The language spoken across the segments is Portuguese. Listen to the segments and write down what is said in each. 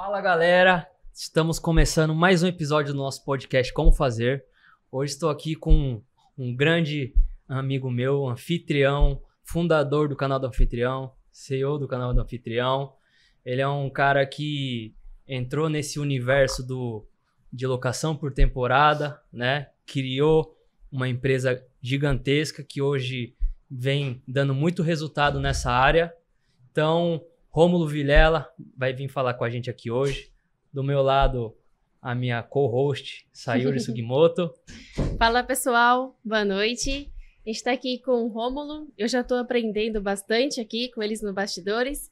Fala galera, estamos começando mais um episódio do nosso podcast Como Fazer. Hoje estou aqui com um grande amigo meu, anfitrião, fundador do canal do Anfitrião, CEO do canal do Anfitrião. Ele é um cara que entrou nesse universo do, de locação por temporada, né? Criou uma empresa gigantesca que hoje vem dando muito resultado nessa área. Então, Rômulo Vilela vai vir falar com a gente aqui hoje. Do meu lado, a minha co-host, Sayuri Sugimoto. Fala pessoal, boa noite. A gente está aqui com o Rômulo. Eu já estou aprendendo bastante aqui com eles no bastidores.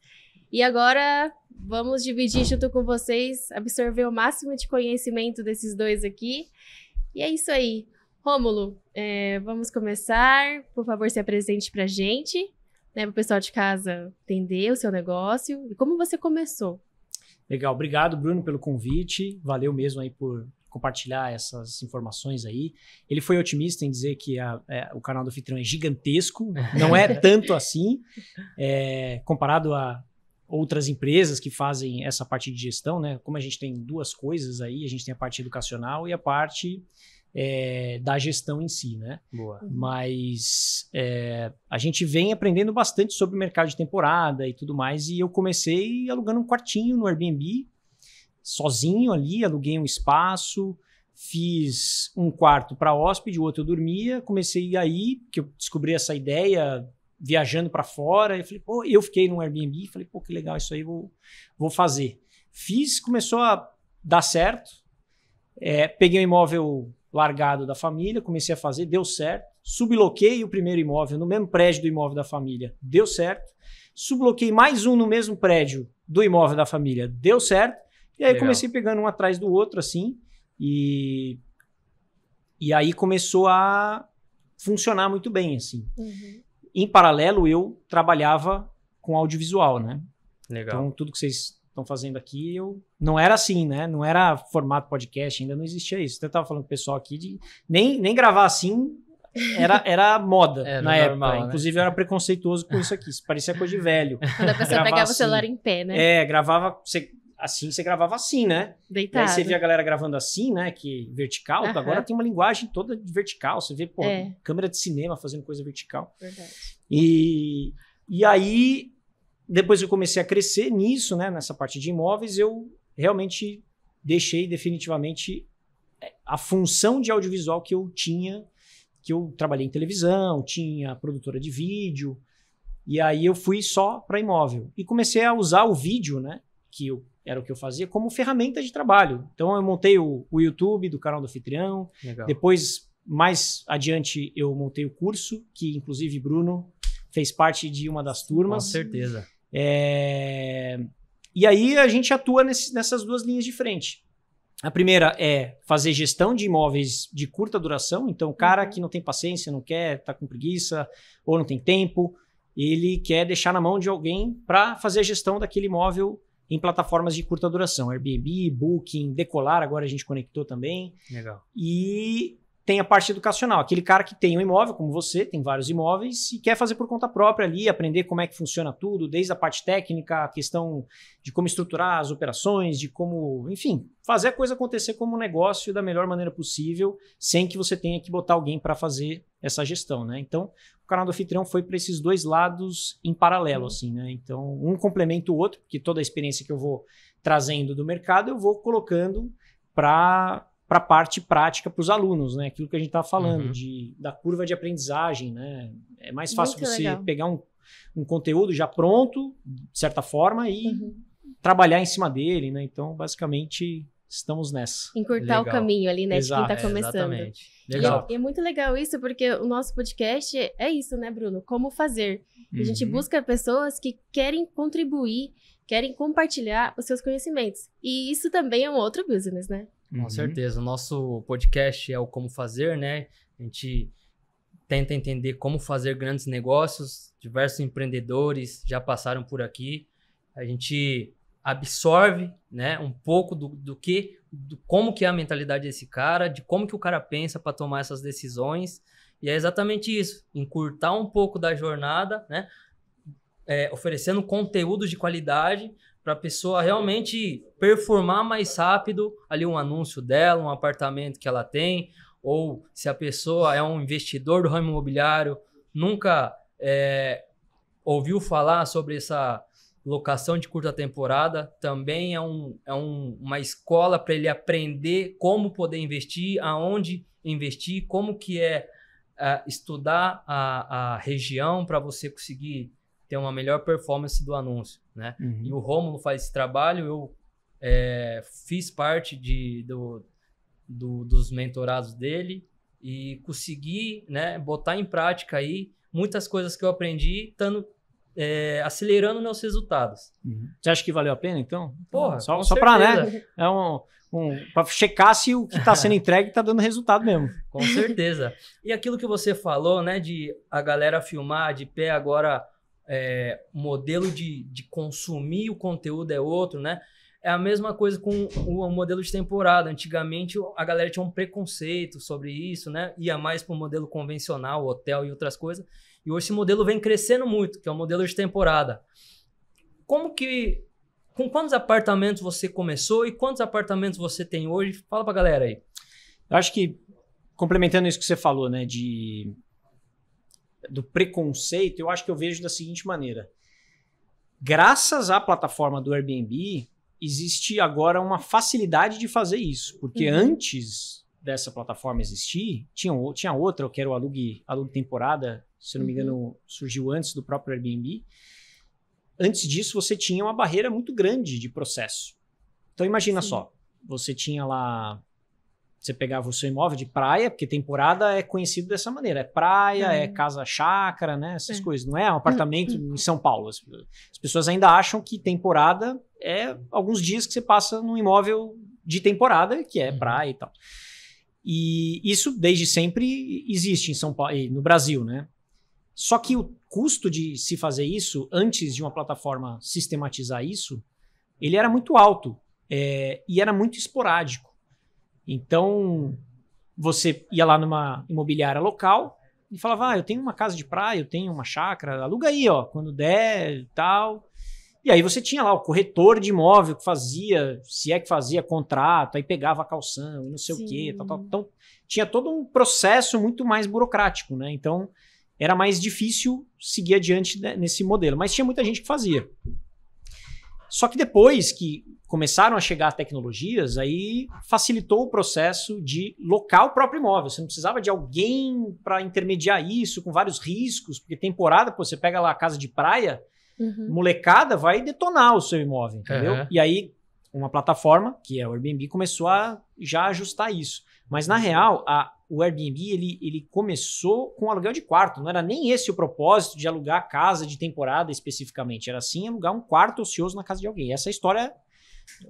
E agora vamos dividir junto com vocês, absorver o máximo de conhecimento desses dois aqui. E é isso aí. Rômulo, é, vamos começar. Por favor, se apresente para a gente né, para o pessoal de casa entender o seu negócio e como você começou. Legal, obrigado Bruno pelo convite, valeu mesmo aí por compartilhar essas informações aí. Ele foi otimista em dizer que a, é, o canal do Fitrão é gigantesco, não é tanto assim, é, comparado a outras empresas que fazem essa parte de gestão, né? Como a gente tem duas coisas aí, a gente tem a parte educacional e a parte é, da gestão em si, né? Boa. Uhum. Mas é, a gente vem aprendendo bastante sobre o mercado de temporada e tudo mais. E eu comecei alugando um quartinho no Airbnb, sozinho ali, aluguei um espaço, fiz um quarto para hóspede, o outro eu dormia. Comecei aí, que eu descobri essa ideia viajando para fora. Eu falei, pô, eu fiquei num Airbnb, falei, pô, que legal isso aí, vou, vou fazer. Fiz, começou a dar certo. É, peguei um imóvel largado da família, comecei a fazer, deu certo. Subloquei o primeiro imóvel no mesmo prédio do imóvel da família, deu certo. Subloquei mais um no mesmo prédio do imóvel da família, deu certo. E aí Legal. comecei pegando um atrás do outro, assim, e, e aí começou a funcionar muito bem, assim. Uhum. Em paralelo, eu trabalhava com audiovisual, né? Legal. Então, tudo que vocês estão fazendo aqui, eu não era assim, né? Não era formato podcast, ainda não existia isso. Então, eu estava falando com o pessoal aqui de nem, nem gravar assim era, era moda era na normal, época. Né? Inclusive, eu era preconceituoso com isso aqui. Isso parecia coisa de velho. Quando a pessoa pegava assim. o celular em pé, né? É, gravava. Você, assim, você gravava assim, né? Deitado. Aí você via a galera gravando assim, né? Que vertical. Uhum. Agora tem uma linguagem toda de vertical. Você vê, pô, é. câmera de cinema fazendo coisa vertical. Verdade. E, e aí depois eu comecei a crescer nisso, né, nessa parte de imóveis, eu realmente deixei definitivamente eh, a função de audiovisual que eu tinha, que eu trabalhei em televisão, tinha produtora de vídeo, e aí eu fui só para imóvel e comecei a usar o vídeo, né, que eu, era o que eu fazia como ferramenta de trabalho. Então eu montei o, o YouTube do canal do anfitrião, Legal. depois mais adiante eu montei o curso que inclusive Bruno fez parte de uma das turmas. Com certeza. É... E aí a gente atua nesse, nessas duas linhas de frente. A primeira é fazer gestão de imóveis de curta duração. Então, o cara uhum. que não tem paciência, não quer, está com preguiça ou não tem tempo, ele quer deixar na mão de alguém para fazer a gestão daquele imóvel em plataformas de curta duração, Airbnb, Booking, Decolar, agora a gente conectou também. Legal. E tem a parte educacional, aquele cara que tem um imóvel, como você, tem vários imóveis, e quer fazer por conta própria ali, aprender como é que funciona tudo, desde a parte técnica, a questão de como estruturar as operações, de como, enfim, fazer a coisa acontecer como negócio da melhor maneira possível, sem que você tenha que botar alguém para fazer essa gestão, né? Então, o canal do anfitrião foi para esses dois lados em paralelo, uhum. assim, né? Então, um complementa o outro, porque toda a experiência que eu vou trazendo do mercado, eu vou colocando para para a parte prática para os alunos, né? Aquilo que a gente estava falando uhum. de, da curva de aprendizagem, né? É mais fácil Muito você legal. pegar um, um conteúdo já pronto, de certa forma, e uhum. trabalhar em cima dele, né? Então, basicamente, estamos nessa. Encurtar legal. o caminho ali, né? Exato. De quem está começando. É, exatamente. Legal. E, é muito legal isso, porque o nosso podcast é isso, né, Bruno? Como fazer. Uhum. A gente uhum. busca pessoas que querem contribuir, querem compartilhar os seus conhecimentos. E isso também é um outro business, né? Com uhum. certeza. O nosso podcast é o Como Fazer, né? A gente tenta entender como fazer grandes negócios. Diversos empreendedores já passaram por aqui. A gente absorve, né, um pouco do, do que, do como que é a mentalidade desse cara, de como que o cara pensa para tomar essas decisões. E é exatamente isso, encurtar um pouco da jornada, né? É, oferecendo conteúdo de qualidade para a pessoa realmente performar mais rápido ali um anúncio dela, um apartamento que ela tem, ou se a pessoa é um investidor do ramo imobiliário, nunca é, ouviu falar sobre essa locação de curta temporada, também é, um, é um, uma escola para ele aprender como poder investir, aonde investir, como que é, é estudar a, a região para você conseguir ter uma melhor performance do anúncio, né? Uhum. E o Romulo faz esse trabalho, eu é, fiz parte de, do, do, dos mentorados dele e consegui né, botar em prática aí muitas coisas que eu aprendi, estando é, acelerando meus resultados. Uhum. Você acha que valeu a pena, então? Porra, só, só para né? É um, um para checar se o que está sendo entregue está dando resultado mesmo. com certeza. E aquilo que você falou, né, de a galera filmar de pé agora é, modelo de, de consumir o conteúdo é outro, né? É a mesma coisa com o, o modelo de temporada. Antigamente a galera tinha um preconceito sobre isso, né? Ia mais para o modelo convencional, hotel e outras coisas. E hoje esse modelo vem crescendo muito, que é o modelo de temporada. Como que. Com quantos apartamentos você começou e quantos apartamentos você tem hoje? Fala pra galera aí. Eu acho que, complementando isso que você falou, né, de do preconceito, eu acho que eu vejo da seguinte maneira. Graças à plataforma do Airbnb, existe agora uma facilidade de fazer isso, porque uhum. antes dessa plataforma existir, tinha, tinha outra, que era o alugue, alugue temporada, se não me engano, uhum. surgiu antes do próprio Airbnb. Antes disso, você tinha uma barreira muito grande de processo. Então, imagina Sim. só, você tinha lá você pegava o seu imóvel de praia, porque temporada é conhecido dessa maneira. É praia, é, é. casa chácara, né? Essas é. coisas. Não é, é um apartamento uhum. em São Paulo. As, as pessoas ainda acham que temporada é alguns dias que você passa num imóvel de temporada, que é uhum. praia e tal. E isso desde sempre existe em São Paulo, no Brasil, né? Só que o custo de se fazer isso, antes de uma plataforma sistematizar isso, ele era muito alto é, e era muito esporádico. Então, você ia lá numa imobiliária local e falava: Ah, eu tenho uma casa de praia, eu tenho uma chácara, aluga aí, ó, quando der e tal. E aí você tinha lá o corretor de imóvel que fazia, se é que fazia contrato, aí pegava a calção e não sei Sim. o quê. Tal, tal. Então, tinha todo um processo muito mais burocrático, né? Então, era mais difícil seguir adiante né, nesse modelo. Mas tinha muita gente que fazia. Só que depois que começaram a chegar tecnologias, aí facilitou o processo de local o próprio imóvel. Você não precisava de alguém para intermediar isso, com vários riscos, porque temporada, pô, você pega lá a casa de praia, uhum. molecada vai detonar o seu imóvel, entendeu? Uhum. E aí uma plataforma, que é o Airbnb, começou a já ajustar isso. Mas na real, a, o Airbnb ele, ele começou com aluguel de quarto, não era nem esse o propósito de alugar casa de temporada especificamente, era sim alugar um quarto ocioso na casa de alguém. Essa é história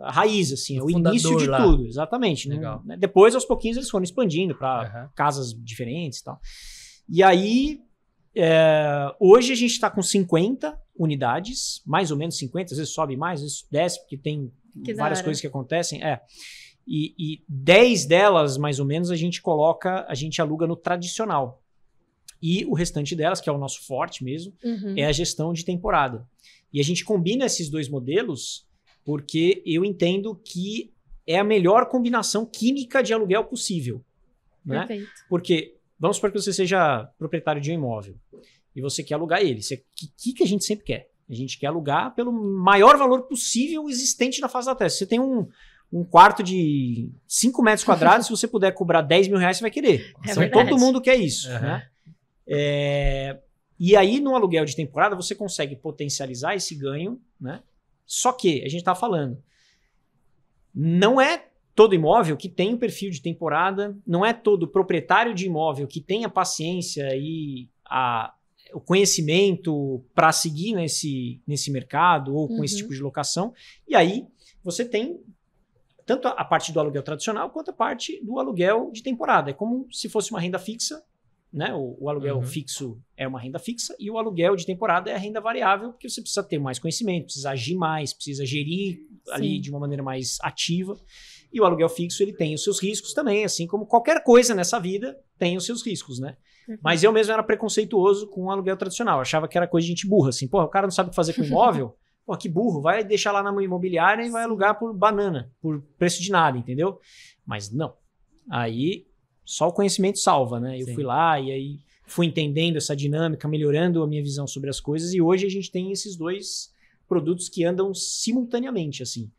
a raiz, assim, o, é o início de lá. tudo, exatamente. Né? Legal. Né? Depois, aos pouquinhos, eles foram expandindo para uhum. casas diferentes e tal. E aí, é, hoje a gente está com 50 unidades, mais ou menos 50, às vezes sobe mais, às vezes desce, porque tem que várias coisas que acontecem. É. E, e 10 delas, mais ou menos, a gente coloca, a gente aluga no tradicional. E o restante delas, que é o nosso forte mesmo, uhum. é a gestão de temporada. E a gente combina esses dois modelos porque eu entendo que é a melhor combinação química de aluguel possível. Né? Perfeito. Porque, vamos supor que você seja proprietário de um imóvel e você quer alugar ele. O que, que a gente sempre quer? A gente quer alugar pelo maior valor possível existente na fase da Terra. você tem um, um quarto de 5 metros quadrados, se você puder cobrar 10 mil reais, você vai querer. É então, todo mundo quer isso. Uhum. Né? É, e aí, no aluguel de temporada, você consegue potencializar esse ganho, né? Só que, a gente está falando, não é todo imóvel que tem o perfil de temporada, não é todo proprietário de imóvel que tem a paciência e a, o conhecimento para seguir nesse, nesse mercado ou com uhum. esse tipo de locação. E aí, você tem tanto a parte do aluguel tradicional quanto a parte do aluguel de temporada. É como se fosse uma renda fixa, né? O, o aluguel uhum. fixo é uma renda fixa e o aluguel de temporada é a renda variável, porque você precisa ter mais conhecimento, precisa agir mais, precisa gerir Sim. ali de uma maneira mais ativa. E o aluguel fixo ele tem os seus riscos também, assim como qualquer coisa nessa vida tem os seus riscos, né? Uhum. Mas eu mesmo era preconceituoso com o aluguel tradicional, achava que era coisa de gente burra, assim, pô, o cara não sabe o que fazer com o imóvel. Pô, que burro, vai deixar lá na imobiliária e vai alugar por banana, por preço de nada, entendeu? Mas não. Aí só o conhecimento salva, né? Eu Sim. fui lá e aí fui entendendo essa dinâmica, melhorando a minha visão sobre as coisas e hoje a gente tem esses dois produtos que andam simultaneamente, assim.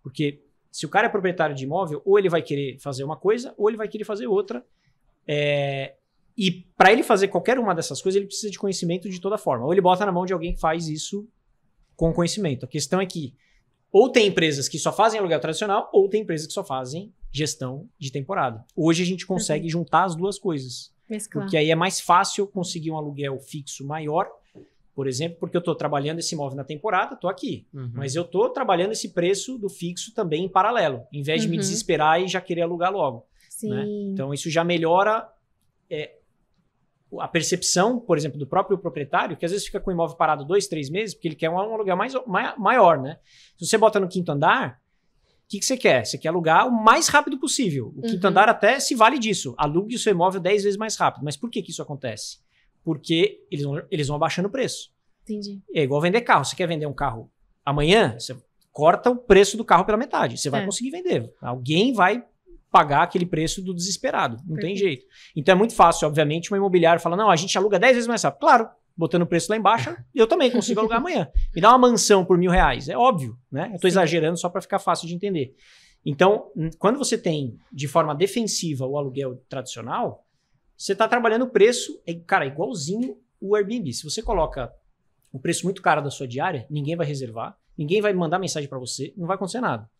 Porque se o cara é proprietário de imóvel, ou ele vai querer fazer uma coisa, ou ele vai querer fazer outra. É, e para ele fazer qualquer uma dessas coisas, ele precisa de conhecimento de toda forma. Ou ele bota na mão de alguém que faz isso com conhecimento. A questão é que ou tem empresas que só fazem aluguel tradicional ou tem empresas que só fazem gestão de temporada. Hoje a gente uhum. consegue uhum. juntar as duas coisas. Mesclar. Porque aí é mais fácil conseguir um aluguel fixo maior, por exemplo, porque eu estou trabalhando esse imóvel na temporada, estou aqui. Uhum. Mas eu estou trabalhando esse preço do fixo também em paralelo, em vez de uhum. me desesperar e já querer alugar logo. Né? Então isso já melhora é, a percepção, por exemplo, do próprio proprietário, que às vezes fica com o imóvel parado dois, três meses, porque ele quer um aluguel mais, maior, né? Se você bota no quinto andar, o que, que, você quer? Você quer alugar o mais rápido possível. O uhum. quinto andar até se vale disso. Alugue o seu imóvel dez vezes mais rápido. Mas por que, que isso acontece? Porque eles vão, eles vão abaixando o preço. Entendi. É igual vender carro. Você quer vender um carro amanhã, você corta o preço do carro pela metade. Você vai é. conseguir vender. Alguém vai pagar aquele preço do desesperado. Não Perfeito. tem jeito. Então é muito fácil, obviamente, uma imobiliária fala: não, a gente aluga 10 vezes mais rápido. Claro, botando o preço lá embaixo, eu também consigo alugar amanhã. Me dá uma mansão por mil reais. É óbvio, né? Eu estou exagerando só para ficar fácil de entender. Então, quando você tem de forma defensiva o aluguel tradicional, você está trabalhando o preço, é, cara, igualzinho o Airbnb. Se você coloca o preço muito caro da sua diária, ninguém vai reservar, ninguém vai mandar mensagem para você, não vai acontecer nada.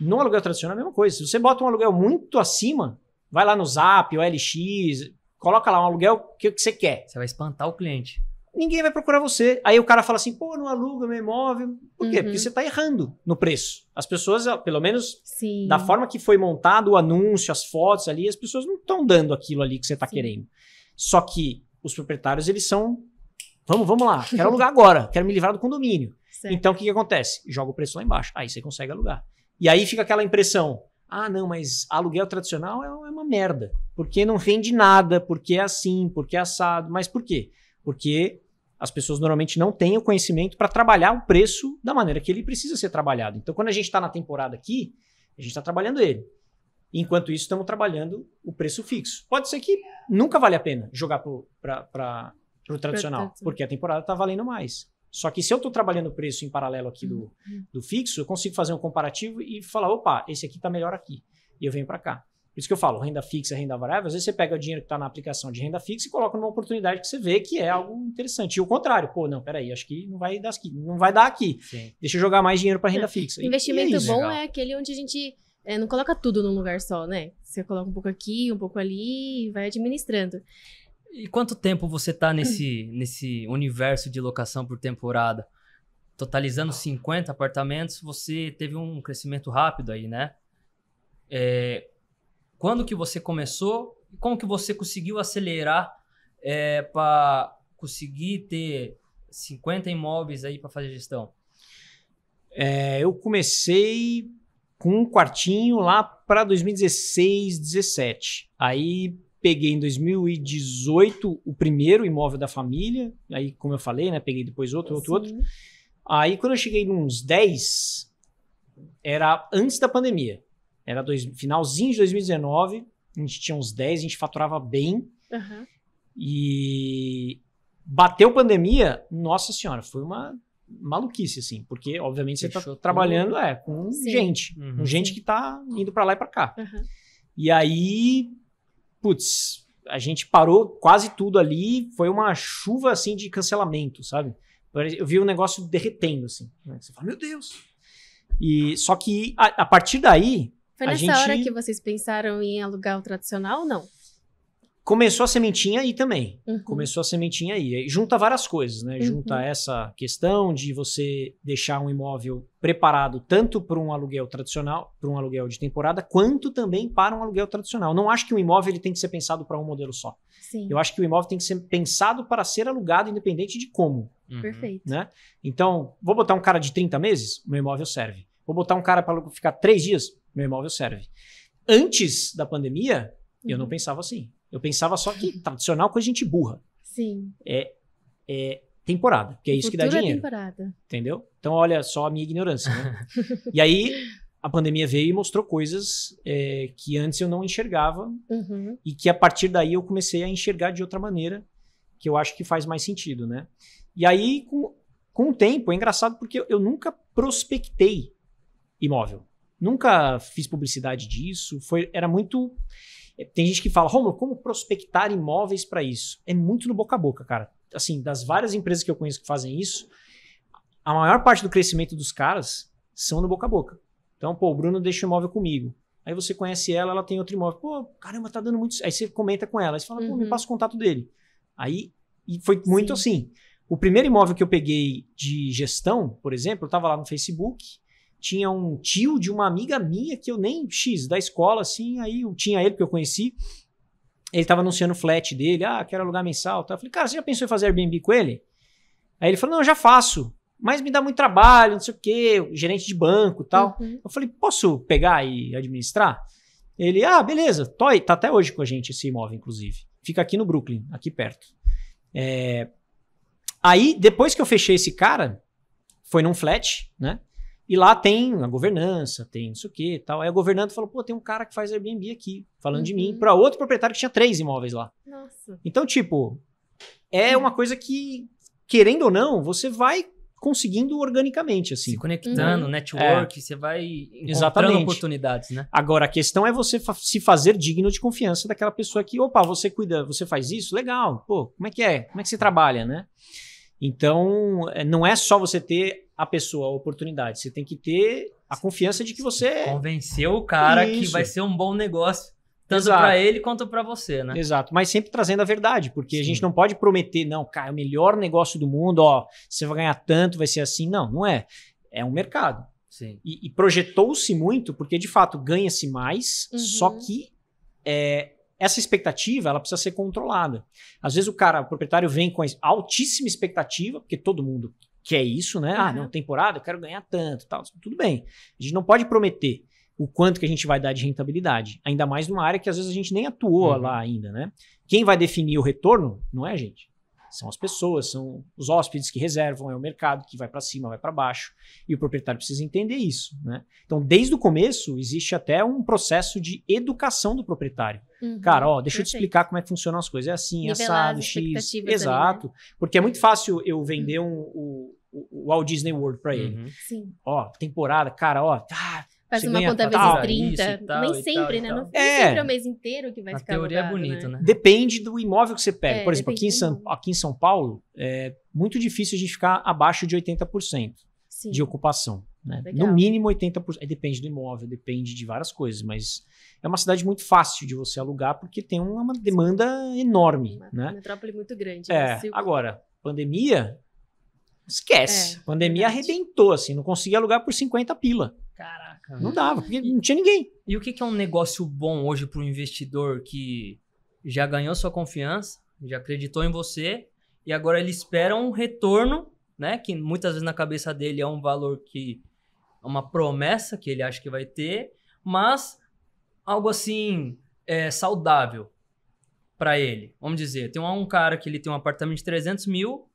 No aluguel tradicional é a mesma coisa. Se você bota um aluguel muito acima, vai lá no Zap, OLX, coloca lá um aluguel que, é que você quer. Você vai espantar o cliente. Ninguém vai procurar você. Aí o cara fala assim, pô, não aluga meu imóvel. Por quê? Uhum. Porque você está errando no preço. As pessoas, ah, pelo menos Sim. da forma que foi montado o anúncio, as fotos ali, as pessoas não estão dando aquilo ali que você está querendo. Só que os proprietários, eles são Vamos, vamos lá. Quero alugar agora. Quero me livrar do condomínio. Certo. Então, o que, que acontece? Joga o preço lá embaixo. Aí você consegue alugar. E aí fica aquela impressão: ah, não, mas aluguel tradicional é, é uma merda, porque não rende nada, porque é assim, porque é assado. Mas por quê? Porque as pessoas normalmente não têm o conhecimento para trabalhar o preço da maneira que ele precisa ser trabalhado. Então, quando a gente está na temporada aqui, a gente está trabalhando ele. Enquanto isso, estamos trabalhando o preço fixo. Pode ser que nunca vale a pena jogar para o tradicional, porque a temporada está valendo mais. Só que se eu estou trabalhando o preço em paralelo aqui do, uhum. do fixo, eu consigo fazer um comparativo e falar, opa, esse aqui está melhor aqui. E eu venho para cá. Por isso que eu falo, renda fixa, renda variável, às vezes você pega o dinheiro que está na aplicação de renda fixa e coloca numa oportunidade que você vê que é algo interessante. E o contrário, pô, não, peraí, acho que não vai dar aqui. Não vai dar aqui. Sim. Deixa eu jogar mais dinheiro para renda é, fixa. Investimento e é bom Legal. é aquele onde a gente é, não coloca tudo num lugar só, né? Você coloca um pouco aqui, um pouco ali e vai administrando. E quanto tempo você tá nesse, nesse universo de locação por temporada? Totalizando 50 apartamentos, você teve um crescimento rápido aí, né? É, quando que você começou? Como que você conseguiu acelerar é, para conseguir ter 50 imóveis aí para fazer gestão? É, eu comecei com um quartinho lá para 2016, 17. Aí peguei em 2018 o primeiro imóvel da família. Aí, como eu falei, né? Peguei depois outro, outro, Sim. outro. Aí, quando eu cheguei nos 10, era antes da pandemia. Era dois, finalzinho de 2019. A gente tinha uns 10, a gente faturava bem. Uhum. E bateu pandemia, nossa senhora, foi uma maluquice, assim, porque obviamente você está trabalhando é, com Sim. gente, uhum. com gente que está indo para lá e para cá. Uhum. E aí putz, a gente parou quase tudo ali, foi uma chuva assim de cancelamento, sabe? Eu vi o um negócio derretendo, assim. Né? Você fala, meu Deus! E, só que a, a partir daí. Foi nessa gente... hora que vocês pensaram em alugar o tradicional ou não? começou a sementinha aí também. Uhum. Começou a sementinha aí. Junta várias coisas, né? Uhum. Junta essa questão de você deixar um imóvel preparado tanto para um aluguel tradicional, para um aluguel de temporada, quanto também para um aluguel tradicional. Não acho que o imóvel ele tem que ser pensado para um modelo só. Sim. Eu acho que o imóvel tem que ser pensado para ser alugado independente de como. Uhum. Perfeito. Né? Então, vou botar um cara de 30 meses, meu imóvel serve. Vou botar um cara para ficar três dias, meu imóvel serve. Antes da pandemia, eu não uhum. pensava assim. Eu pensava só que tradicional coisa gente burra. Sim. É, é temporada, que é isso que dá dinheiro. temporada. Entendeu? Então, olha só a minha ignorância. Né? e aí, a pandemia veio e mostrou coisas é, que antes eu não enxergava uhum. e que a partir daí eu comecei a enxergar de outra maneira, que eu acho que faz mais sentido, né? E aí, com, com o tempo, é engraçado porque eu, eu nunca prospectei imóvel. Nunca fiz publicidade disso, foi, era muito tem gente que fala, Romulo, como prospectar imóveis para isso? É muito no boca a boca, cara. Assim, das várias empresas que eu conheço que fazem isso, a maior parte do crescimento dos caras são no boca a boca. Então, pô, o Bruno deixa o imóvel comigo. Aí você conhece ela, ela tem outro imóvel. Pô, caramba, tá dando muito. Aí você comenta com ela, aí você fala, uhum. pô, me uhum. passa o contato dele. Aí e foi muito Sim. assim. O primeiro imóvel que eu peguei de gestão, por exemplo, eu estava lá no Facebook, tinha um tio de uma amiga minha que eu nem X da escola, assim, aí eu tinha ele que eu conheci. Ele estava anunciando o flat dele, ah, quero alugar mensal. Tá? Eu falei, cara, você já pensou em fazer Airbnb com ele? Aí ele falou, não, eu já faço, mas me dá muito trabalho, não sei o quê, gerente de banco tal. Uhum. Eu falei, posso pegar e administrar? Ele, ah, beleza, Toy, tá até hoje com a gente esse imóvel, inclusive. Fica aqui no Brooklyn, aqui perto. É... Aí, depois que eu fechei esse cara, foi num flat, né? E lá tem a governança, tem isso aqui e tal. Aí a governante falou: pô, tem um cara que faz Airbnb aqui, falando uhum. de mim, uhum. para outro proprietário que tinha três imóveis lá. Nossa. Então, tipo, é uma coisa que, querendo ou não, você vai conseguindo organicamente, assim. Se conectando, uhum. network, é. você vai encontrando Exatamente. oportunidades, né? Agora, a questão é você fa se fazer digno de confiança daquela pessoa que, opa, você cuida, você faz isso, legal, pô, como é que é? Como é que você trabalha, né? Então, é, não é só você ter a pessoa a oportunidade. Você tem que ter a confiança de que você. É Convenceu o cara Isso. que vai ser um bom negócio. Tanto para ele quanto para você, né? Exato, mas sempre trazendo a verdade, porque Sim. a gente não pode prometer, não, cara, é o melhor negócio do mundo, ó, você vai ganhar tanto, vai ser assim. Não, não é. É um mercado. Sim. E, e projetou-se muito, porque de fato ganha-se mais, uhum. só que é, essa expectativa ela precisa ser controlada. Às vezes o cara, o proprietário vem com altíssima expectativa, porque todo mundo que é isso, né? Uhum. Ah, não, temporada, eu quero ganhar tanto, tal. Tudo bem. A gente não pode prometer o quanto que a gente vai dar de rentabilidade, ainda mais numa área que às vezes a gente nem atuou uhum. lá ainda, né? Quem vai definir o retorno não é a gente são as pessoas, são os hóspedes que reservam, é o mercado que vai para cima, vai para baixo, e o proprietário precisa entender isso. Né? Então, desde o começo, existe até um processo de educação do proprietário. Uhum, Cara, ó, deixa perfeito. eu te explicar como é que funcionam as coisas. É assim, é assado, X. Exato. Ali, né? Porque é muito fácil eu uhum. vender um, o, o Walt Disney World para ele. Uhum. Ó, temporada, cara, ó, tá, faz uma conta vezes 30. tal, nem sempre, tal, né? Não, é. sempre é o mês inteiro que vai a ficar. A teoria é bonita, né? né? Depende do imóvel que você pega. É, Por exemplo, aqui em, São, aqui em São Paulo, é muito difícil a gente ficar abaixo de 80% Sim. de ocupação. Né? No mínimo 80%. É, depende do imóvel, depende de várias coisas, mas é uma cidade muito fácil de você alugar porque tem uma demanda Sim. enorme. Uma né? metrópole muito grande. É, né? agora, pandemia, esquece. É, pandemia verdade. arrebentou, assim, não conseguia alugar por 50 pila. Caraca. Não dava, porque não tinha ninguém. E o que, é um negócio bom hoje para o investidor que já ganhou sua confiança, já acreditou em você e agora ele espera um retorno, né? Que muitas vezes na cabeça dele é um valor que é uma promessa que ele acha que vai ter, mas algo assim é, saudável para ele. Vamos dizer, tem um cara que ele tem um apartamento de 300 mil,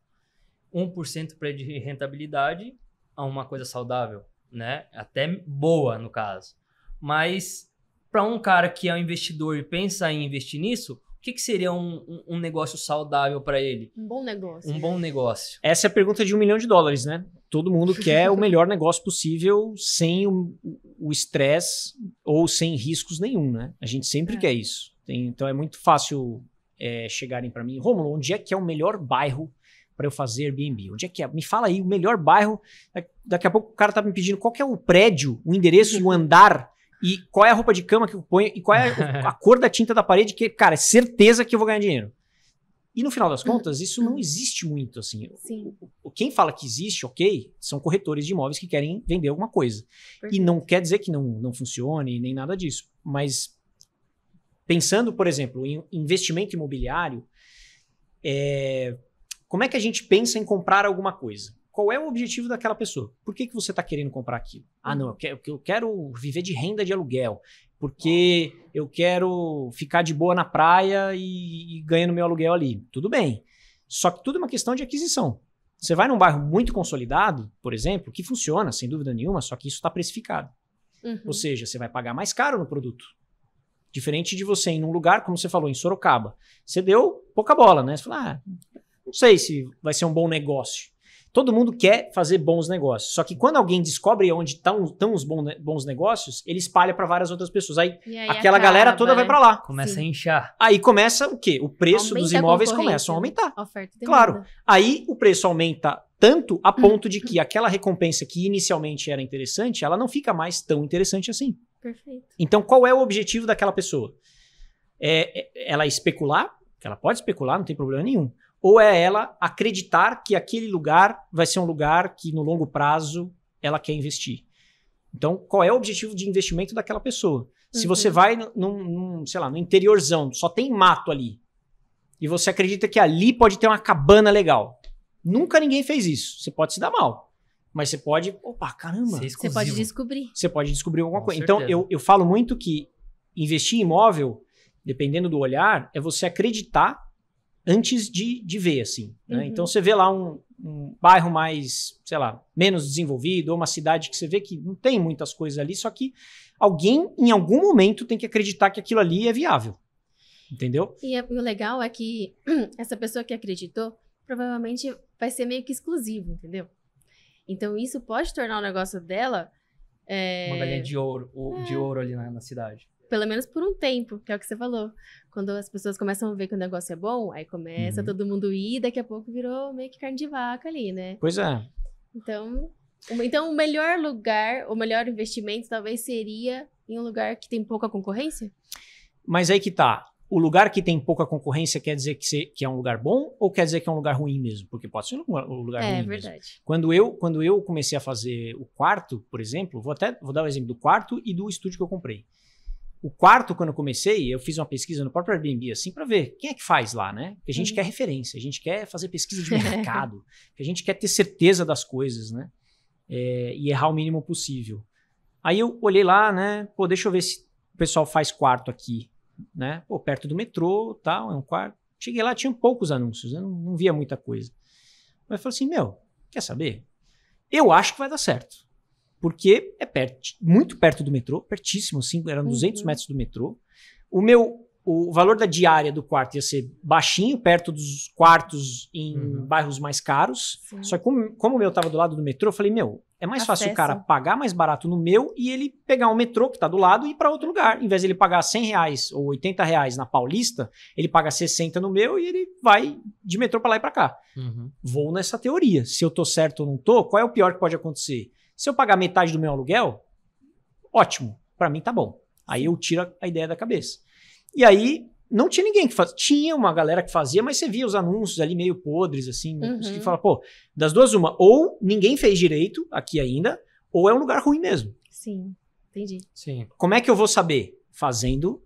1% de rentabilidade, a é uma coisa saudável né? Até boa, no caso. Mas para um cara que é um investidor e pensa em investir nisso, o que, que seria um, um, negócio saudável para ele? Um bom negócio. Um bom negócio. Essa é a pergunta de um milhão de dólares, né? Todo mundo quer o melhor negócio possível sem o estresse ou sem riscos nenhum, né? A gente sempre é. quer isso. Tem, então é muito fácil é, chegarem para mim, Romulo, onde é que é o melhor bairro para eu fazer Airbnb? Onde é que é? Me fala aí o melhor bairro. É, daqui a pouco o cara tá me pedindo qual é o prédio, o endereço, o andar e qual é a roupa de cama que eu ponho e qual é a cor da tinta da parede que, cara, é certeza que eu vou ganhar dinheiro. E no final das contas, hum. isso não existe muito assim. Sim. Quem fala que existe, ok, são corretores de imóveis que querem vender alguma coisa. Perfeito. E não quer dizer que não, não funcione nem nada disso. Mas pensando, por exemplo, em investimento imobiliário, é, como é que a gente pensa em comprar alguma coisa? Qual é o objetivo daquela pessoa? Por que, que você está querendo comprar aquilo? Ah, não, eu quero, eu quero viver de renda de aluguel, porque eu quero ficar de boa na praia e, e ganhando meu aluguel ali. Tudo bem. Só que tudo é uma questão de aquisição. Você vai num bairro muito consolidado, por exemplo, que funciona, sem dúvida nenhuma, só que isso está precificado. Uhum. Ou seja, você vai pagar mais caro no produto. Diferente de você ir num lugar, como você falou, em Sorocaba. Você deu pouca bola, né? Você falou, ah, não sei se vai ser um bom negócio. Todo mundo quer fazer bons negócios. Só que quando alguém descobre onde estão, tá os bons, negócios, ele espalha para várias outras pessoas. Aí, aí aquela acaba, galera toda né? vai para lá. Começa Sim. a inchar. Aí começa o quê? O preço aumenta dos imóveis começa a né? aumentar. Oferta e claro. Aí o preço aumenta tanto a ponto de que aquela recompensa que inicialmente era interessante, ela não fica mais tão interessante assim. Perfeito. Então, qual é o objetivo daquela pessoa? É, é ela especular? Ela pode especular, não tem problema nenhum ou é ela acreditar que aquele lugar vai ser um lugar que no longo prazo ela quer investir. Então, qual é o objetivo de investimento daquela pessoa? Se uhum. você vai num, num, sei lá, no interiorzão, só tem mato ali, e você acredita que ali pode ter uma cabana legal. Nunca ninguém fez isso. Você pode se dar mal. Mas você pode. Opa, caramba! É você pode descobrir. Você pode descobrir alguma Com coisa. Então, certeza. Então, eu, eu falo muito que investir em imóvel, dependendo do olhar, é você acreditar antes de, de ver, assim. Né? Uhum. Então você vê lá um, um, bairro mais, sei lá, menos desenvolvido, ou uma cidade que você vê que não tem muitas coisas ali, só que alguém, em algum momento, tem que acreditar que aquilo ali é viável. Entendeu? E, é, o legal é que essa pessoa que acreditou provavelmente vai ser meio que exclusivo, entendeu? Então isso pode tornar o negócio dela. É... Uma galinha de ouro, é. de ouro ali na, na cidade. Pelo menos por um tempo, que é o que você falou. Quando as pessoas começam a ver que o negócio é bom, aí começa uhum. todo mundo ir, daqui a pouco virou meio que carne de vaca ali, né? Pois é. Então, então o melhor lugar, o melhor investimento talvez seria em um lugar que tem pouca concorrência? Mas aí que tá. O lugar que tem pouca concorrência quer dizer que, é um lugar bom ou quer dizer que é um lugar ruim mesmo? Porque pode ser um lugar é, ruim. É verdade. Mesmo. Quando eu, quando eu comecei a fazer o quarto, por exemplo, vou até vou dar o um exemplo do quarto e do estúdio que eu comprei. O quarto, quando eu comecei, eu fiz uma pesquisa no próprio Airbnb, assim, para ver quem é que faz lá, né? Porque a gente quer uhum. referência, a gente quer fazer pesquisa de mercado, que a gente quer ter certeza das coisas, né? É, e errar o mínimo possível. Aí eu olhei lá, né? Pô, deixa eu ver se o pessoal faz quarto aqui, né? Pô, perto do metrô, tal, é um quarto. Cheguei lá, tinha poucos anúncios, eu não, não via muita coisa. Mas eu falei assim, meu, quer saber? Eu acho que vai dar certo porque é perto, muito perto do metrô, pertíssimo, assim, eram uhum. 200 metros do metrô. O meu o valor da diária do quarto ia ser baixinho, perto dos quartos em uhum. bairros mais caros. Sim. Só que como, como o meu estava do lado do metrô, eu falei, meu, é mais fácil o cara pagar mais barato no meu e ele pegar um metrô que está do lado e ir para outro lugar. Em vez de ele pagar 100 reais ou 80 reais na Paulista, ele paga 60 no meu e ele vai de metrô para lá e para cá. Uhum. Vou nessa teoria. Se eu tô certo ou não tô, qual é o pior que pode acontecer? Se eu pagar metade do meu aluguel, ótimo, para mim tá bom. Aí eu tiro a ideia da cabeça. E aí não tinha ninguém que fazia. Tinha uma galera que fazia, mas você via os anúncios ali meio podres, assim. Uhum. Que fala, pô, das duas, uma. Ou ninguém fez direito aqui ainda, ou é um lugar ruim mesmo. Sim, entendi. Sim. Como é que eu vou saber? Fazendo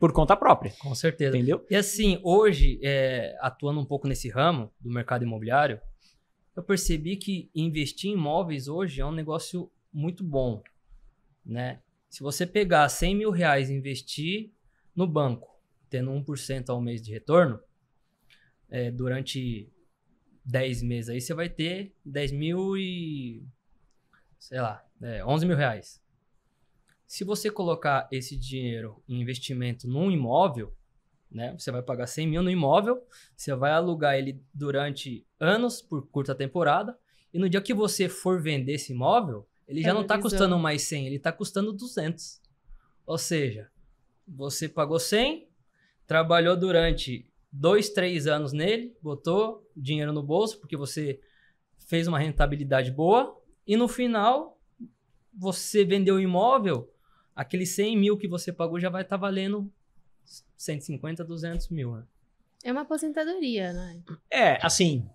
por conta própria. Com certeza. Entendeu? E assim, hoje, é, atuando um pouco nesse ramo do mercado imobiliário, eu percebi que investir em imóveis hoje é um negócio muito bom, né? Se você pegar 100 mil reais e investir no banco, tendo 1% ao mês de retorno, é, durante 10 meses aí você vai ter 10 mil e, sei lá, é, 11 mil reais. Se você colocar esse dinheiro em investimento num imóvel, né? Você vai pagar 100 mil no imóvel, você vai alugar ele durante anos, por curta temporada, e no dia que você for vender esse imóvel, ele já não está custando mais 100, ele está custando 200. Ou seja, você pagou 100, trabalhou durante dois, três anos nele, botou dinheiro no bolso, porque você fez uma rentabilidade boa, e no final, você vendeu o imóvel, aquele 100 mil que você pagou já vai estar tá valendo 150, 200 mil, né? É uma aposentadoria, né? É, assim,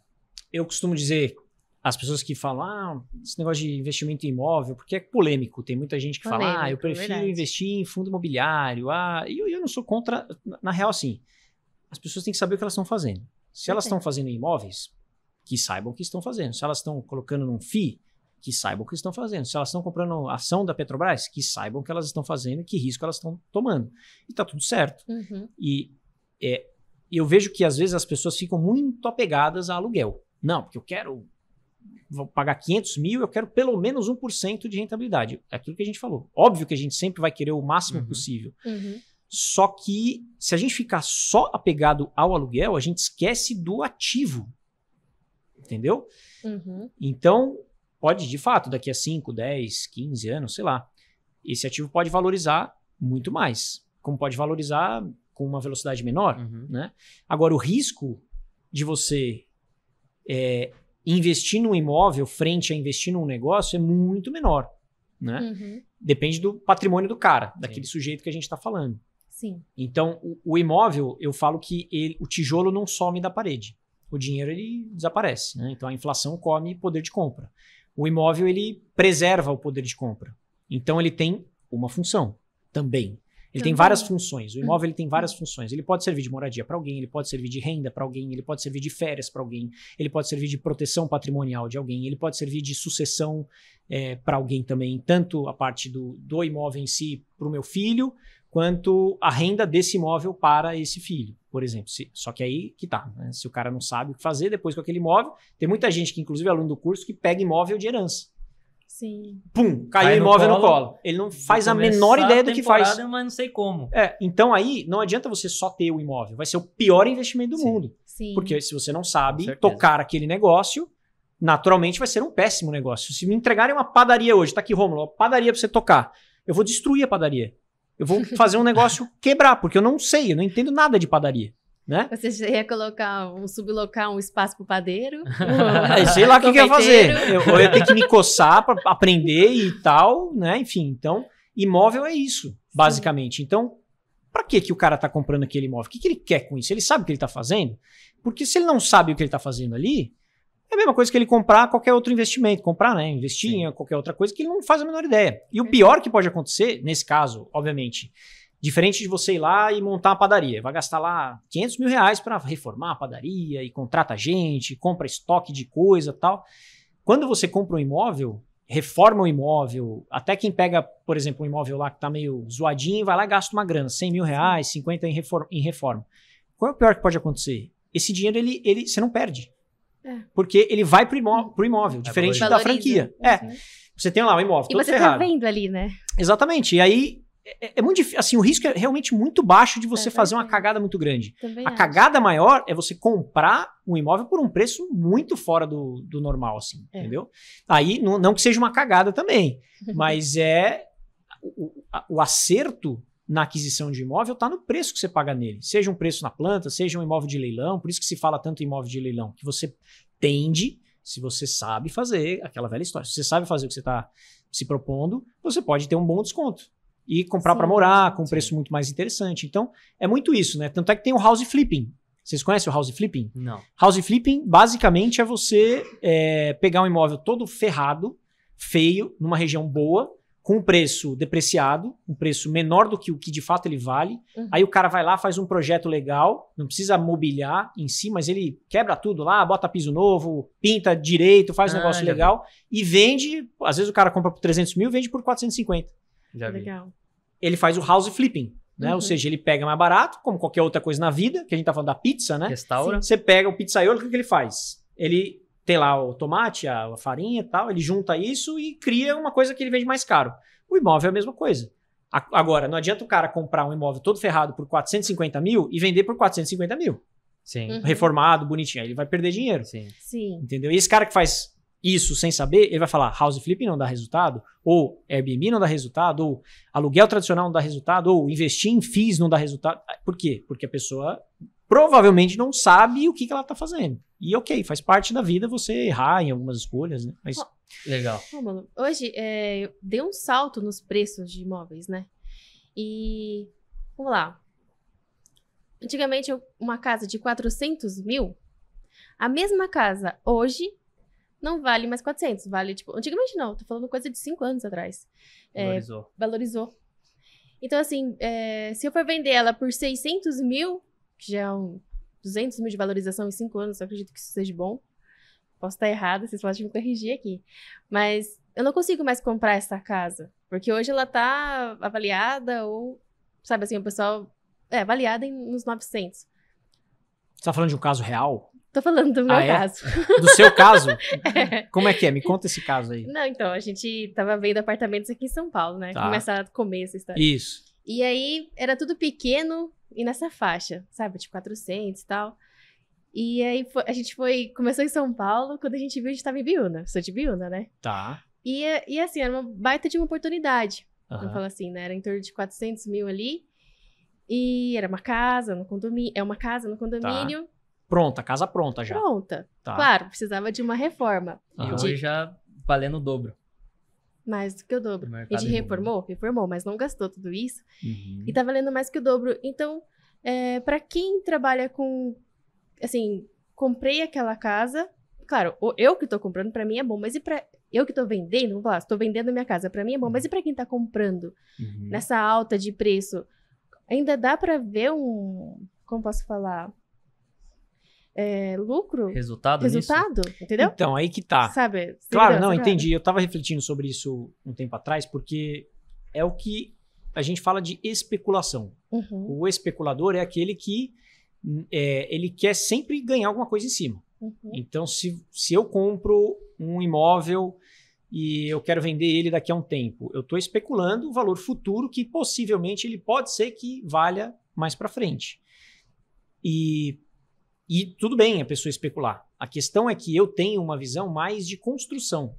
eu costumo dizer, as pessoas que falam, ah, esse negócio de investimento em imóvel, porque é polêmico, tem muita gente que polêmico, fala, ah, eu é prefiro verdade. investir em fundo imobiliário, ah, e eu, eu não sou contra, na, na real, assim, as pessoas têm que saber o que elas estão fazendo. Se elas estão fazendo imóveis, que saibam o que estão fazendo. Se elas estão colocando num FII, que saibam o que estão fazendo. Se elas estão comprando ação da Petrobras, que saibam o que elas estão fazendo e que risco elas estão tomando. E está tudo certo. Uhum. E é, eu vejo que às vezes as pessoas ficam muito apegadas a aluguel. Não, porque eu quero vou pagar 500 mil, eu quero pelo menos 1% de rentabilidade. É aquilo que a gente falou. Óbvio que a gente sempre vai querer o máximo uhum. possível. Uhum. Só que se a gente ficar só apegado ao aluguel, a gente esquece do ativo. Entendeu? Uhum. Então, pode, de fato, daqui a 5, 10, 15 anos, sei lá, esse ativo pode valorizar muito mais. Como pode valorizar com uma velocidade menor, uhum. né? Agora, o risco de você é, investir num imóvel frente a investir num negócio é muito menor, né? Uhum. Depende do patrimônio do cara, daquele Sim. sujeito que a gente está falando. Sim. Então, o, o, imóvel, eu falo que ele, o tijolo não some da parede. O dinheiro, ele desaparece, né? Então, a inflação come poder de compra o imóvel ele preserva o poder de compra. Então ele tem uma função também. Ele também. tem várias funções. O imóvel hum. ele tem várias funções. Ele pode servir de moradia para alguém, ele pode servir de renda para alguém, ele pode servir de férias para alguém, ele pode servir de proteção patrimonial de alguém, ele pode servir de sucessão é, para alguém também, tanto a parte do, do imóvel em si para o meu filho, quanto a renda desse imóvel para esse filho por exemplo. Se, só que aí que tá, né? se o cara não sabe o que fazer depois com aquele imóvel, tem muita gente que, inclusive, é aluno do curso, que pega imóvel de herança. Sim. Pum, caiu Cai imóvel no colo. no colo. Ele não faz a menor ideia do que faz. Mas não sei como. É, então aí não adianta você só ter o imóvel, vai ser o pior investimento do Sim. mundo. Sim. Porque se você não sabe tocar aquele negócio, naturalmente vai ser um péssimo negócio. Se me entregarem uma padaria hoje, tá aqui, Romulo, uma padaria para você tocar, eu vou destruir a padaria. Eu vou fazer um negócio quebrar, porque eu não sei, eu não entendo nada de padaria. Né? Você ia colocar um sublocar um espaço pro padeiro? Um... sei lá o que, que eu ia fazer. Eu, eu ia ter que me coçar para aprender e tal, né? Enfim, então, imóvel é isso, basicamente. Sim. Então, para que que o cara está comprando aquele imóvel? O que, que ele quer com isso? Ele sabe o que ele está fazendo? Porque se ele não sabe o que ele está fazendo ali, é a mesma coisa que ele comprar qualquer outro investimento, comprar, né? Investir Sim. em qualquer outra coisa que ele não faz a menor ideia. E o pior que pode acontecer, nesse caso, obviamente, diferente de você ir lá e montar uma padaria, vai gastar lá 500 mil reais para reformar a padaria e contrata gente, compra estoque de coisa tal. Quando você compra um imóvel, reforma o imóvel, até quem pega, por exemplo, um imóvel lá que está meio zoadinho, vai lá e gasta uma grana, 100 mil reais, 50 em reforma. Em reforma. Qual é o pior que pode acontecer? Esse dinheiro ele, ele, você não perde. É. Porque ele vai pro imóvel, pro imóvel diferente valoriza. da franquia. É. Você tem lá o imóvel e todo você tá ferrado. tá vendo ali, né? Exatamente. E aí é, é, muito difícil. Assim, o risco é realmente muito baixo de você é, fazer uma cagada muito grande. Também a acho. cagada maior é você comprar um imóvel por um preço muito fora do, do normal, assim, é. entendeu? Aí, não, não, que seja uma cagada também, mas é. O, o, acerto na aquisição de imóvel está no preço que você paga nele. Seja um preço na planta, seja um imóvel de leilão, por isso que se fala tanto em imóvel de leilão, que você tende, se você sabe fazer aquela velha história, se você sabe fazer o que você está se propondo, você pode ter um bom desconto e comprar para morar com um preço sim. muito mais interessante. Então, é muito isso, né? Tanto é que tem o house flipping. Vocês conhecem o house flipping? Não. House flipping, basicamente, é você é, pegar um imóvel todo ferrado, feio, numa região boa, com um preço depreciado, um preço menor do que o que de fato ele vale. Uhum. Aí o cara vai lá, faz um projeto legal, não precisa mobiliar em si, mas ele quebra tudo lá, bota piso novo, pinta direito, faz um negócio ah, legal vi. e vende. Às vezes o cara compra por 300 mil, vende por 450. Já legal. Vi. Ele faz o house flipping. Né? Uhum. Ou seja, ele pega mais barato, como qualquer outra coisa na vida, que a gente tá falando da pizza, né? Restaura. Você pega o pizzaiolo, o que, que ele faz? Ele tem lá o tomate, a, farinha e tal, ele junta isso e cria uma coisa que ele vende mais caro. O imóvel é a mesma coisa. agora, não adianta o cara comprar um imóvel todo ferrado por 450 mil e vender por 450 mil. Sim. Uhum. Reformado, bonitinho. Aí ele vai perder dinheiro. Sim. Sim. Entendeu? E esse cara que faz isso sem saber, ele vai falar house flip não dá resultado, ou Airbnb não dá resultado, ou aluguel tradicional não dá resultado, ou investir em FIIs não dá resultado. Por quê? Porque a pessoa provavelmente não sabe o que, que ela tá fazendo. E ok, faz parte da vida você errar em algumas escolhas, né? Mas. Legal. mano, hoje é, deu um salto nos preços de imóveis, né? E. Vamos lá. Antigamente, uma casa de 400 mil, a mesma casa hoje não vale mais 400, vale, tipo, antigamente não, tô falando coisa de 5 anos atrás. É, valorizou. É, valorizou. Então, assim, é, se eu for vender ela por 600 mil, já 200 é mil de valorização em 5 anos, eu acredito que isso seja bom. Posso estar errada, vocês podem me corrigir aqui. Mas eu não consigo mais comprar essa casa, porque hoje ela está avaliada ou, sabe assim, o pessoal é avaliada em, uns 900. Você está falando de um caso real? Tô falando do meu ah, é? caso. Do seu caso? é. Como é que é? Me conta esse caso aí. Não, então, a gente tava vendo apartamentos aqui em São Paulo, né? Tá. Começar a comer essa história. Isso. E aí, era tudo pequeno, e nessa faixa, sabe? Tipo, 400 e tal. E aí a gente foi, começou em São Paulo, quando a gente viu, a gente tava em Biúna. Sou de Biúna, né? Tá. E, e assim, era uma baita de uma oportunidade. Uhum. Vamos falar assim, né? Era em torno de 400 mil ali. E era uma casa no condomínio. É uma casa no tá. condomínio. Tá. Pronta, casa pronta já. Pronta. Tá. Claro, precisava de uma reforma. Uhum. E hoje já valendo o dobro mais do que o dobro. e Ele reformou? Reformou, mas não gastou tudo isso. Uhum. E tá valendo mais que o dobro. Então, é, para quem trabalha com. Assim, comprei aquela casa. Claro, eu que tô comprando, para mim é bom, mas e para eu que tô vendendo? Vamos falar, estou vendendo minha casa, para mim é bom, mas e para quem tá comprando uhum. nessa alta de preço? Ainda dá para ver um. Como posso falar? é, lucro. Resultado, Resultado, nisso? entendeu? Então, aí que tá. Sabe? Claro, não, entendi. Eu tava refletindo sobre isso um tempo atrás, porque é o que a gente fala de especulação. Uhum. O especulador é aquele que é, ele quer sempre ganhar alguma coisa em cima. Uhum. Então, se, se eu compro um imóvel e eu quero vender ele daqui a um tempo, eu estou especulando o valor futuro que possivelmente ele pode ser que valha mais para frente. E e tudo bem a pessoa especular. A questão é que eu tenho uma visão mais de construção.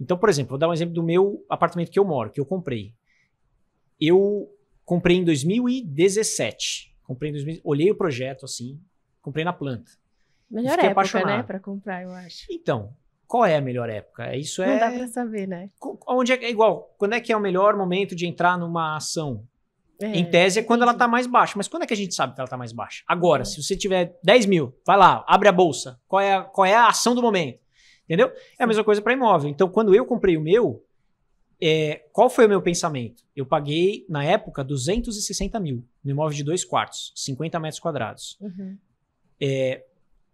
Então, por exemplo, vou dar um exemplo do meu apartamento que eu moro, que eu comprei. Eu comprei em 2017. Comprei em 2000, olhei o projeto assim, comprei na planta. Melhor época, né, apaixonado. né, para comprar, eu acho. Então, qual é a melhor época? Isso é Não dá é para saber, né? Onde é, é igual, quando é que é o melhor momento de entrar numa ação? É, em tese é quando ela está mais baixa. Mas quando é que a gente sabe que ela está mais baixa? Agora, hum. se você tiver 10 mil, vai lá, abre a bolsa. Qual é a, qual é a ação do momento? Entendeu? É a mesma coisa para imóvel. Então, quando eu comprei o meu, é, qual foi o meu pensamento? Eu paguei, na época, 260 mil no imóvel de dois quartos, 50 metros quadrados. Uhum. É,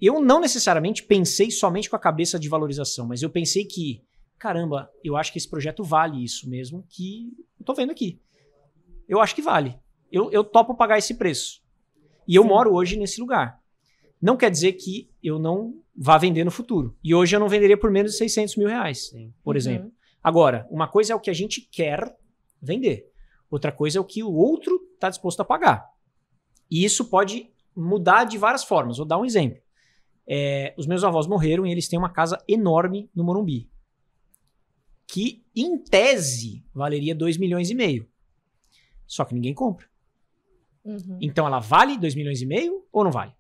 eu não necessariamente pensei somente com a cabeça de valorização, mas eu pensei que, caramba, eu acho que esse projeto vale isso mesmo que eu tô vendo aqui eu acho que vale. Eu, eu topo pagar esse preço. E eu Sim. moro hoje nesse lugar. Não quer dizer que eu não vá vender no futuro. E hoje eu não venderia por menos de 600 mil reais, Sim. por uhum. exemplo. Agora, uma coisa é o que a gente quer vender. Outra coisa é o que o outro está disposto a pagar. E isso pode mudar de várias formas. Vou dar um exemplo. É, os meus avós morreram e eles têm uma casa enorme no Morumbi. Que, em tese, valeria 2 milhões e meio. Só que ninguém compra. Uhum. Então ela vale 2 milhões e meio ou não vale?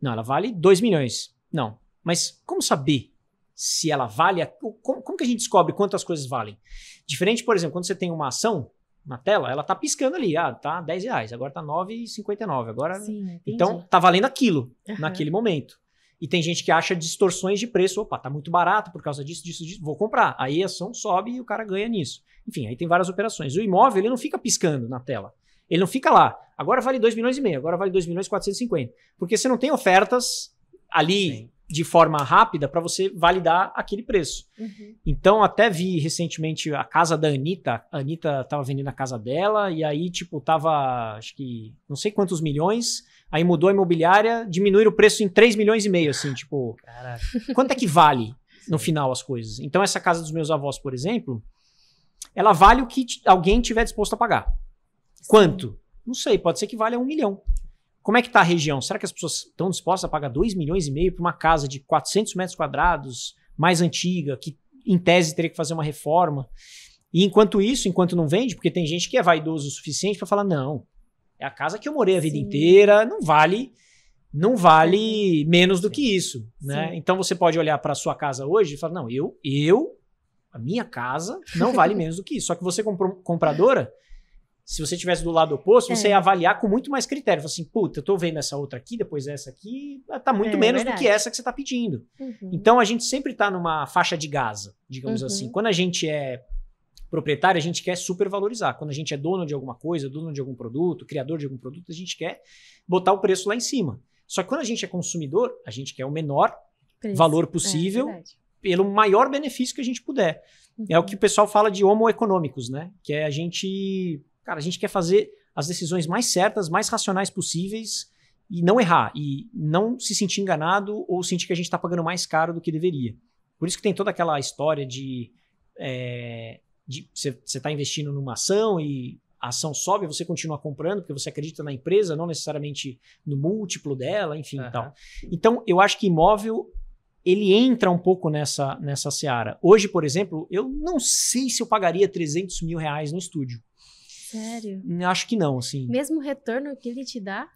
Não, ela vale 2 milhões. Não. Mas como saber se ela vale? A... Como, como, que a gente descobre quantas coisas valem? Diferente, por exemplo, quando você tem uma ação na tela, ela tá piscando ali, ah, tá 10 reais, agora tá 9,59. Agora. Sim, então tá valendo aquilo uhum. naquele momento. E tem gente que acha distorções de preço. Opa, tá muito barato por causa disso, disso, disso. Vou comprar. Aí a ação sobe e o cara ganha nisso. Enfim, aí tem várias operações. O imóvel, ele não fica piscando na tela. Ele não fica lá. Agora vale 2 milhões e meio, agora vale 2 milhões e 450. Porque você não tem ofertas ali Sim. de forma rápida para você validar aquele preço. Uhum. Então, até vi recentemente a casa da Anitta. A Anitta estava vendendo a casa dela e aí, tipo, tava, acho que não sei quantos milhões Aí mudou a imobiliária, diminuíram o preço em 3 milhões e meio, assim, tipo. Caraca. Quanto é que vale no final as coisas? Então, essa casa dos meus avós, por exemplo, ela vale o que alguém tiver disposto a pagar. Quanto? Não sei, pode ser que valha um milhão. Como é que está a região? Será que as pessoas estão dispostas a pagar 2 milhões e meio para uma casa de 400 metros quadrados, mais antiga, que em tese teria que fazer uma reforma? E enquanto isso, enquanto não vende, porque tem gente que é vaidoso o suficiente para falar: não, é a casa que eu morei a vida Sim. inteira, não vale não vale uhum. menos do que isso, né? Sim. Então você pode olhar para sua casa hoje e falar: "Não, eu eu a minha casa não vale menos do que isso". Só que você comprou, compradora, se você tivesse do lado oposto, é. você ia avaliar com muito mais critério. Falar assim, puta, eu tô vendo essa outra aqui, depois essa aqui, ah, tá muito é, menos verdade. do que essa que você tá pedindo. Uhum. Então a gente sempre tá numa faixa de Gaza, digamos uhum. assim. Quando a gente é proprietário, a gente quer supervalorizar. Quando a gente é dono de alguma coisa, dono de algum produto, criador de algum produto, a gente quer botar o preço lá em cima. Só que quando a gente é consumidor, a gente quer o menor preço. valor é, possível é, pelo maior benefício que a gente puder. Uhum. É o uhum. que o pessoal fala de homo econômicos, né? Que é a gente, cara, a gente quer fazer as decisões mais certas, mais racionais possíveis e não errar e não se sentir enganado ou sentir que a gente está pagando mais caro do que deveria. Por isso que tem toda aquela história de é, você está investindo numa ação e a ação sobe, você continua comprando porque você acredita na empresa, não necessariamente no múltiplo dela, enfim, uhum. tal. Então, eu acho que imóvel ele entra um pouco nessa nessa seara. Hoje, por exemplo, eu não sei se eu pagaria 300 mil reais no estúdio. Sério? Hum, acho que não, assim. Mesmo retorno que ele te dá?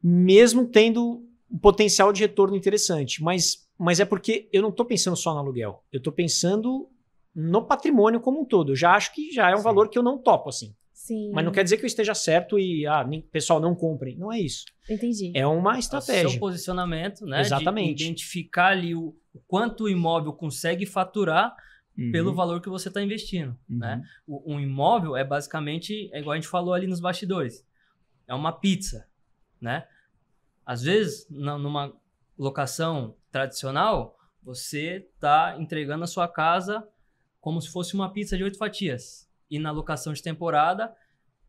Mesmo tendo um potencial de retorno interessante, mas mas é porque eu não estou pensando só no aluguel, eu estou pensando no patrimônio como um todo. já acho que já é um Sim. valor que eu não topo, assim. Sim. Mas não quer dizer que eu esteja certo e, ah, pessoal, não comprem. Não é isso. Entendi. É uma estratégia. O seu posicionamento, né? Exatamente. De identificar ali o, o quanto o imóvel consegue faturar uhum. pelo valor que você está investindo, uhum. né? O, um imóvel é basicamente, é igual a gente falou ali nos bastidores, é uma pizza, né? Às vezes, na, numa locação tradicional, você está entregando a sua casa como se fosse uma pizza de oito fatias. E na locação de temporada,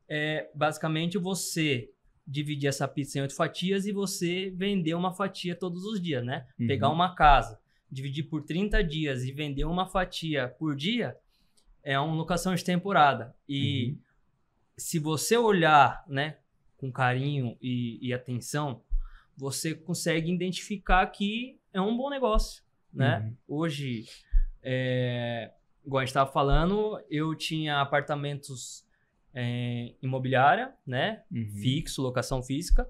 é basicamente você dividir essa pizza em oito fatias e você vender uma fatia todos os dias, né? Uhum. Pegar uma casa, dividir por 30 dias e vender uma fatia por dia é uma locação de temporada. E uhum. se você olhar, né, com carinho e, e, atenção, você consegue identificar que é um bom negócio, né? Uhum. Hoje, é, igual a gente estava falando, eu tinha apartamentos é, imobiliária, né? Uhum. Fixo, locação física,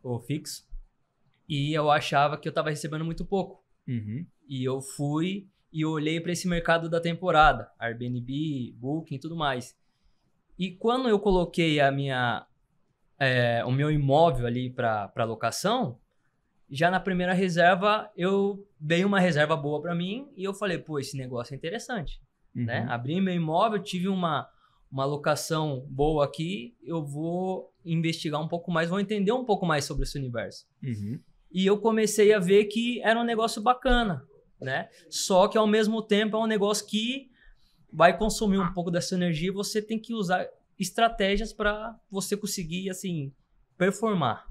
ou fixo. E eu achava que eu estava recebendo muito pouco. Uhum. E eu fui e olhei para esse mercado da temporada, Airbnb, Booking e tudo mais. E quando eu coloquei a minha, é, o meu imóvel ali para locação, já na primeira reserva, eu dei uma reserva boa para mim e eu falei, pô, esse negócio é interessante. Né? Uhum. Né? Abri meu imóvel, tive uma, uma locação boa aqui, eu vou investigar um pouco mais, vou entender um pouco mais sobre esse universo. Uhum. E eu comecei a ver que era um negócio bacana, né? Só que ao mesmo tempo é um negócio que vai consumir um pouco dessa energia e você tem que usar estratégias para você conseguir, assim, performar.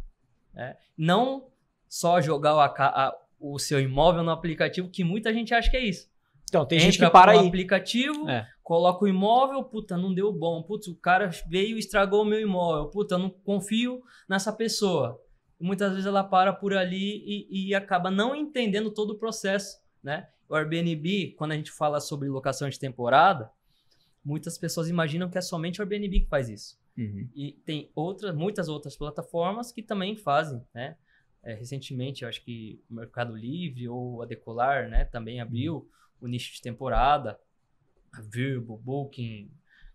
Né? Não só jogar o, a, o seu imóvel no aplicativo, que muita gente acha que é isso. Então, tem Entra gente que para aí. aplicativo, é. coloca o imóvel, puta, não deu bom. Putz, o cara veio e estragou o meu imóvel. Puta, não confio nessa pessoa. Muitas vezes ela para por ali e, e acaba não entendendo todo o processo, né? O Airbnb, quando a gente fala sobre locação de temporada, muitas pessoas imaginam que é somente o Airbnb que faz isso. Uhum. E tem outras, muitas outras plataformas que também fazem, né? É, recentemente, eu acho que o Mercado Livre ou a Decolar, né, também abriu o nicho de temporada, a Virbo, Booking,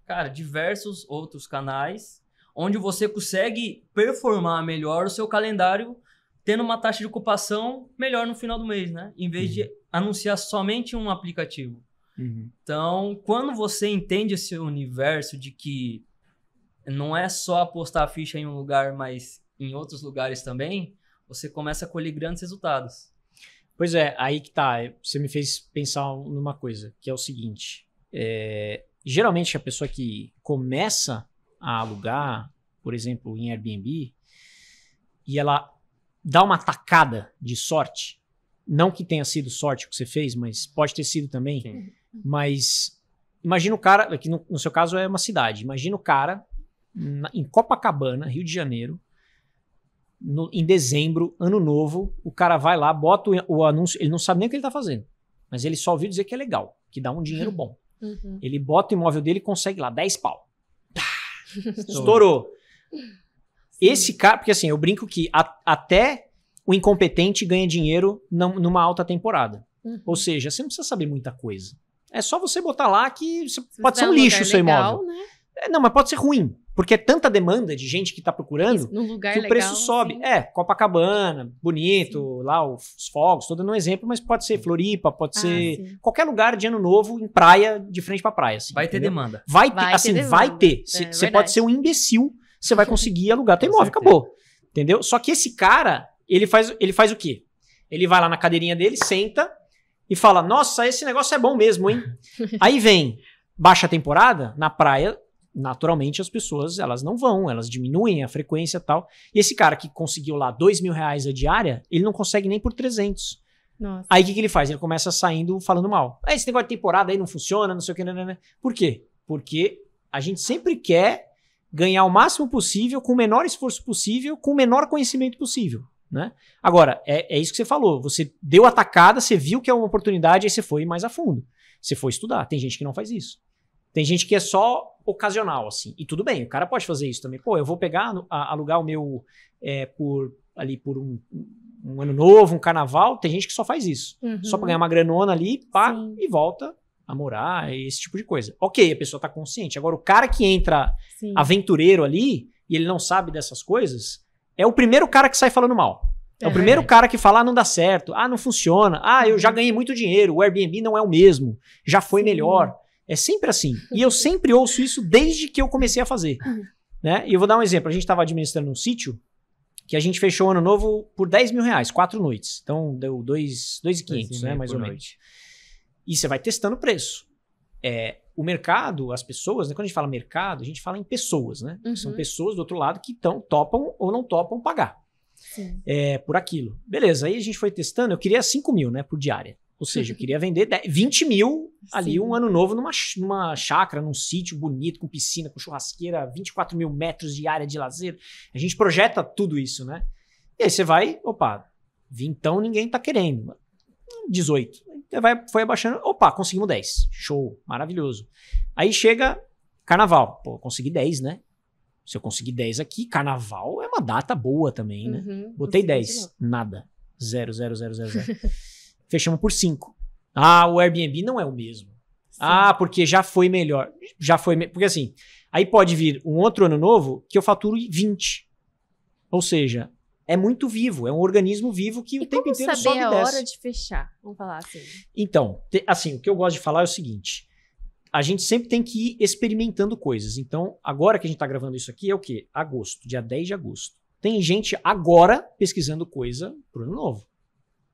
cara, diversos outros canais onde você consegue performar melhor o seu calendário tendo uma taxa de ocupação melhor no final do mês, né? Em vez uhum. de anunciar somente um aplicativo. Uhum. Então, quando você entende esse universo de que não é só apostar a ficha em um lugar, mas em outros lugares também, você começa a colher grandes resultados. Pois é, aí que tá. Você me fez pensar numa coisa, que é o seguinte: é, geralmente a pessoa que começa a alugar, por exemplo, em Airbnb, e ela dá uma tacada de sorte, não que tenha sido sorte o que você fez, mas pode ter sido também. Sim. Mas imagina o cara, que no, no seu caso é uma cidade, imagina o cara na, em Copacabana, Rio de Janeiro, no, em dezembro, ano novo, o cara vai lá, bota o, o, anúncio, ele não sabe nem o que ele tá fazendo, mas ele só ouviu dizer que é legal, que dá um dinheiro uhum. bom. Uhum. Ele bota o imóvel dele e consegue lá 10 pau. Pá, estourou. Esse cara, porque assim, eu brinco que a, até o incompetente ganha dinheiro não, numa alta temporada. Uhum. Ou seja, você não precisa saber muita coisa. É só você botar lá que você pode ser um lixo é o seu imóvel. Né? É, não, mas pode ser ruim. Porque é tanta demanda de gente que está procurando Isso, que o preço sobe. Sim. É, Copacabana, bonito, sim. lá os fogos, todo é um exemplo, mas pode ser Floripa, pode ah, ser sim. qualquer lugar de ano novo, em praia, de frente para praia. Assim, vai ter demanda. Vai ter, assim, ter vai ter. É você pode ser um imbecil, você vai conseguir alugar teu imóvel, acabou. Entendeu? Só que esse cara, ele faz, ele faz o quê? Ele vai lá na cadeirinha dele, senta e fala: Nossa, esse negócio é bom mesmo, hein? Aí vem baixa temporada, na praia naturalmente as pessoas elas não vão, elas diminuem a frequência tal. E esse cara que conseguiu lá dois mil reais a diária, ele não consegue nem por 300. Nossa. Aí o que, que ele faz? Ele começa saindo falando mal. Ah, esse negócio de temporada aí não funciona, não sei o que. Nanana. Né, né, né. Por quê? Porque a gente sempre quer ganhar o máximo possível, com o menor esforço possível, com o menor conhecimento possível. Né? Agora, é, é isso que você falou. Você deu a tacada, você viu que é uma oportunidade, aí você foi mais a fundo. Você foi estudar. Tem gente que não faz isso. Tem gente que é só ocasional, assim. E tudo bem, o cara pode fazer isso também. Pô, eu vou pegar, alugar o meu é, por ali por um, um, ano novo, um carnaval. Tem gente que só faz isso. Uhum. Só pra ganhar uma granona ali, pá, Sim. e volta a morar, esse tipo de coisa. Ok, a pessoa tá consciente. Agora, o cara que entra Sim. aventureiro ali e ele não sabe dessas coisas, é o primeiro cara que sai falando mal. É o é primeiro cara que fala, ah, não dá certo, ah, não funciona, ah, eu já uhum. ganhei muito dinheiro, o Airbnb não é o mesmo, já foi Sim. melhor. É sempre assim. E eu sempre ouço isso desde que eu comecei a fazer. Né? E eu vou dar um exemplo. A gente estava administrando um sítio que a gente fechou o ano novo por 10 mil reais, quatro noites. Então deu 2,500, né? Mais ou menos. Noite. E você vai testando o preço. É, o mercado, as pessoas, né? quando a gente fala mercado, a gente fala em pessoas, né? Uhum. São pessoas do outro lado que tão, topam ou não topam pagar é, por aquilo. Beleza, aí a gente foi testando, eu queria 5 mil, né? Por diária. Ou seja, eu uhum. queria vender 20 mil ali Sim. um ano novo numa, numa chácara, num sítio bonito, com piscina, com churrasqueira, 24 mil metros de área de lazer. A gente projeta tudo isso, né? E aí você vai, opa, então ninguém tá querendo. 18. Então vai, foi abaixando, opa, conseguimos 10. Show, maravilhoso. Aí chega carnaval. Pô, consegui 10, né? Se eu conseguir 10 aqui, carnaval é uma data boa também, né? Uhum, Botei 10, nada. Zero, zero, zero, zero, zero. fechamos por 5. Ah, o Airbnb não é o mesmo. Sim. Ah, porque já foi melhor. Já foi. Me... Porque assim, aí pode vir um outro ano novo que eu faturo 20. Ou seja, é muito vivo, é um organismo vivo que e o tempo inteiro sobe e desce. saber a hora de fechar? Vamos falar assim. Então, te, assim, o que eu gosto de falar é o seguinte. A gente sempre tem que ir experimentando coisas. Então, agora que a gente está gravando isso aqui, é o quê? Agosto, dia 10 de agosto. Tem gente agora pesquisando coisa para o ano novo.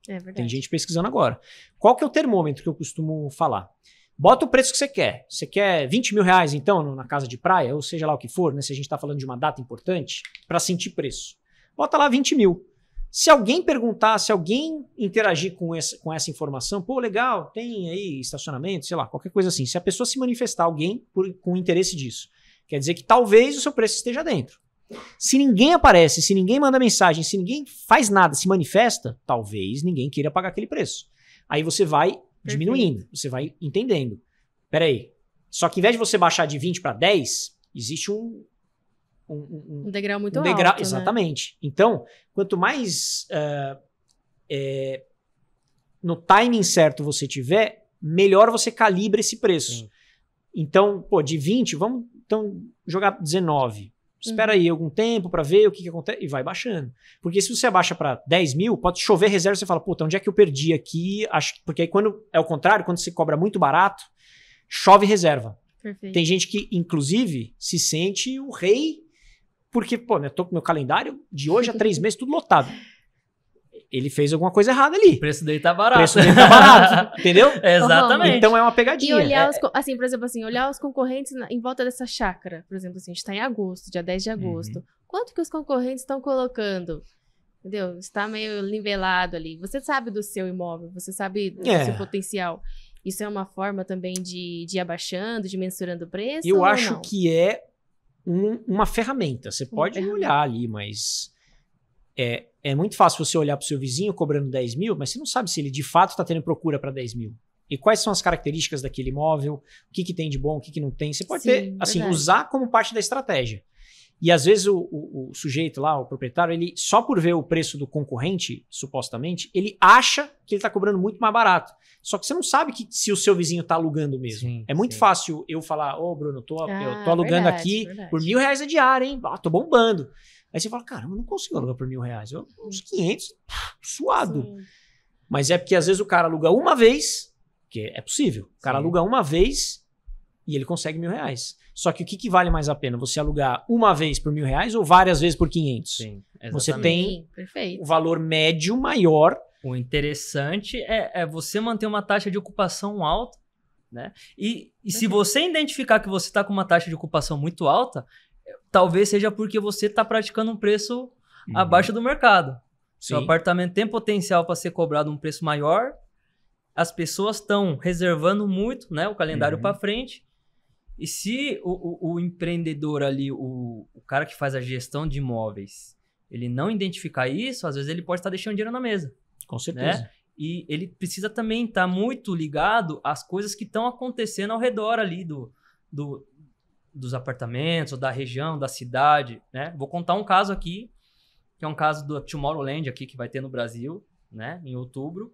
É verdade. Tem gente pesquisando agora. Qual que é o termômetro que eu costumo falar? Bota o preço que você quer. Você quer 20 mil reais, então, na casa de praia, ou seja lá o que for, né? Se a gente está falando de uma data importante, para sentir preço. Bota lá 20 mil. Se alguém perguntar, se alguém interagir com essa, com essa informação, pô, legal, tem aí estacionamento, sei lá, qualquer coisa assim. Se a pessoa se manifestar, alguém por, com interesse disso, quer dizer que talvez o seu preço esteja dentro. Se ninguém aparece, se ninguém manda mensagem, se ninguém faz nada, se manifesta, talvez ninguém queira pagar aquele preço. Aí você vai diminuindo, você vai entendendo. Peraí. Só que em vez de você baixar de 20 para 10, existe um, um, um, um, degrau muito um degrau, alto. Né? Exatamente. Né? Então, quanto mais uh, é, no timing certo você tiver, melhor você calibra esse preço. Sim. Então, pô, de 20, vamos então jogar 19. Espera uhum. aí algum tempo para ver o que, que, acontece e vai baixando. Porque se você abaixa para 10 mil, pode chover reserva você fala, puta, onde é que eu perdi aqui? Acho... Porque aí quando é o contrário, quando você cobra muito barato, chove reserva. Perfeito. Tem gente que, inclusive, se sente o rei, porque, pô, eu né, tô com meu calendário de hoje a três meses tudo lotado ele fez alguma coisa errada ali. O preço dele tá barato. O preço dele tá barato, entendeu? Exatamente. Então é uma pegadinha. E olhar é, os, é. assim, por exemplo, assim, olhar os concorrentes em volta dessa chácara. Por exemplo, assim, a gente tá em agosto, dia 10 de uhum. agosto. Uhum. Quanto que os concorrentes estão colocando? Entendeu? Está meio nivelado ali. Você sabe do seu imóvel, você sabe do é. seu potencial. Isso é uma forma também de, de ir abaixando, de mensurando o preço? Eu acho não? que é um, uma ferramenta. Você pode olhar ali, mas é, é muito fácil você olhar para o seu vizinho cobrando 10 mil, mas você não sabe se ele de fato está tendo procura para 10 mil. E quais são as características daquele imóvel, o que, que tem de bom, o que, que não tem. Você pode Sim, ter, assim, verdade. usar como parte da estratégia. E às vezes o, o, o, sujeito lá, o proprietário, ele só por ver o preço do concorrente, supostamente, ele acha que ele está cobrando muito mais barato. Só que você não sabe que, se o seu vizinho está alugando mesmo. Sim, é muito sim. fácil eu falar, ô oh, Bruno, tô, ah, eu tô alugando verdade, aqui verdade. por mil reais a diária, hein? Ah, tô bombando. Aí você fala, caramba, não consigo alugar por mil reais. Eu, hum. uns 500, suado. Sim. Mas é porque às vezes o cara aluga uma vez, que é possível, o cara Sim. aluga uma vez e ele consegue mil reais. Só que o que, que, vale mais a pena? Você alugar uma vez por mil reais ou várias vezes por 500? Sim, exatamente. Você tem Sim, o valor médio maior. O interessante é, é você manter uma taxa de ocupação alta né? E, e se você identificar que você está com uma taxa de ocupação muito alta, talvez seja porque você está praticando um preço uhum. abaixo do mercado. Sim. Seu apartamento tem potencial para ser cobrado um preço maior. As pessoas estão reservando muito, né, o calendário uhum. para frente. E se o, o, o empreendedor ali, o, o, cara que faz a gestão de imóveis, ele não identificar isso, às vezes ele pode estar deixando dinheiro na mesa. Com né? certeza. Né? E ele precisa também estar tá muito ligado às coisas que estão acontecendo ao redor ali do, do, dos apartamentos, ou da região, da cidade, né? Vou contar um caso aqui, que é um caso do Tomorrowland aqui que vai ter no Brasil, né, em outubro.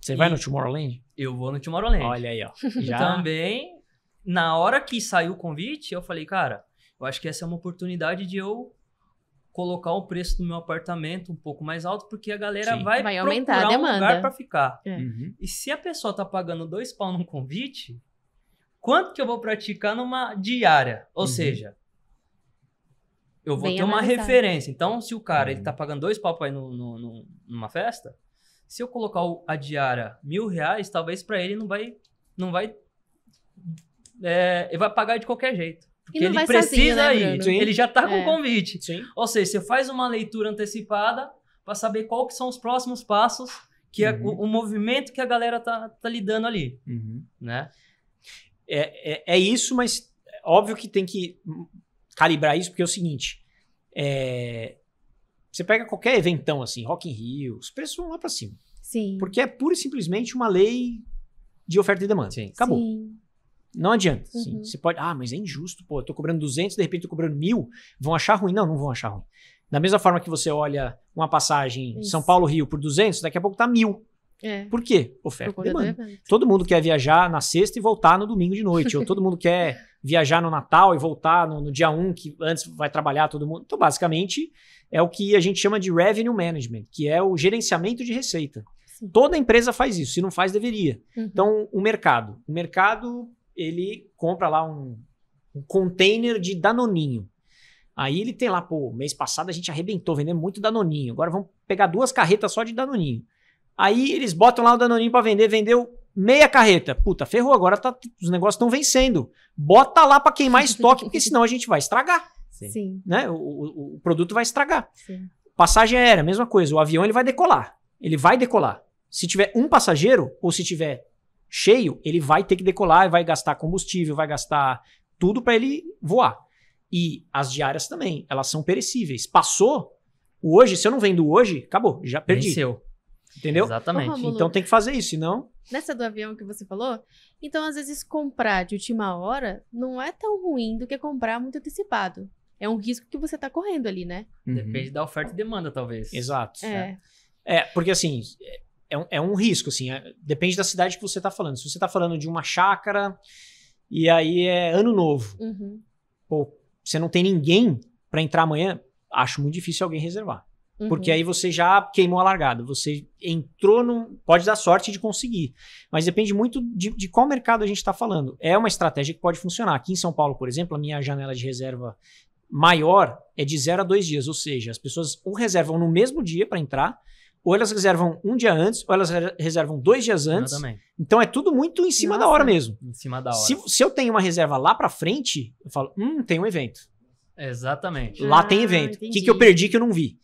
Você e vai no Tomorrowland? Eu vou no Tomorrowland. Olha aí, ó. Já... Também, na hora que saiu o convite, eu falei, cara, eu acho que essa é uma oportunidade de eu colocar o preço do meu apartamento um pouco mais alto, porque a galera vai, aumentar procurar a demanda. um lugar para ficar. É. Uhum. E se a pessoa tá pagando dois pau no convite, quanto que eu vou praticar numa diária. Ou uhum. seja, eu vou Bem ter uma analisado. referência. Então, se o cara uhum. ele tá pagando dois pau aí no, no, no, numa festa, se eu colocar a diária mil reais, talvez para ele não vai. Não vai é, ele vai pagar de qualquer jeito. Porque ele precisa sozinho, né, ir. Ele já tá com o é. convite. Sim. Ou seja, você faz uma leitura antecipada para saber qual que são os próximos passos, que é uhum. é o, o, movimento que a galera tá, tá lidando ali. Uhum. Né? É, é, é, isso, mas óbvio que tem que calibrar isso, porque é o seguinte: é, você pega qualquer eventão assim, Rock in Rio, os preços vão lá para cima. Sim. Porque é pura e simplesmente uma lei de oferta e demanda. Sim. Acabou. Sim. Não adianta. Uhum. Você pode, ah, mas é injusto, pô, eu tô cobrando 200, de repente eu tô cobrando mil, vão achar ruim? Não, não vão achar ruim. Da mesma forma que você olha uma passagem São Paulo-Rio por 200, daqui a pouco tá mil. É. Por quê? Oferta e demanda. Todo mundo quer viajar na sexta e voltar no domingo de noite. ou todo mundo quer viajar no Natal e voltar no, no dia 1, um, que antes vai trabalhar todo mundo. Então, basicamente, é o que a gente chama de revenue management, que é o gerenciamento de receita. Sim. Toda empresa faz isso, se não faz, deveria. Uhum. Então, o mercado. O mercado, ele compra lá um, um container de danoninho. Aí ele tem lá, pô, mês passado a gente arrebentou, vendendo muito danoninho. Agora vamos pegar duas carretas só de danoninho. Aí eles botam lá o Danoninho para vender, vendeu meia carreta. Puta, ferrou, agora tá, os negócios estão vencendo. Bota lá para queimar estoque, porque senão a gente vai estragar. Sim. Né? O, o, o produto vai estragar. Sim. Passagem aérea, mesma coisa. O avião ele vai decolar. Ele vai decolar. Se tiver um passageiro ou se tiver cheio, ele vai ter que decolar, vai gastar combustível, vai gastar tudo para ele voar. E as diárias também, elas são perecíveis. Passou, hoje, se eu não vendo hoje, acabou, já perdi. Venceu. Entendeu? Exatamente. então tem que fazer isso, senão. Nessa do avião que você falou, então às vezes comprar de última hora não é tão ruim do que comprar muito antecipado. É um risco que você está correndo ali, né? Uhum. Depende da oferta e demanda, talvez. Exato. É, é. porque assim, é, é um, é um risco, assim. É, depende da cidade que você está falando. Se você está falando de uma chácara e aí é ano novo, uhum. pô, você não tem ninguém para entrar amanhã, acho muito difícil alguém reservar. Porque uhum. aí você já queimou a largada, você entrou no, Pode dar sorte de conseguir. Mas depende muito de, de qual mercado a gente está falando. É uma estratégia que pode funcionar. Aqui em São Paulo, por exemplo, a minha janela de reserva maior é de zero a dois dias, ou seja, as pessoas ou reservam no mesmo dia para entrar, ou elas reservam um dia antes, ou elas reservam dois dias antes. Então é tudo muito em cima Nossa, da hora mesmo. Em cima da hora. Se, se eu tenho uma reserva lá para frente, eu falo, hum, tem um evento. Exatamente. Lá ah, tem evento. O ah, que, que eu perdi que eu não vi?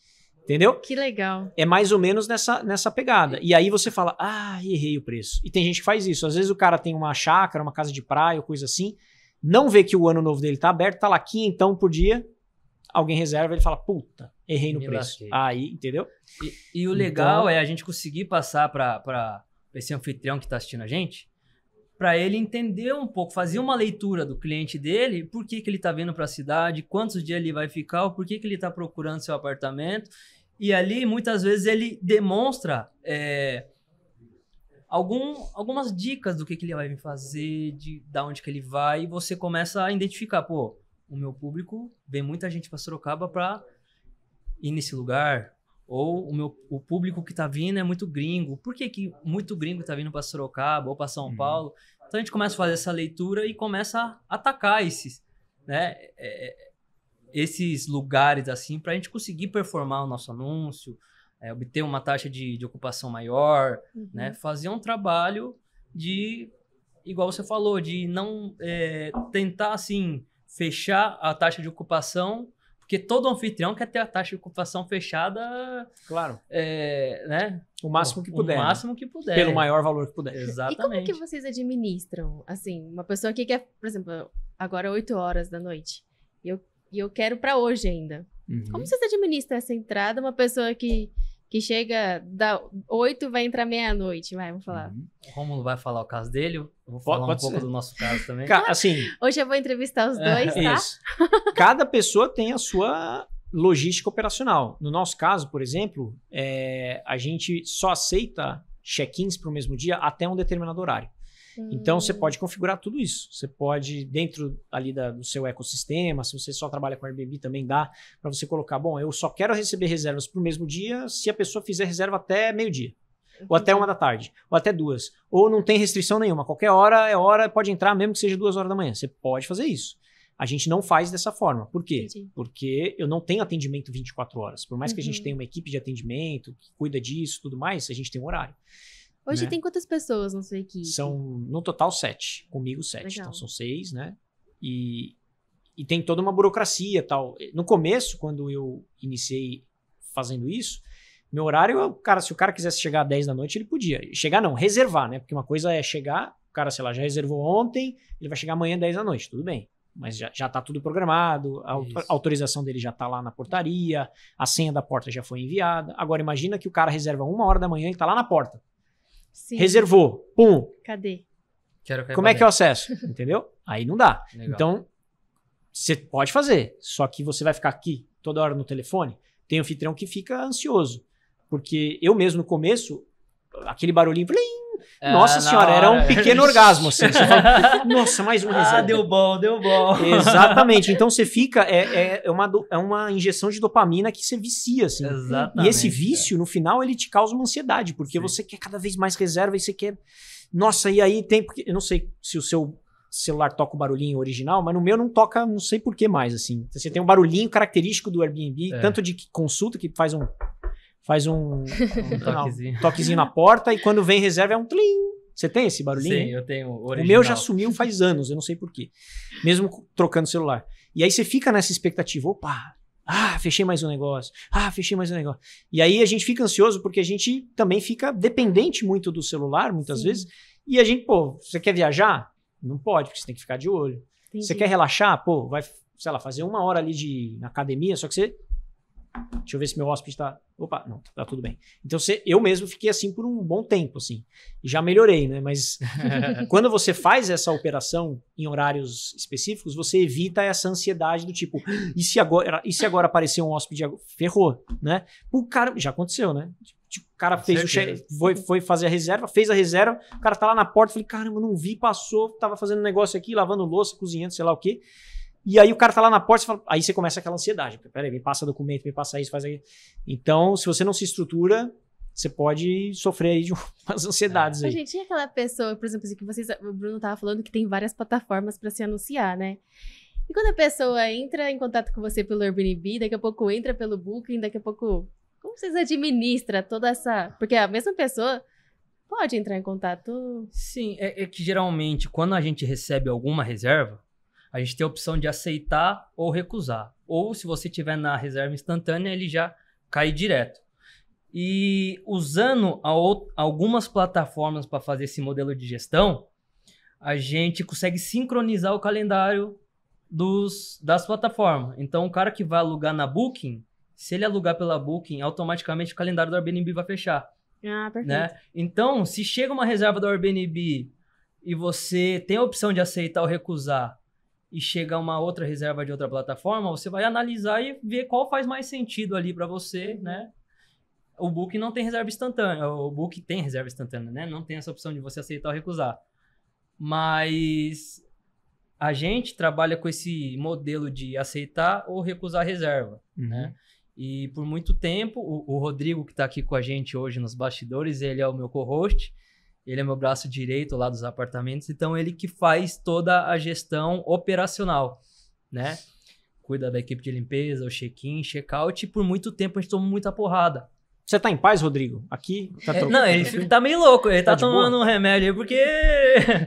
Entendeu? Que legal. É mais ou menos nessa, nessa pegada. E aí você fala, ah, errei o preço. E tem gente que faz isso. Às vezes o cara tem uma chácara, uma casa de praia, coisa assim, não vê que o ano novo dele tá aberto, tá lá então por dia, alguém reserva, ele fala, puta, errei no Me preço. Lasquei. Aí, entendeu? E, e o legal então... é a gente conseguir passar para esse anfitrião que está assistindo a gente, para ele entender um pouco, fazer uma leitura do cliente dele, por que, que ele está vindo para a cidade, quantos dias ele vai ficar, por que, que ele está procurando seu apartamento e ali, muitas vezes, ele demonstra é, algum, algumas dicas do que, que ele vai fazer, de, de onde que ele vai, e você começa a identificar, pô, o meu público, vem muita gente para Sorocaba para ir nesse lugar, ou o meu o público que está vindo é muito gringo. Por que, que muito gringo está vindo para Sorocaba ou para São hum. Paulo? Então a gente começa a fazer essa leitura e começa a atacar esses, né, é, é, esses lugares assim para a gente conseguir performar o nosso anúncio, é, obter uma taxa de, de ocupação maior, né? uhum. né? Fazer um trabalho de, igual você falou, de não é, tentar assim fechar a taxa de ocupação, porque todo anfitrião quer ter a taxa de ocupação fechada, claro, é, né? O máximo que puder. O né? máximo que puder. Pelo maior valor que puder. Exatamente. E como que vocês administram? Assim, uma pessoa que quer, por exemplo, agora 8 horas da noite. Eu e eu quero para hoje ainda. Uhum. Como vocês administram essa entrada? Uma pessoa que, que chega da 8 vai entrar meia-noite, vai, vamos falar. Uhum. O Romulo vai falar o caso dele, eu vou falar pode, pode um ser. pouco do nosso caso também. Ca assim, hoje eu vou entrevistar os é, dois, é, tá? Isso. Cada pessoa tem a sua logística operacional. No nosso caso, por exemplo, é, a gente só aceita check-ins para o mesmo dia até um determinado horário. Então você pode configurar tudo isso. Você pode, dentro ali da, do seu ecossistema, se você só trabalha com Airbnb, também dá para você colocar: bom, eu só quero receber reservas para o mesmo dia se a pessoa fizer reserva até meio-dia. Ou até uma da tarde, ou até duas. Ou não tem restrição nenhuma. Qualquer hora é hora, pode entrar, mesmo que seja duas horas da manhã. Você pode fazer isso. A gente não faz dessa forma. Por quê? Entendi. Porque eu não tenho atendimento 24 horas. Por mais uhum. que a gente uhum. tenha uma equipe de atendimento que cuida disso tudo mais, a gente tem um horário. Hoje né? tem quantas pessoas na sua equipe? São, no total, sete. Comigo, sete. Então, Legal. Então são seis, né? E, e tem toda uma burocracia tal. No começo, quando eu iniciei fazendo isso, meu horário, cara, se o cara quisesse chegar às 10 da noite, ele podia. Chegar não, reservar, né? Porque uma coisa é chegar, o cara, sei lá, já reservou ontem, ele vai chegar amanhã às 10 da noite, tudo bem. Mas já, já tá tudo programado, a isso. autorização dele já tá lá na portaria, a senha da porta já foi enviada. Agora imagina que o cara reserva uma hora da manhã e tá lá na porta. Sim. Reservou. Pum. Cadê? Como é que é eu acesso? Entendeu? Aí não dá. Legal. Então, você pode fazer, só que você vai ficar aqui toda hora no telefone. Tem anfitrião que fica ansioso, porque eu mesmo no começo, aquele barulhinho, é, Nossa senhora, hora. era um pequeno orgasmo. Assim. Você fala, Nossa, mais um reserva. Ah, deu bom, deu bom. Exatamente. Então você fica, é, é, é uma, é uma injeção de dopamina que você vicia, assim. Exatamente. E esse vício, no final, ele te causa uma ansiedade, porque Sim. você quer cada vez mais reserva e você quer. Nossa, e aí tem. Porque, eu não sei se o seu celular toca o barulhinho original, mas no meu não toca, não sei por que mais, assim. Você tem um barulhinho característico do Airbnb, é. tanto de consulta que faz um faz um, um, toquezinho. um, toquezinho. na porta e quando vem reserva é um tlim. Você tem esse barulhinho? Sim, eu tenho. O, o meu já sumiu faz anos, eu não sei porquê. Mesmo trocando celular. E aí você fica nessa expectativa, opa, ah, fechei mais um negócio. Ah, fechei mais um negócio. E aí a gente fica ansioso porque a gente também fica dependente muito do celular, muitas Sim. vezes. E a gente, pô, você quer viajar? Não pode, porque você tem que ficar de olho. Entendi. Você quer relaxar? Pô, vai, sei lá, fazer uma hora ali de academia, só que você Deixa eu ver se meu hóspede tá. Opa, não, tá tudo bem. Então você, eu mesmo fiquei assim por um bom tempo, assim. e Já melhorei, né? Mas quando você faz essa operação em horários específicos, você evita essa ansiedade do tipo, e se agora, e se agora aparecer um hóspede? Ferrou, né? O cara. Já aconteceu, né? Tipo, o cara fez Certeza. o foi, foi fazer a reserva, fez a reserva, o cara tá lá na porta, falei, caramba, não vi, passou, tava fazendo negócio aqui, lavando louça, cozinhando, sei lá o quê. E aí o cara tá lá na porta, você fala, aí você começa aquela ansiedade. Peraí, me passa documento, me passa isso, faz aquilo. Então, se você não se estrutura, você pode sofrer aí de umas ansiedades é. aí. Gente, e aquela pessoa, por exemplo, assim, que vocês, o Bruno tava falando que tem várias plataformas para se anunciar, né? E quando a pessoa entra em contato com você pelo Airbnb, daqui a pouco entra pelo Booking, daqui a pouco. Como vocês administram toda essa. Porque a mesma pessoa pode entrar em contato. Sim, é, é que geralmente, quando a gente recebe alguma reserva, a gente tem a opção de aceitar ou recusar. Ou se você tiver na reserva instantânea, ele já cai direto. E usando algumas plataformas para fazer esse modelo de gestão, a gente consegue sincronizar o calendário dos, das plataformas. Então, o cara que vai alugar na Booking, se ele alugar pela Booking, automaticamente o calendário do Airbnb vai fechar. Ah, perfeito. Né? Então, se chega uma reserva do Airbnb e você tem a opção de aceitar ou recusar, e chega uma outra reserva de outra plataforma, você vai analisar e ver qual faz mais sentido ali para você, uhum. né? O book não tem reserva instantânea, o book tem reserva instantânea, né? Não tem essa opção de você aceitar ou recusar. Mas a gente trabalha com esse modelo de aceitar ou recusar reserva, uhum. né? E por muito tempo, o, o Rodrigo, que está aqui com a gente hoje nos bastidores, ele é o meu co-host, ele é meu braço direito lá dos apartamentos, então ele que faz toda a gestão operacional, né? Cuida da equipe de limpeza, o check-in, check-out, e por muito tempo a gente tomou muita porrada. Você tá em paz, Rodrigo? Aqui? Tá é, não, ele tá fica, tá meio louco. Ele tá, tá tomando boa? um remédio aí porque.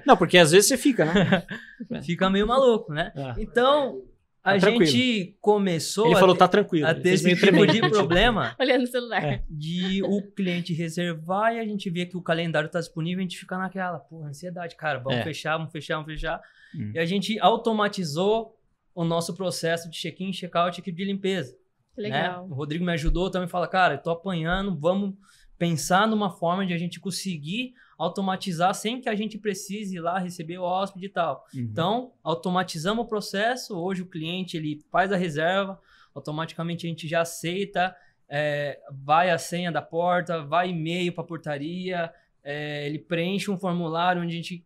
Não, porque às vezes você fica, né? fica meio maluco, né? É. Então, Tá a tá gente começou. Ele falou, tá tranquilo. A ter esse tipo de problema. Olhando o celular. É. De o cliente reservar e a gente vê que o calendário tá disponível a gente fica naquela, porra, ansiedade, cara, vamos é. fechar, vamos fechar, vamos fechar. Hum. E a gente automatizou o nosso processo de check-in, check-out, equipe de limpeza. Legal. Né? O Rodrigo me ajudou também, fala, cara, eu tô apanhando, vamos pensar numa forma de a gente conseguir automatizar sem que a gente precise ir lá receber o hóspede e tal. Uhum. Então, automatizamos o processo, hoje o cliente ele faz a reserva, automaticamente a gente já aceita, é, vai a senha da porta, vai e-mail para a portaria, é, ele preenche um formulário onde a gente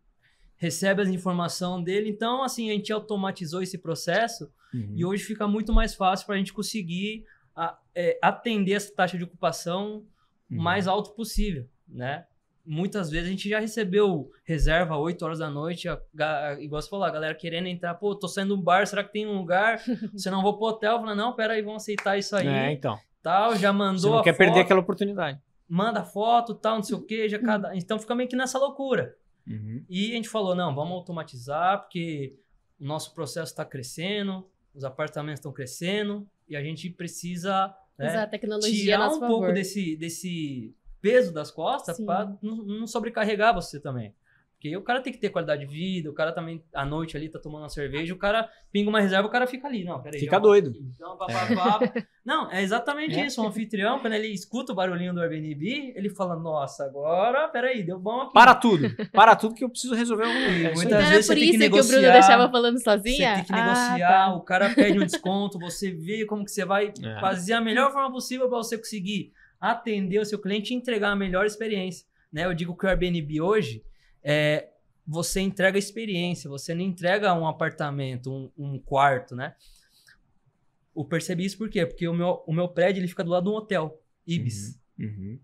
recebe as informações dele. Então, assim, a gente automatizou esse processo uhum. e hoje fica muito mais fácil para a gente conseguir a, é, atender essa taxa de ocupação o uhum. mais alto possível, né? Muitas vezes a gente já recebeu reserva 8 horas da noite, a, a, igual você falou, a galera querendo entrar, pô, tô saindo do bar, será que tem um lugar? Você não vou pro hotel? não, pera aí, vão aceitar isso aí. É, então. Tal, já mandou Você não quer foto, perder aquela oportunidade. Manda foto, tal, não sei o quê, já cada... Então fica meio que nessa loucura. Uhum. E a gente falou, não, vamos automatizar, porque o nosso processo está crescendo, os apartamentos estão crescendo, e a gente precisa né? Usar a tecnologia Tirar um pouco desse, desse peso das costas para não sobrecarregar você também. Porque o cara tem que ter qualidade de vida, o cara também, à noite ali, tá tomando uma cerveja, o cara pinga uma reserva, o cara fica ali. Não, peraí. Fica doido. então, pá, pá, pá. Não, é exatamente é. isso. O anfitrião, quando ele escuta o barulhinho do Airbnb, ele fala, nossa, agora, peraí, deu bom aqui. Para tudo. Para tudo que eu preciso resolver algum erro. É, muitas então, é vezes é por isso que, negociar, que, o Bruno deixava falando sozinha? Você tem que ah, negociar, ah, tá. o cara pede um desconto, você vê como que você vai é. fazer a melhor forma possível para você conseguir atender o seu cliente e entregar a melhor experiência. Né? Eu digo que o Airbnb hoje é, você entrega experiência, você não entrega um apartamento, um, um, quarto, né? Eu percebi isso por quê? Porque o meu, o meu prédio ele fica do lado de um hotel, Ibis. Uhum, uhum.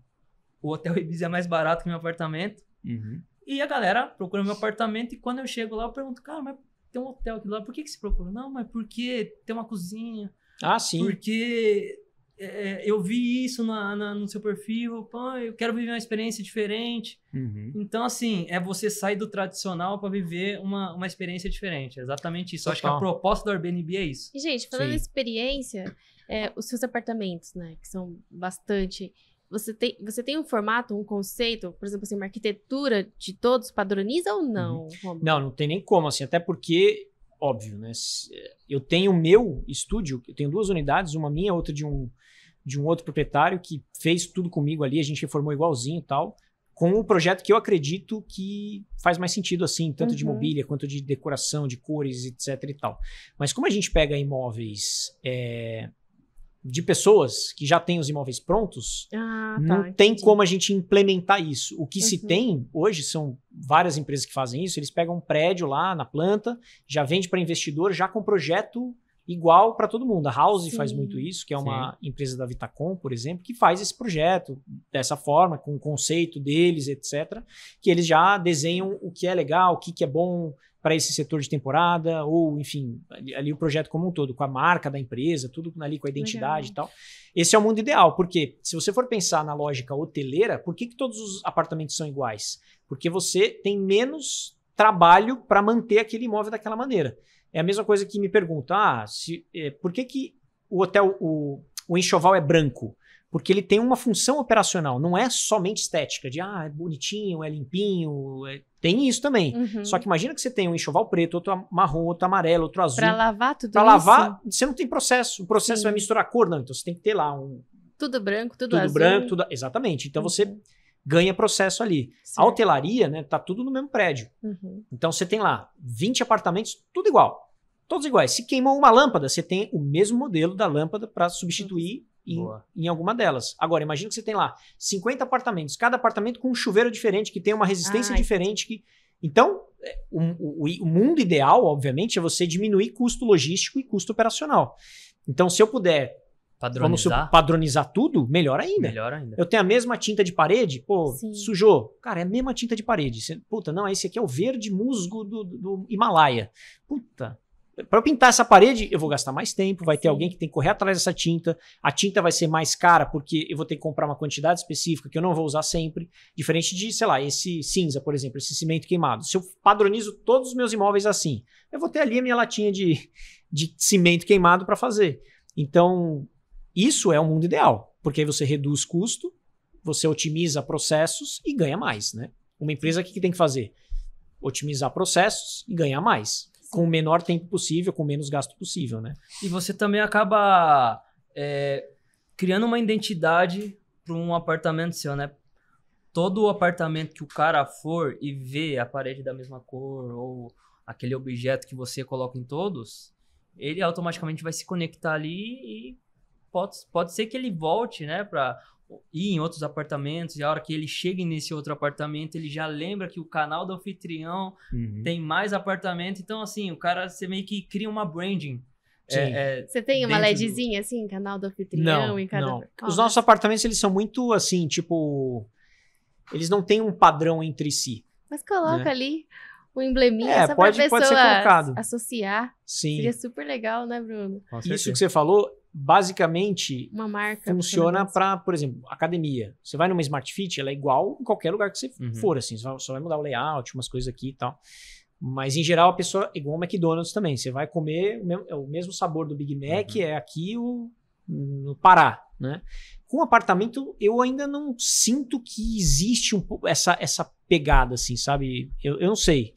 O hotel Ibis é mais barato que meu apartamento. Uhum. E a galera procura meu apartamento e quando eu chego lá eu pergunto, cara, mas tem um hotel aqui lá, por que, que você procura? Não, mas porque tem uma cozinha. Ah, sim. Porque é, é, eu vi isso na, na, no seu perfil, pô, eu quero viver uma experiência diferente. Uhum. Então, assim, é você sair do tradicional para viver uma, uma experiência diferente. É exatamente isso. Total. Acho que a proposta do Airbnb é isso. E, gente, falando em experiência, é, os seus apartamentos, né, que são bastante. Você tem, você tem um formato, um conceito, por exemplo, assim, uma arquitetura de todos padroniza ou uhum. não? Uhum. Não, não tem nem como, assim, até porque óbvio, né? Eu tenho o meu estúdio, eu tenho duas unidades, uma minha, outra de um de um outro proprietário que fez tudo comigo ali, a gente reformou igualzinho e tal, com um projeto que eu acredito que faz mais sentido assim, tanto uhum. de mobília quanto de decoração, de cores, etc e tal. Mas como a gente pega imóveis é, de pessoas que já têm os imóveis prontos, ah, tá, não entendi. tem como a gente implementar isso. O que uhum. se tem hoje são várias empresas que fazem isso, eles pegam um prédio lá na planta, já vende para investidor, já com projeto igual para todo mundo. A House Sim. faz muito isso, que é uma Sim. empresa da Vitacom, por exemplo, que faz esse projeto dessa forma, com o conceito deles, etc. Que eles já desenham o que é legal, o que, que é bom para esse setor de temporada, ou enfim, ali, ali, o projeto como um todo, com a marca da empresa, tudo ali com a identidade legal. e tal. Esse é o mundo ideal, porque se você for pensar na lógica hoteleira, por que, que todos os apartamentos são iguais? Porque você tem menos trabalho para manter aquele imóvel daquela maneira. É a mesma coisa que me pergunta, ah, se, é, por que, que o hotel, o, o enxoval é branco? porque ele tem uma função operacional, não é somente estética, de ah, é bonitinho, é limpinho, é... tem isso também. Uhum. Só que imagina que você tem um enxoval preto, outro marrom, outro amarelo, outro azul. Para lavar tudo pra isso. Para lavar, você não tem processo. O processo Sim. vai misturar a cor, não. Então você tem que ter lá um. Tudo branco, tudo, tudo azul. Tudo branco, tudo. Exatamente. Então uhum. você ganha processo ali. A hotelaria, né, tá tudo no mesmo prédio. Uhum. Então você tem lá 20 apartamentos, tudo igual todos iguais. Se queimou uma lâmpada, você tem o mesmo modelo da lâmpada para substituir em, em, alguma delas. Agora, imagina que você tem lá 50 apartamentos, cada apartamento com um chuveiro diferente, que tem uma resistência Ai. diferente. Que... Então, é, o, o, o mundo ideal, obviamente, é você diminuir custo logístico e custo operacional. Então, se eu puder Padronizar? padronizar tudo, melhor ainda. Melhor ainda. Eu tenho a mesma tinta de parede, pô, Sim. sujou. Cara, é a mesma tinta de parede. puta, não, esse aqui é o verde musgo do, do Himalaia. Puta, para pintar essa parede, eu vou gastar mais tempo, vai ter alguém que tem que correr atrás dessa tinta, a tinta vai ser mais cara porque eu vou ter que comprar uma quantidade específica que eu não vou usar sempre, diferente de, sei lá, esse cinza, por exemplo, esse cimento queimado. Se eu padronizo todos os meus imóveis assim, eu vou ter ali a minha latinha de, de cimento queimado para fazer. Então, isso é o mundo ideal, porque aí você reduz custo, você otimiza processos e ganha mais, né? Uma empresa o que tem que fazer? Otimizar processos e ganhar mais com o menor tempo possível, com o menos gasto possível, né? E você também acaba é, criando uma identidade para um apartamento seu, né? Todo apartamento que o cara for e vê a parede da mesma cor ou aquele objeto que você coloca em todos, ele automaticamente vai se conectar ali e pode, pode ser que ele volte, né, para ir em outros apartamentos, e a hora que ele chega nesse outro apartamento, ele já lembra que o canal do anfitrião uhum. tem mais apartamento. Então, assim, o cara, você meio que cria uma branding. É, é, você tem uma LEDzinha, do... assim, canal do anfitrião não, em cada... Não. Oh, Os nossos apartamentos, eles são muito, assim, tipo... Eles não têm um padrão entre si. Mas coloca né? ali um embleminha é, só pode, pra pessoa pode associar. Seria super legal, né, Bruno? Isso que você falou basicamente uma marca funciona para, por exemplo, academia. Você vai numa Smart Fit, ela é igual em qualquer lugar que você uhum. for, assim, só vai mudar o layout, umas coisas aqui e tal. Mas em geral a pessoa igual ao McDonald's também, você vai comer o mesmo, é o mesmo sabor do Big Mac uhum. é aqui o no Pará, né? Com apartamento eu ainda não sinto que existe um essa essa pegada assim, sabe? Eu, eu não sei.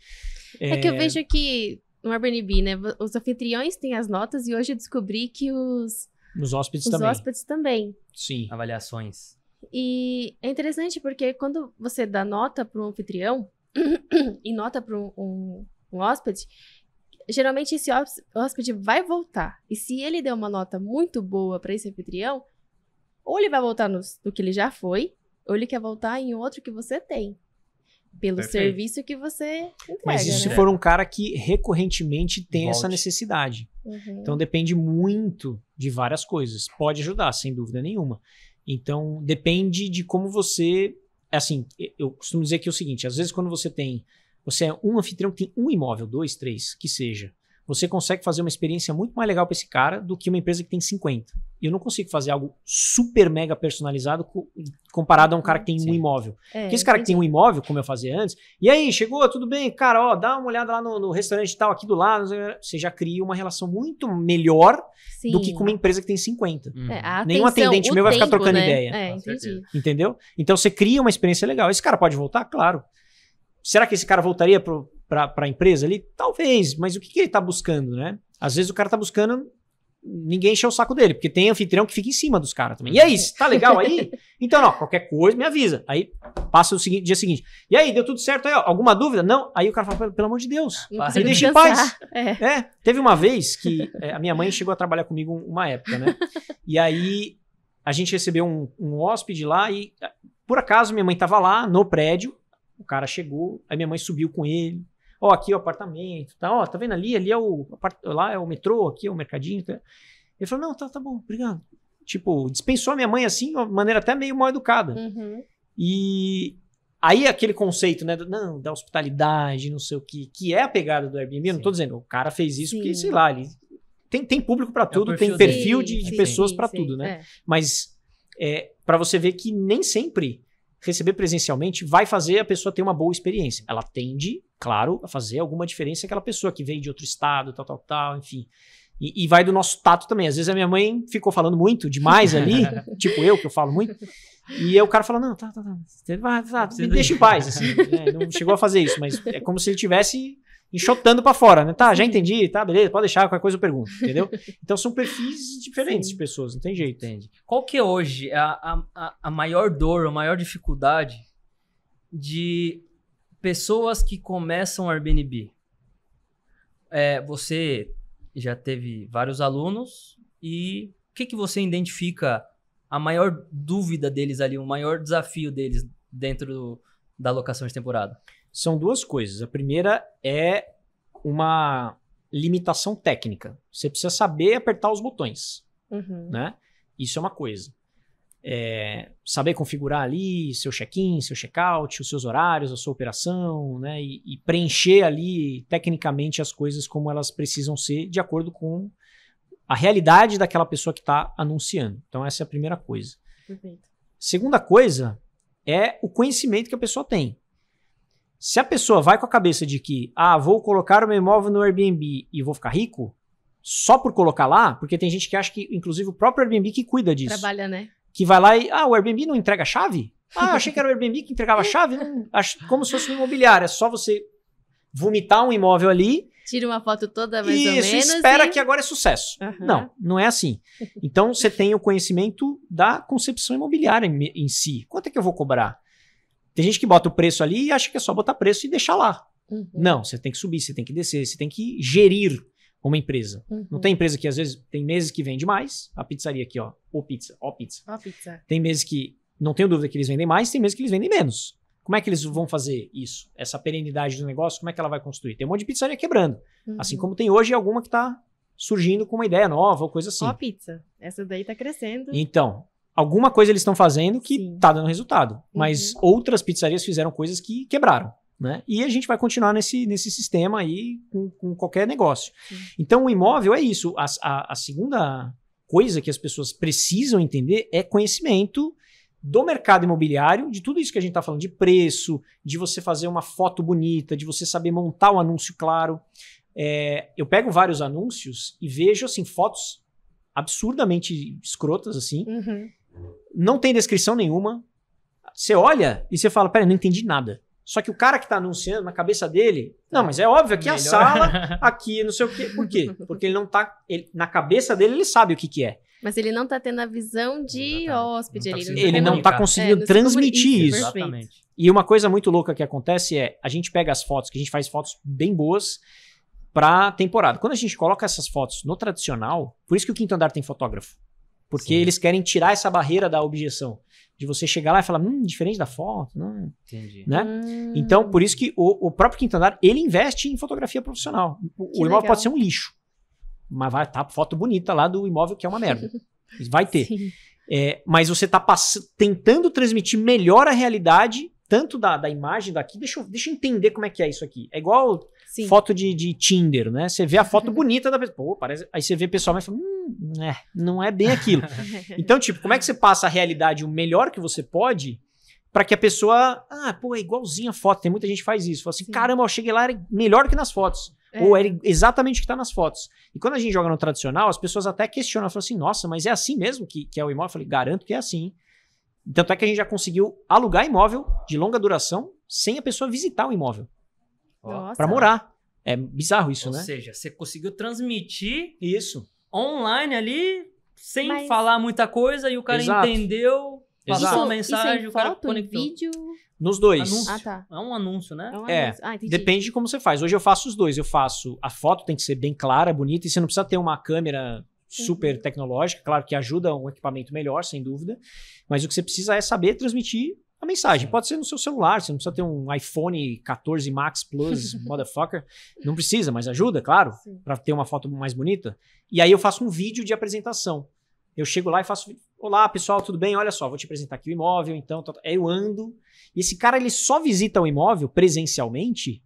É, é que eu é. vejo que no Airbnb, né? Os anfitriões têm as notas e hoje eu descobri que os. Os hóspedes os também. Os hóspedes também. Sim. Avaliações. E é interessante porque quando você dá nota para um anfitrião e nota para um, um, um, hóspede, geralmente esse hóspede vai voltar. E se ele der uma nota muito boa para esse anfitrião, ou ele vai voltar no, no que ele já foi, ou ele quer voltar em outro que você tem pelo Perfeito. serviço que você entrega. Mas isso né? se for um cara que recorrentemente tem Volte. essa necessidade. Uhum. Então depende muito de várias coisas. Pode ajudar, sem dúvida nenhuma. Então depende de como você. Assim, eu costumo dizer que é o seguinte: às vezes quando você tem. Você é um anfitrião que tem um imóvel, dois, três, que seja você consegue fazer uma experiência muito mais legal para esse cara do que uma empresa que tem 50. E eu não consigo fazer algo super mega personalizado comparado a um cara que tem Sim. um imóvel. É, Porque esse cara entendi. que tem um imóvel, como eu fazia antes, e aí, chegou, tudo bem, cara, ó, dá uma olhada lá no, no restaurante tal, aqui do lado, você já cria uma relação muito melhor Sim. do que com uma empresa que tem 50. Uhum. É, atenção, Nenhum atendente meu vai ficar trocando né? ideia. É, entendi. Entendeu? Então você cria uma experiência legal. Esse cara pode voltar? Claro. Será que esse cara voltaria pro, para a empresa ali? Talvez, mas o que, que ele está buscando, né? Às vezes o cara está buscando ninguém encher o saco dele, porque tem anfitrião que fica em cima dos caras também. E aí, tá legal aí? Então, ó qualquer coisa me avisa. Aí passa o seguinte, dia seguinte. E aí, deu tudo certo aí? Ó, alguma dúvida? Não? Aí o cara fala, pelo amor de Deus, me deixa em paz. É. é. teve uma vez que é, a minha mãe chegou a trabalhar comigo uma época, né? E aí a gente recebeu um, um hóspede lá e, eh, por acaso, minha mãe tava lá no prédio, o cara chegou, aí minha mãe subiu com ele, Ó, aqui é o apartamento, tá? Ó, tá vendo ali? Ali é o lá é o metrô, aqui é o mercadinho. Tá? Ele falou: não, tá, tá bom, obrigado. Tipo, dispensou a minha mãe assim, de maneira até meio mal educada. Uhum. E aí aquele conceito, né? Do, não, da hospitalidade, não sei o que, que é a pegada do Airbnb. Sim. Eu não tô dizendo, o cara fez isso Sim. porque, sei lá, ele tem, tem público para é tudo, é perfil tem perfil de, de pessoas para tudo, né? É. Mas é, para você ver que nem sempre receber presencialmente vai fazer a pessoa ter uma boa experiência. Ela tende, claro, a fazer alguma diferença aquela pessoa que veio de outro estado, tal, tal, tal, enfim. E, e vai do nosso tato também. Às vezes a minha mãe ficou falando muito demais ali, tipo eu, que eu falo muito. E o cara fala, não, tá, tá, tá, tá, tá me deixa em paz, assim. Né? Não chegou a fazer isso, mas é como se ele tivesse enxotando para fora, né? Tá, já entendi, tá, beleza, pode deixar, qualquer coisa eu pergunto, entendeu? Então são perfis diferentes Sim. de pessoas, não tem jeito. Entende. Qual que é hoje a, a, a maior dor, a maior dificuldade de pessoas que começam Airbnb? É, você já teve vários alunos e o que, que você identifica a maior dúvida deles ali, o maior desafio deles dentro do, da locação de temporada? são duas coisas. A primeira é uma limitação técnica. Você precisa saber apertar os botões, uhum. né? Isso é uma coisa. É, saber configurar ali seu check-in, seu check-out, os seus horários, a sua operação, né? E, e, preencher ali tecnicamente as coisas como elas precisam ser de acordo com a realidade daquela pessoa que está anunciando. Então essa é a primeira coisa. Perfeito. Segunda coisa é o conhecimento que a pessoa tem. Se a pessoa vai com a cabeça de que, ah, vou colocar o meu imóvel no Airbnb e vou ficar rico, só por colocar lá, porque tem gente que acha que, inclusive, o próprio Airbnb que cuida disso. Trabalha, né? Que vai lá e, ah, o Airbnb não entrega chave? Ah, achei que era o Airbnb que entregava a chave. Não, né? como se fosse um imobiliário. É só você vomitar um imóvel ali. Tira uma foto toda mais isso, ou menos. Espera e espera que agora é sucesso. Uhum. Não, não é assim. Então, você tem o conhecimento da concepção imobiliária em, em si. Quanto é que eu vou cobrar? Tem gente que bota o preço ali e acha que é só botar preço e deixar lá. Uhum. Não, você tem que subir, você tem que descer, você tem que gerir uma empresa. Uhum. Não tem uhum. empresa que às vezes tem meses que vende mais, a pizzaria aqui, ó, ou pizza, ó pizza. Ó pizza. Tem meses que não tenho dúvida que eles vendem mais, tem meses que eles vendem menos. Como é que eles vão fazer isso? Essa perenidade do negócio, como é que ela vai construir? Tem um monte de pizzaria quebrando. Uhum. Assim como tem hoje alguma que está surgindo com uma ideia nova ou coisa assim. Ó pizza. Essa daí está crescendo. Então, alguma coisa eles estão fazendo que Sim. tá dando resultado. Uhum. Mas outras pizzarias fizeram coisas que quebraram. Né? E a gente vai continuar nesse, nesse sistema aí com, com qualquer negócio. Uhum. Então, o imóvel é isso. A, a, a, segunda coisa que as pessoas precisam entender é conhecimento do mercado imobiliário, de tudo isso que a gente está falando, de preço, de você fazer uma foto bonita, de você saber montar o um anúncio claro. É, eu pego vários anúncios e vejo assim fotos absurdamente escrotas assim. Uhum não tem descrição nenhuma. Você olha e você fala, peraí, não entendi nada. Só que o cara que está anunciando na cabeça dele, não, mas é óbvio aqui é Melhor. a sala, aqui não sei o quê. Por quê? Porque ele não tá. Ele, na cabeça dele, ele sabe o que, que é. Mas ele não está tendo a visão de tá, hóspede não tá Ele não está conseguindo é, transmitir isso. Exatamente. E uma coisa muito louca que acontece é a gente pega as fotos, que a gente faz fotos bem boas para temporada. Quando a gente coloca essas fotos no tradicional, por isso que o quinto andar tem fotógrafo. Porque Sim. eles querem tirar essa barreira da objeção. De você chegar lá e falar, hum, diferente da foto, né? Entendi. Né? Hum. Então, por isso que o, o, próprio quinto andar, ele investe em fotografia profissional. O, imóvel legal. pode ser um lixo. Mas vai estar tá foto bonita lá do imóvel que é uma merda. Vai ter. É, mas você está tentando transmitir melhor a realidade, tanto da, da imagem daqui. Deixa eu, deixa eu entender como é que é isso aqui. É igual Sim. foto de, de Tinder, né? Você vê a foto bonita da pessoa. Pô, parece. Aí você vê o pessoal, mas fala, hum, não é, não é bem aquilo. então, tipo, como é que você passa a realidade o melhor que você pode para que a pessoa, ah, pô, é igualzinha a foto. Tem muita gente que faz isso. Fala assim, Sim. caramba, eu cheguei lá, era melhor que nas fotos. É. Ou era exatamente o que está nas fotos. E quando a gente joga no tradicional, as pessoas até questionam, falam assim, nossa, mas é assim mesmo que, que é o imóvel? Eu falei, garanto que é assim. Tanto é que a gente já conseguiu alugar imóvel de longa duração sem a pessoa visitar o imóvel. Para morar. É bizarro isso, Ou né? Ou seja, você conseguiu transmitir isso online ali, sem Mas... falar muita coisa, e o cara Exato. entendeu, passou Exato. uma é mensagem, é o cara conectou. vídeo? Nos dois. Anúncio. Ah, tá. É um anúncio, né? É. Um é, anúncio. é. Ah, depende de como você faz. Hoje eu faço os dois. Eu faço. A foto tem que ser bem clara, bonita, e você não precisa ter uma câmera uhum. super uhum. tecnológica. Claro que ajuda um equipamento melhor, sem dúvida. Mas o que você precisa é saber transmitir a mensagem. É. Pode ser no seu celular, você não precisa ter um iPhone 14 Max Plus, motherfucker. Não precisa, mas ajuda, claro, para ter uma foto mais bonita. E aí eu faço um vídeo de apresentação. Eu chego lá e faço. Olá, pessoal, tudo bem? Olha só, vou te apresentar aqui o imóvel, então. Tá, aí eu ando. E esse cara, ele só visita o imóvel presencialmente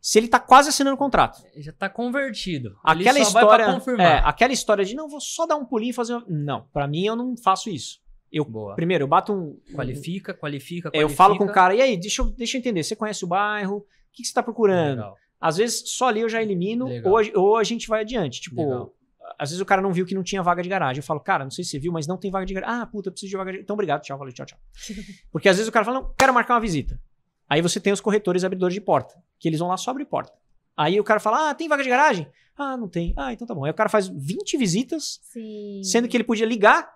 se ele tá quase assinando o contrato. Já tá convertido. Aquela história, é, aquela história de não, vou só dar um pulinho e fazer. Não, para mim eu não faço isso. Eu, Boa. Primeiro, eu bato um. Uhum. Qualifica, qualifica, qualifica. É, eu falo com o cara, e aí, deixa eu, deixa eu entender, você conhece o bairro? O que, que você está procurando? Legal. Às vezes, só ali eu já elimino, ou a, ou a, gente vai adiante. Tipo, Legal. às vezes o cara não viu que não tinha vaga de garagem. Eu falo, cara, não sei se você viu, mas não tem vaga de garagem. Ah, puta, eu preciso de vaga de garagem. Então, obrigado, tchau, valeu, tchau, tchau. Porque às vezes o cara fala, não, quero marcar uma visita. Aí você tem os corretores abridores de porta, que eles vão lá só abrir porta. Aí o cara fala: Ah, tem vaga de garagem? Ah, não tem. Ah, então tá bom. Aí o cara faz 20 visitas, Sim. sendo que ele podia ligar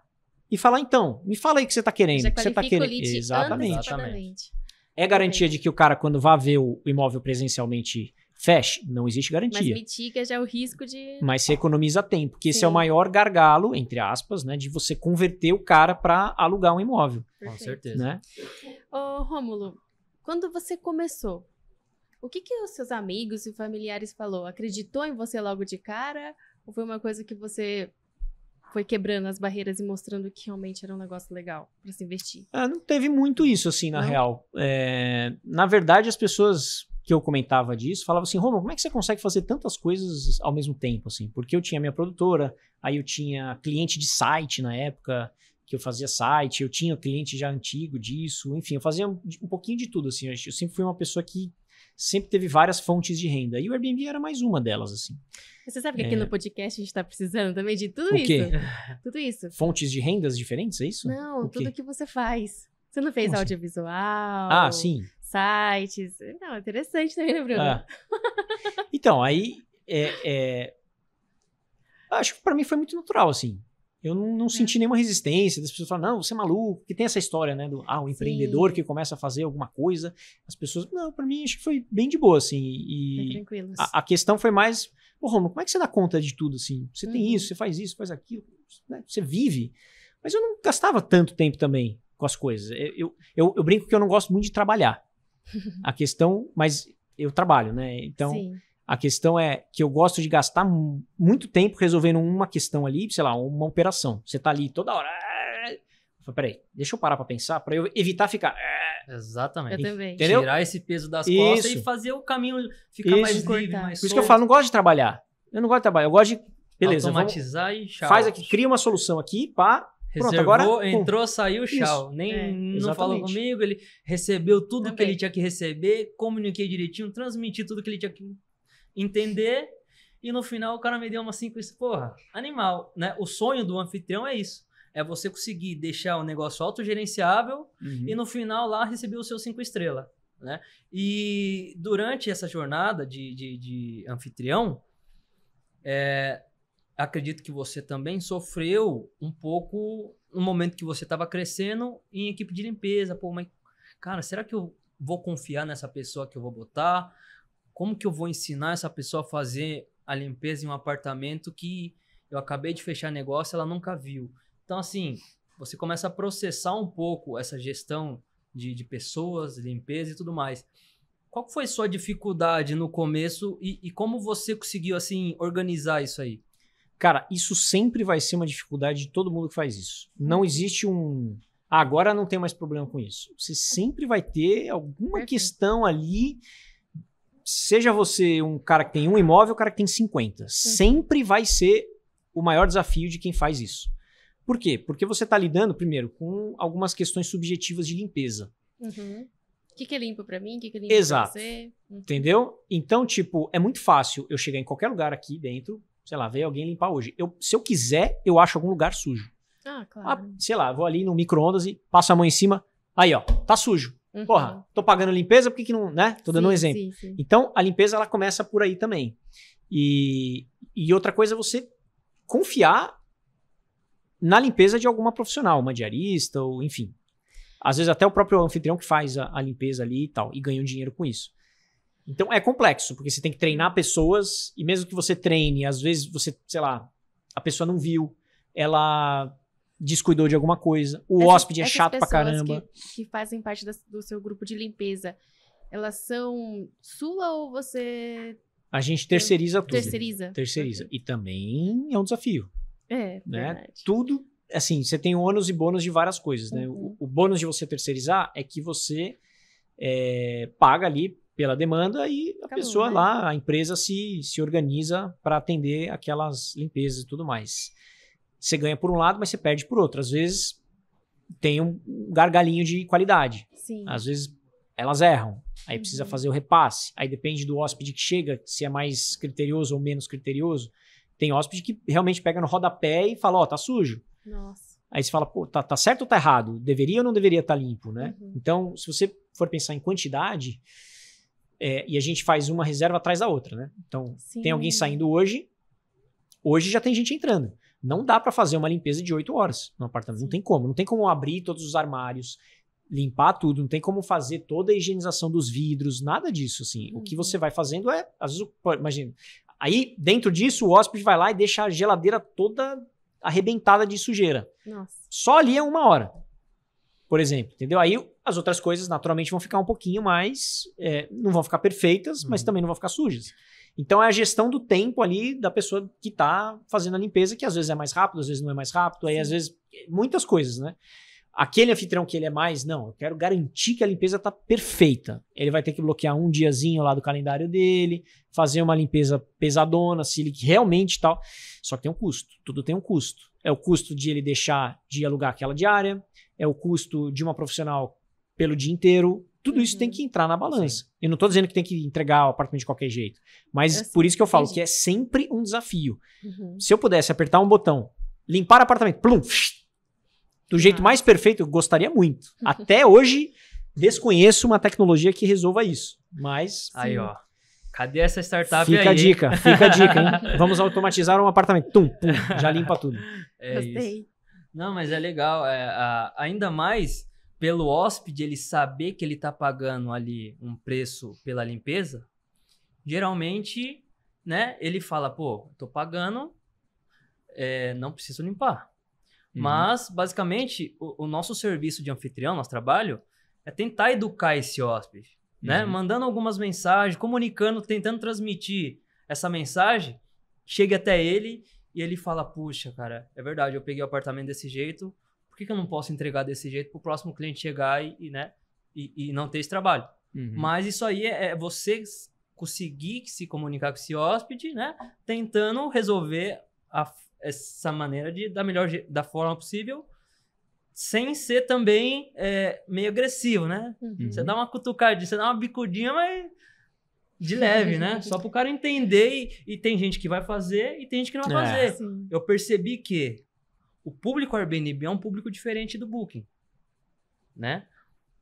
e falar, então, me fala aí o que você está querendo. Já que você tá querendo. Exatamente. Exatamente. É garantia de que o cara, quando vá ver o imóvel presencialmente, feche? Não existe garantia. Mas mitiga já o risco de. Mas você economiza tempo, porque Sim. esse é o maior gargalo, entre aspas, né? De você converter o cara para alugar um imóvel. Perfeito. Com certeza. Né? Ô, Rômulo, quando você começou, o que, que os seus amigos e familiares falou? Acreditou em você logo de cara? Ou foi uma coisa que você foi quebrando as barreiras e mostrando que realmente era um negócio legal para se investir? Ah, não teve muito isso, assim, na não? real. É, na verdade, as pessoas que eu comentava disso falavam assim, Roma, como é que você consegue fazer tantas coisas ao mesmo tempo, assim? Porque eu tinha minha produtora, aí eu tinha cliente de site na época, que eu fazia site, eu tinha cliente já antigo disso, enfim, eu fazia um, um pouquinho de tudo, assim. eu sempre fui uma pessoa que sempre teve várias fontes de renda. E o Airbnb era mais uma delas, assim. Você sabe que é. aqui é... no podcast a gente está precisando também de tudo o quê? isso. Tudo isso. Fontes de rendas diferentes, é isso? Não, o tudo quê? que você faz. Você não fez Como assim? audiovisual. Assim? Ah, sim. Sites. Não, interessante também, né, Bruno? Ah. então, aí. É, é... Acho que para mim foi muito natural, assim eu não, não é. senti nenhuma resistência. As pessoas falam, não, você é maluco. Que tem essa história, né? Do, ah, o empreendedor Sim. que começa a fazer alguma coisa. As pessoas, não, para mim acho que foi bem de boa, assim. E a, a, questão foi mais, pô, Romulo, como é que você dá conta de tudo, assim? Você uhum. tem isso, você faz isso, faz aquilo, né? você vive. Mas eu não gastava tanto tempo também com as coisas. Eu, eu, eu, eu brinco que eu não gosto muito de trabalhar. a questão, mas eu trabalho, né? Então... Sim a questão é que eu gosto de gastar muito tempo resolvendo uma questão ali, sei lá, uma operação. Você tá ali toda hora. Eh, eu peraí, deixa eu parar para pensar, para eu evitar ficar. Eh. Exatamente. Eu também. Entendeu? Tirar esse peso das Isso. costas e fazer o caminho ficar Isso. mais livre, mais Por isso que eu falo, não gosto de trabalhar. Eu não gosto de trabalhar, eu gosto de. Beleza. Automatizar e tchau. Faz aqui, cria uma solução aqui, pá. Reservou, Pronto, agora, entrou, pum. saiu, tchau. Isso. Nem é, não falou comigo, ele recebeu tudo também. que ele tinha que receber, comuniquei direitinho, transmiti tudo que ele tinha que entender. E no final o cara me deu uma 5 e porra, animal, né? O sonho do anfitrião é isso. É você conseguir deixar o negócio autogerenciável uhum. e no final lá receber o seu cinco estrela, né? E durante essa jornada de, de, de anfitrião, é, acredito que você também sofreu um pouco no momento que você estava crescendo em equipe de limpeza. Pô, mas, cara, será que eu vou confiar nessa pessoa que eu vou botar? como que eu vou ensinar essa pessoa a fazer a limpeza em um apartamento que eu acabei de fechar negócio, ela nunca viu. Então, assim, você começa a processar um pouco essa gestão de, de pessoas, limpeza e tudo mais. Qual foi sua dificuldade no começo e, e, como você conseguiu, assim, organizar isso aí? Cara, isso sempre vai ser uma dificuldade de todo mundo que faz isso. Não uhum. existe um. Ah, agora não tem mais problema com isso. Você sempre vai ter alguma questão ali seja você um cara que tem um imóvel, um cara que tem 50. Uhum. Sempre vai ser o maior desafio de quem faz isso. Por quê? Porque você está lidando, primeiro, com algumas questões subjetivas de limpeza. Uhum. O que, que é limpo para mim? O que, que é limpo Exato. pra você? Uhum. Entendeu? Então, tipo, é muito fácil eu chegar em qualquer lugar aqui dentro, sei lá, ver alguém limpar hoje. Eu, se eu quiser, eu acho algum lugar sujo. Ah, ah claro. Ah, sei lá, vou ali no micro-ondas e passo a mão em cima. Aí, ó, tá sujo. Uhum. Porra, tô pagando limpeza, por que, que não, né? Tô dando sim, um exemplo. Sim, sim. Então, a limpeza ela começa por aí também. E, e outra coisa é você confiar na limpeza de alguma profissional, uma diarista, ou enfim. Às vezes até o próprio anfitrião que faz a, a limpeza ali e tal, e ganha um dinheiro com isso. Então é complexo, porque você tem que treinar pessoas, e mesmo que você treine, às vezes você, sei lá, a pessoa não viu, ela descuidou de alguma coisa, o hóspede é chato pra caramba. Que, que fazem parte da, do seu grupo de limpeza, elas são sua ou você. A gente terceiriza tudo. Terceiriza. Terceiriza. Okay. E também é um desafio. É. Né? Tudo, assim, você tem ônus e bônus de várias coisas, né? Uhum. O, o, bônus de você terceirizar é que você é, paga ali pela demanda e a pessoa né? lá, a empresa se, se organiza para atender aquelas limpezas e tudo mais. Você ganha por um lado, mas você perde por outro. Às vezes tem um gargalinho de qualidade. Sim. Às vezes elas erram. Aí uhum. precisa fazer o repasse. Aí depende do hóspede que chega, se é mais criterioso ou menos criterioso. Tem hóspede que realmente pega no rodapé e fala: Ó, oh, tá sujo. Nossa. Aí você fala: pô, tá, tá certo ou tá errado? Deveria ou não deveria estar tá limpo, né? Uhum. Então, se você for pensar em quantidade, é, e a gente faz uma reserva atrás da outra, né? Então, Sim. tem alguém saindo hoje, hoje já tem gente entrando. Não dá para fazer uma limpeza de 8 horas no apartamento. Não tem como. Não tem como abrir todos os armários, limpar tudo. Não tem como fazer toda a higienização dos vidros, nada disso. Assim. O que você uhum. vai fazendo é. Às vezes, imagina. Aí, dentro disso, o hóspede vai lá e deixa a geladeira toda arrebentada de sujeira. Nossa. Só ali é uma hora por exemplo, entendeu? Aí as outras coisas naturalmente vão ficar um pouquinho mais, é, não vão ficar perfeitas, mas uhum. também não vão ficar sujas. Então é a gestão do tempo ali da pessoa que está fazendo a limpeza, que às vezes é mais rápido, às vezes não é mais rápido, aí às vezes muitas coisas, né? Aquele anfitrião que ele é mais, não, eu quero garantir que a limpeza está perfeita. Ele vai ter que bloquear um diazinho lá do calendário dele, fazer uma limpeza pesadona, se ele realmente tal. Só que tem um custo, tudo tem um custo. É o custo de ele deixar de alugar aquela diária, é o custo de uma profissional pelo dia inteiro, tudo uhum. isso tem uhum. que entrar na balança. Sim. Eu não estou dizendo que tem que entregar o apartamento de qualquer jeito. Mas por isso que eu falo entendi. que é sempre um desafio. Uhum. Se eu pudesse apertar um botão, limpar apartamento, plum, do tá. jeito mais perfeito, eu gostaria muito. Até hoje, desconheço uma tecnologia que resolva isso. Mas. Aí, ó. Cadê essa startup fica aí? Fica a dica, fica a dica, hein? Vamos automatizar um apartamento. Tum, pum, já limpa tudo. É Gostei. Isso. Não, mas é legal. É, ainda mais pelo hóspede ele saber que ele está pagando ali um preço pela limpeza, geralmente, né, ele fala, pô, tô pagando, é, não preciso limpar. Uhum. Mas, basicamente, o, o, nosso serviço de anfitrião, nosso trabalho, é tentar educar esse hóspede, né, uhum. né? Mandando algumas mensagens, comunicando, tentando transmitir essa mensagem, chega até ele e ele fala, puxa, cara, é verdade, eu peguei o apartamento desse jeito, que, que eu não posso entregar desse jeito para o próximo cliente chegar e, e né, e, e, não ter esse trabalho? Uhum. Mas isso aí é, é você conseguir se comunicar com esse hóspede, né? Tentando resolver a, essa maneira de, da melhor da forma possível, sem ser também é, meio agressivo, né? Uhum. Você dá uma cutucadinha, você dá uma bicudinha, mas de leve, né? Só para o cara entender e, e, tem gente que vai fazer e tem gente que não vai é. fazer. Eu percebi que o público Airbnb é um público diferente do Booking, né?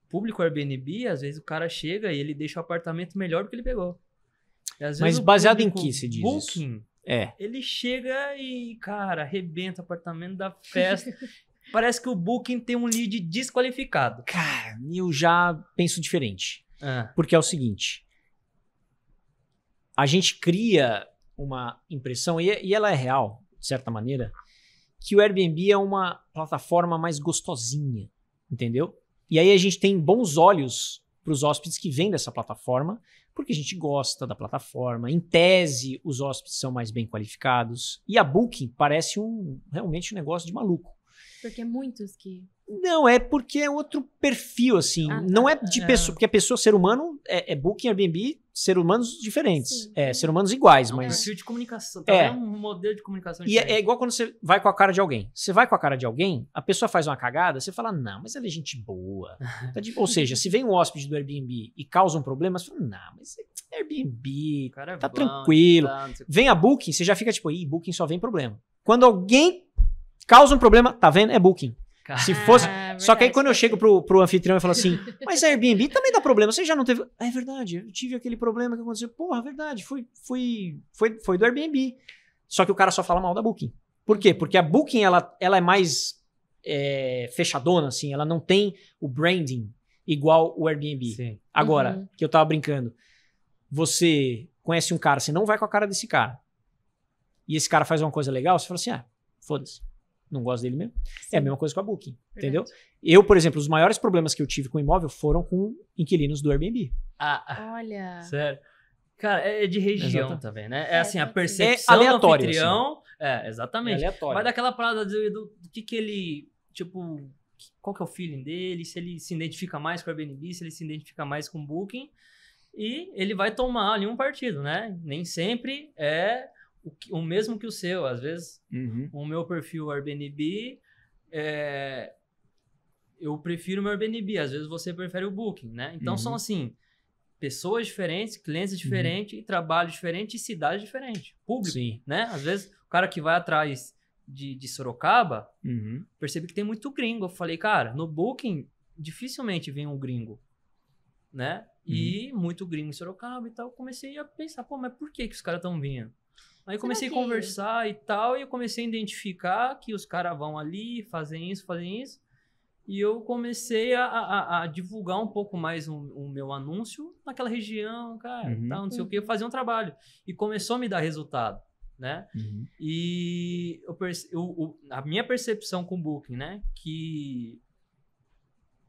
O público Airbnb, às vezes o cara chega e ele deixa o apartamento melhor do que ele pegou. Mas baseado em que se diz Booking, isso? É. Ele chega e, cara, arrebenta o apartamento da festa. Parece que o Booking tem um lead desqualificado. Cara, eu já penso diferente. É. Porque é o seguinte: a gente cria uma impressão, e, e ela é real, de certa maneira, que o Airbnb é uma plataforma mais gostosinha, entendeu? E aí a gente tem bons olhos para os hóspedes que vêm dessa plataforma, porque a gente gosta da plataforma. Em tese, os hóspedes são mais bem qualificados. E a Booking parece um realmente um negócio de maluco. Porque é muitos que. Não, é porque é outro perfil, assim. Ah, tá. não é de não. É. pessoa, porque a pessoa, ser humano, é, é Booking, Airbnb, ser humanos diferentes. Sim. É, ser humanos iguais, é um mas. perfil de comunicação. Tá? É. um modelo de comunicação diferente. E é, é, igual quando você vai com a cara de alguém. Você vai com a cara de alguém, a pessoa faz uma cagada, você fala, não, mas ela é gente boa. tá de... Ou seja, se vem um hóspede do Airbnb e causa um problema, você fala, não, mas é Airbnb, tá bom, tranquilo. Tá, vem a Booking, você já fica tipo, ih, Booking só vem problema. Quando alguém Causa um problema, tá vendo? É booking. Caramba. Se fosse. Ah, só que aí quando eu chego pro, pro anfitrião e falo assim, mas a Airbnb também dá problema, você já não teve. Ah, é verdade, eu tive aquele problema que aconteceu. Porra, é verdade, foi, foi, foi, foi do Airbnb. Só que o cara só fala mal da Booking. Por quê? Porque a Booking ela, ela é mais é, fechadona, assim, ela não tem o branding igual o Airbnb. Sim. Agora, uhum. que eu tava brincando, você conhece um cara, você não vai com a cara desse cara, e esse cara faz uma coisa legal, você fala assim, ah, foda-se não gosto dele mesmo. Sim. É a mesma coisa com a Booking, Verdade. entendeu? Eu, por exemplo, os maiores problemas que eu tive com imóvel foram com inquilinos do Airbnb. Ah, ah. olha. Sério. Cara, é, é de região Exato. também, né? É, é assim, a percepção é do anfitrião. Assim. É, exatamente. É aleatório. Vai daquela parada do, do, do que que ele, tipo, qual que é o feeling dele, se ele se identifica mais com o Airbnb, se ele se identifica mais com o Booking. E ele vai tomar ali um partido, né? Nem sempre é o, que, o mesmo que o seu. Às vezes, uhum. o meu perfil Airbnb é, eu prefiro o meu Airbnb, às vezes você prefere o Booking, né? Então uhum. são assim, pessoas diferentes, clientes uhum. diferentes, uhum. trabalho diferente e cidade diferente, público, Sim. né? Às vezes o cara que vai atrás de, de Sorocaba, uhum. percebe que tem muito gringo. Eu falei, cara, no Booking dificilmente vem um gringo, né? E uhum. muito gringo em Sorocaba e tal. Eu comecei a pensar, pô, mas por que, que os caras estão vindo? Aí comecei a conversar e tal, e eu comecei a identificar que os caras vão ali, fazem isso, fazem isso. E eu comecei a, a, a divulgar um pouco mais o, o, meu anúncio naquela região, cara, uhum. tal, não sei uhum. o que, fazer um trabalho. E começou a me dar resultado, né? Uhum. E eu, eu, a minha percepção com o Booking, né? Que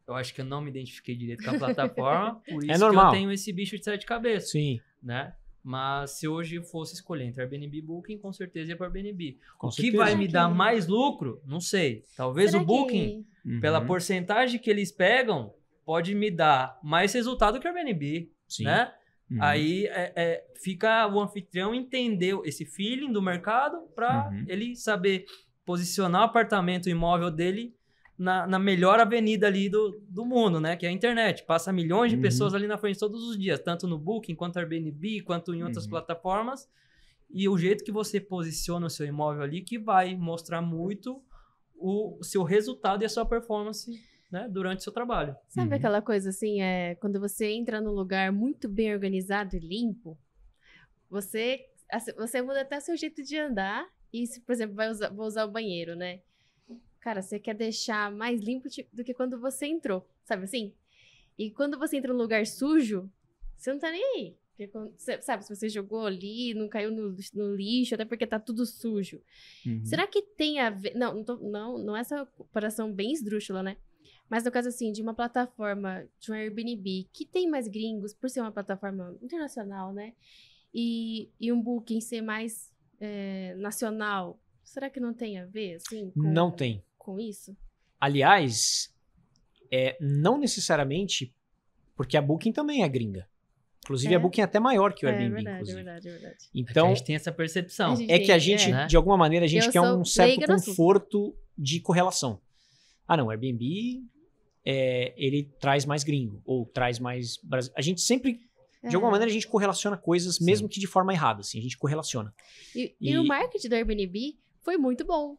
eu acho que eu não me identifiquei direito com a plataforma, por é isso é normal. que eu tenho esse bicho de sete cabeças. Sim. Né? Mas se hoje eu fosse escolher entre Airbnb e Booking, com certeza ia para Airbnb. Com o que certeza. vai me dar mais lucro, não sei. Talvez Será o Booking, que... pela uhum. porcentagem que eles pegam, pode me dar mais resultado que o Airbnb, Sim. né? Uhum. Aí é, é, fica o anfitrião entender esse feeling do mercado para uhum. ele saber posicionar o apartamento, o imóvel dele na, na, melhor avenida ali do, do mundo, né? Que é a internet. Passa milhões de uhum. pessoas ali na frente todos os dias, tanto no Booking, quanto Airbnb, quanto em outras uhum. plataformas. E o jeito que você posiciona o seu imóvel ali que vai mostrar muito o, o seu resultado e a sua performance né, durante o seu trabalho. Sabe uhum. aquela coisa assim, é, quando você entra num lugar muito bem organizado e limpo, você, assim, você muda até o seu jeito de andar e se, por exemplo, vai usar, vou usar o banheiro, né? cara, você quer deixar mais limpo tipo, do que quando você entrou, sabe assim? E quando você entra num lugar sujo, você não tá nem aí. Porque, sabe, se você jogou ali, não caiu no, no lixo, até porque tá tudo sujo. Uhum. Será que tem a ver. Não, não, tô, não, não é essa comparação bem esdrúxula, né? Mas no caso, assim, de uma plataforma, de um Airbnb, que tem mais gringos, por ser uma plataforma internacional, né? E, e um Booking ser mais é, nacional, será que não tem a ver, assim? Com... Não tem com isso? Aliás, é, não necessariamente, porque a Booking também é gringa. Inclusive, é. a Booking é até maior que o é, Airbnb. Verdade, é inclusive. É verdade, é verdade. Então, a gente tem essa percepção. É que a gente, né? de alguma maneira, a gente Eu quer um certo conforto de correlação. Ah, não, o Airbnb é, ele traz mais gringo, ou traz mais. A gente sempre. De alguma maneira, a gente correlaciona coisas, Sim. mesmo que de forma errada, assim, a gente correlaciona. E, e, e o marketing do Airbnb foi muito bom.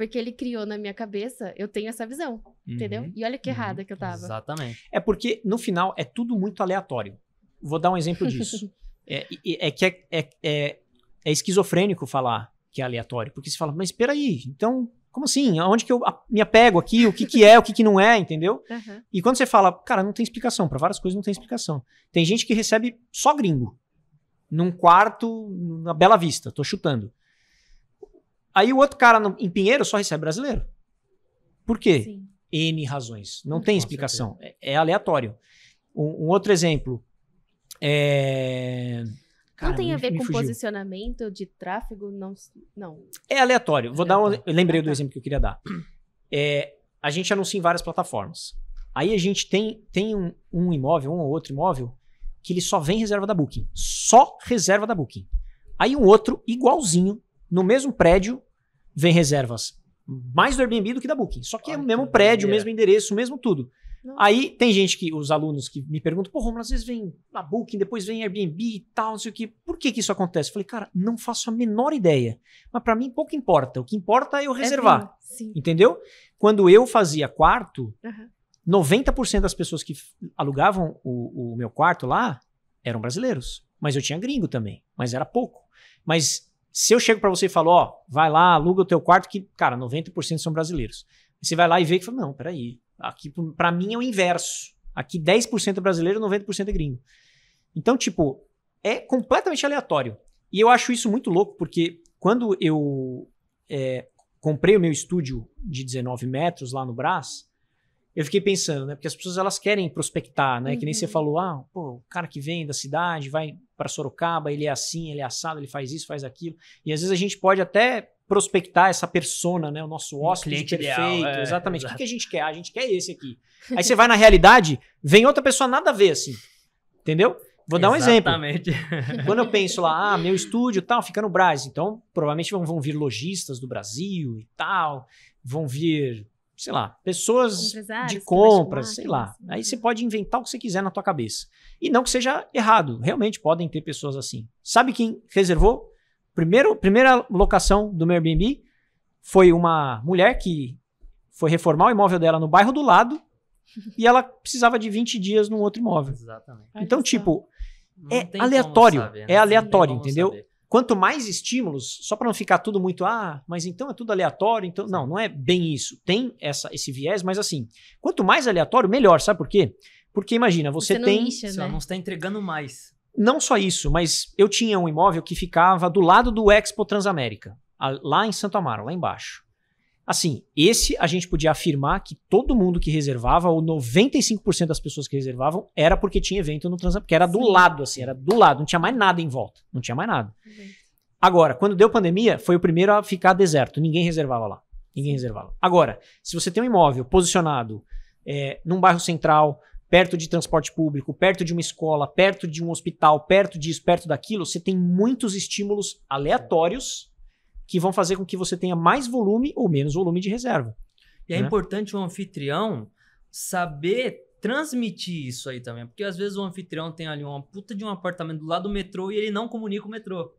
Porque ele criou na minha cabeça, eu tenho essa visão, uhum, entendeu? E olha que uhum. errada uhum, que eu tava. Exatamente. É porque, no final, é tudo muito aleatório. Vou dar um exemplo disso. é, é, que é, é, é, é esquizofrênico falar que é aleatório, porque você fala, mas espera aí, então como assim? Aonde que eu me apego aqui? O que, que é, o que, que não é, entendeu? Uhum. E quando você fala, cara, não tem explicação, para várias coisas não tem explicação. Tem gente que recebe só gringo, num quarto, na Bela Vista, tô chutando. Aí o outro cara no, em Pinheiro só recebe brasileiro. Por quê? Sim. N razões. Não hum, tem explicação. É, é, aleatório. Um, um outro exemplo. É... Cara, não tem a ver com fugiu. posicionamento de tráfego, não. não. É aleatório. Vou é dar um. Eu lembrei do exemplo que eu queria dar. É, a gente anuncia em várias plataformas. Aí a gente tem, tem um, um imóvel, um ou outro imóvel, que ele só vem reserva da Booking. Só reserva da Booking. Aí um outro, igualzinho, no mesmo prédio, vem reservas mais do Airbnb do que da Booking. Só que é o mesmo prédio, o mesmo endereço, o mesmo tudo. Não. Aí tem gente que, os alunos que me perguntam, pô, Romulo, às vezes vem na Booking, depois vem Airbnb e tal, não sei o quê. Por que, que isso acontece? Eu falei, cara, não faço a menor ideia. Mas para mim pouco importa. O que importa é eu é reservar. É sim, sim. Entendeu? Quando eu fazia quarto, uhum. 90% das pessoas que alugavam o, o meu quarto lá eram brasileiros. Mas eu tinha gringo também, mas era pouco. Mas se eu chego para você e falo, ó, vai lá, aluga o teu quarto, que, cara, 90% são brasileiros. Você vai lá e vê que fala, não, peraí, aqui para mim é o inverso. Aqui 10% é brasileiro, 90% é gringo. Então, tipo, é completamente aleatório. E eu acho isso muito louco, porque quando eu é, comprei o meu estúdio de 19 metros lá no Brás, eu fiquei pensando, né? Porque as pessoas elas querem prospectar, né? Uhum. Que nem você uhum. falou, ah, pô, o cara que vem da cidade vai para Sorocaba, ele é assim, ele é assado, ele faz isso, faz aquilo. E às vezes a gente pode até prospectar essa persona, né? O nosso hóspede um perfeito. Ideal, é, exatamente. o que, a gente quer? A gente quer esse aqui. Aí você vai na realidade, vem outra pessoa nada a ver, assim. Entendeu? Vou dar Exatamente. um exemplo. Quando eu penso lá, ah, meu estúdio tal, fica no Brasil. Então, provavelmente vão vir lojistas do Brasil e tal, vão vir sei lá, pessoas de compras, sei lá. Assim, Aí né? você pode inventar o que você quiser na tua cabeça. E não que seja errado, realmente podem ter pessoas assim. Sabe quem reservou? Primeiro, primeira locação do meu Airbnb foi uma mulher que foi reformar o imóvel dela no bairro do lado e ela precisava de 20 dias num outro imóvel. Exatamente. Então, tipo, é aleatório, saber, né? é aleatório, entendeu? Saber quanto mais estímulos, só para não ficar tudo muito, ah, mas então é tudo aleatório, então. Não, não é bem isso. Tem essa, esse viés, mas assim, quanto mais aleatório, melhor, sabe por quê? Porque imagina, você, você tem. Incha, né? não está entregando mais. Não só isso, mas eu tinha um imóvel que ficava do lado do Expo Transamérica, lá em Santo Amaro, lá embaixo. Assim, esse a gente podia afirmar que todo mundo que reservava, ou 95% das pessoas que reservavam, era porque tinha evento no Transamérica, porque era Sim. do lado, assim, era do lado, não tinha mais nada em volta, não tinha mais nada. Uhum. Agora, quando deu pandemia, foi o primeiro a ficar deserto, ninguém reservava lá, ninguém reservava. Agora, se você tem um imóvel posicionado é, num bairro central, perto de transporte público, perto de uma escola, perto de um hospital, perto disso, perto daquilo, você tem muitos estímulos aleatórios que vão fazer com que você tenha mais volume ou menos volume de reserva. E é né? é importante o anfitrião saber transmitir isso aí também, porque às vezes o anfitrião tem ali uma puta de um apartamento do lado do metrô e ele não comunica o metrô.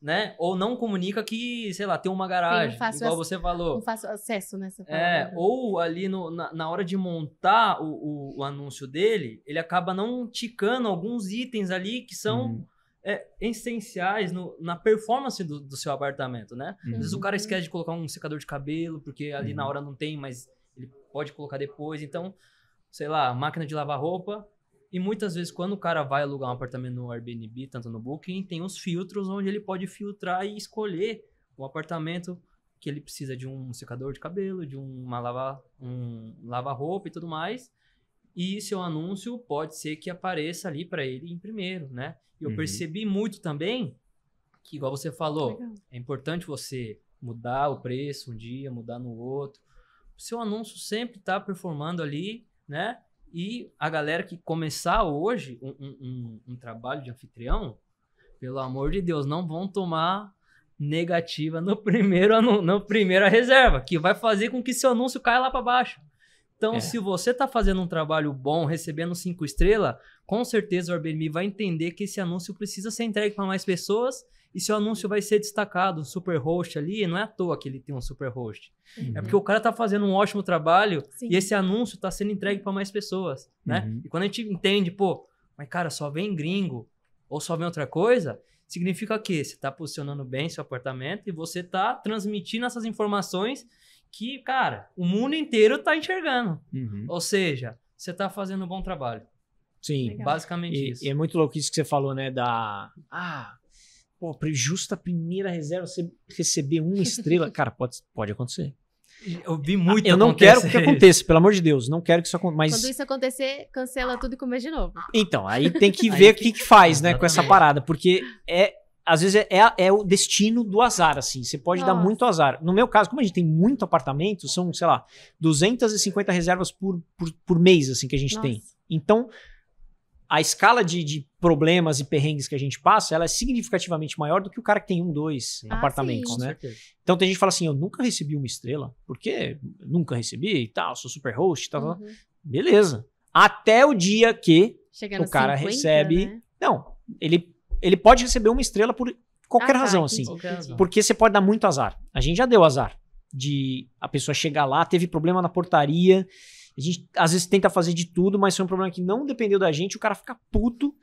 Né? Ou não comunica que, sei lá, tem uma garagem, igual você falou. Não faço acesso nessa É, ou ali no, na, na, hora de montar o, o, o, anúncio dele, ele acaba não ticando alguns itens ali que são hum é, essenciais no, na performance do, do, seu apartamento, né? Uhum. Às vezes o uhum. cara esquece de colocar um secador de cabelo, porque ali uhum. na hora não tem, mas ele pode colocar depois. Então, sei lá, máquina de lavar roupa. E muitas vezes, quando o cara vai alugar um apartamento no Airbnb, tanto no Booking, tem os filtros onde ele pode filtrar e escolher o apartamento que ele precisa de um secador de cabelo, de uma lava, um lava-roupa e tudo mais e seu anúncio pode ser que apareça ali para ele em primeiro, né? eu uhum. percebi muito também que, igual você falou, Legal. é importante você mudar o preço um dia, mudar no outro. seu anúncio sempre está performando ali, né? E a galera que começar hoje um, um, um, um trabalho de anfitrião, pelo amor de Deus, não vão tomar negativa no primeiro no primeira reserva, que vai fazer com que seu anúncio caia lá para baixo. Então, é. se você está fazendo um trabalho bom, recebendo cinco estrelas, com certeza o Airbnb vai entender que esse anúncio precisa ser entregue para mais pessoas e seu anúncio vai ser destacado. Um super host ali, não é à toa que ele tem um super host. É uhum. É porque o cara está fazendo um ótimo trabalho Sim. e esse anúncio está sendo entregue para mais pessoas, né? Uhum. E quando a gente entende, pô, mas cara, só vem gringo ou só vem outra coisa, significa que você está posicionando bem seu apartamento e você está transmitindo essas informações que, cara, o mundo inteiro tá enxergando. Uhum. Ou seja, você tá fazendo um bom trabalho. Sim. Legal. Basicamente e, isso. E é muito louco isso que você falou, né? Da. Ah, pô, justa a primeira reserva você receber uma estrela. cara, pode, pode acontecer. Eu vi muito. Ah, eu não quero que aconteça, pelo amor de Deus. Não quero que isso aconteça. Mas... Quando isso acontecer, cancela tudo e começa de novo. Então, aí tem que ver o que, que faz, né, com essa parada. Porque é às vezes é, é, é, o destino do azar, assim. Você pode Nossa. dar muito azar. No meu caso, como a gente tem muito apartamento, são, sei lá, 250 reservas por, por, por mês, assim, que a gente Nossa. tem. Então, a escala de, de, problemas e perrengues que a gente passa, ela é significativamente maior do que o cara que tem um, dois ah, apartamentos, sim. né? Então, tem gente que fala assim, eu nunca recebi uma estrela, porque nunca recebi e tal, sou super host e tá, tal, tá, tá. uhum. tal. Beleza. Até o dia que o cara 50, recebe... Né? Não, ele ele pode receber uma estrela por qualquer razão, assim. Porque você pode dar muito azar. A gente já deu azar de a pessoa chegar lá, teve problema na portaria. A gente às vezes tenta fazer de tudo, mas foi um problema que não dependeu da gente, o cara fica puto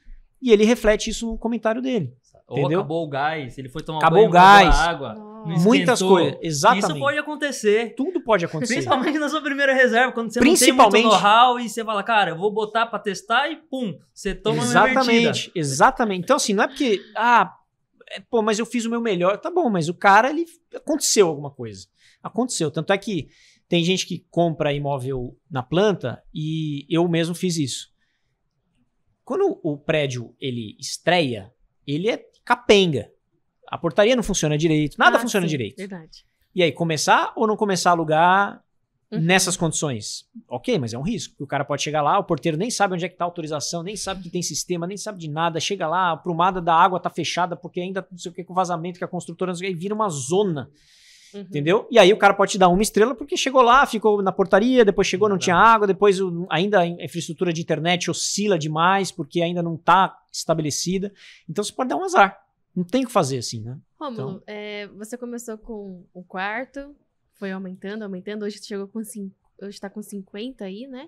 e ele reflete isso no comentário dele. Ou acabou o gás, ele foi tomar acabou banho, o gás. água. Muitas coisas, exatamente. Isso pode acontecer. Tudo pode acontecer. Principalmente na sua primeira reserva, quando você Principalmente, não tem muito know-how e você fala, cara, eu vou botar para testar e pum, você toma exatamente, uma Exatamente, exatamente. Então assim, não é porque, ah, é, pô, mas eu fiz o meu melhor. Tá bom, mas o cara, ele aconteceu alguma coisa. Aconteceu. Tanto é que tem gente que compra imóvel na planta e eu mesmo fiz isso. Quando o prédio ele estreia, ele é capenga. A portaria não funciona direito, nada ah, funciona sim, direito. Verdade. E aí, começar ou não começar a alugar uhum. nessas condições? Ok, mas é um risco. O cara pode chegar lá, o porteiro nem sabe onde é que tá a autorização, nem sabe que tem sistema, nem sabe de nada. Chega lá, a prumada da água tá fechada porque ainda não sei o que com vazamento que a construtora não sei o que, e vira uma zona. Uhum. Entendeu? E aí o cara pode te dar uma estrela porque chegou lá, ficou na portaria, depois chegou, não, uhum. tinha água, depois o, ainda a infraestrutura de internet oscila demais porque ainda não está estabelecida. Então você pode dar um azar. Não tem o que fazer assim, né? Romulo, então... é, você começou com o quarto, foi aumentando, aumentando, hoje chegou com cinco, hoje tá com 50 aí, né?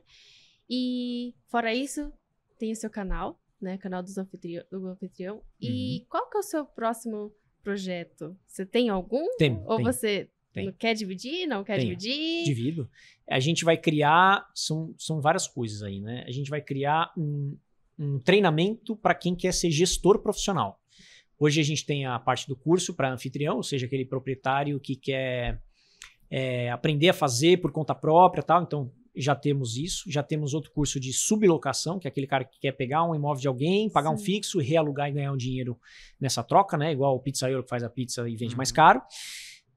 E fora isso, tem o seu canal, né? Canal dos anfitrião, do anfitrião. Uhum. E qual que é o seu próximo projeto? Você tem algum? Tem. Ou tem, você tem. quer dividir? Não quer tem. dividir? Divido. A gente vai criar. São, são várias coisas aí, né? A gente vai criar um, um treinamento para quem quer ser gestor profissional. Hoje a gente tem a parte do curso para anfitrião, ou seja, aquele proprietário que quer é, aprender a fazer por conta própria tal. Então, já temos isso. Já temos outro curso de sublocação, que é aquele cara que quer pegar um imóvel de alguém, pagar Sim. um fixo, realugar e ganhar um dinheiro nessa troca, né? Igual o pizzaiolo que faz a pizza e vende uhum. mais caro.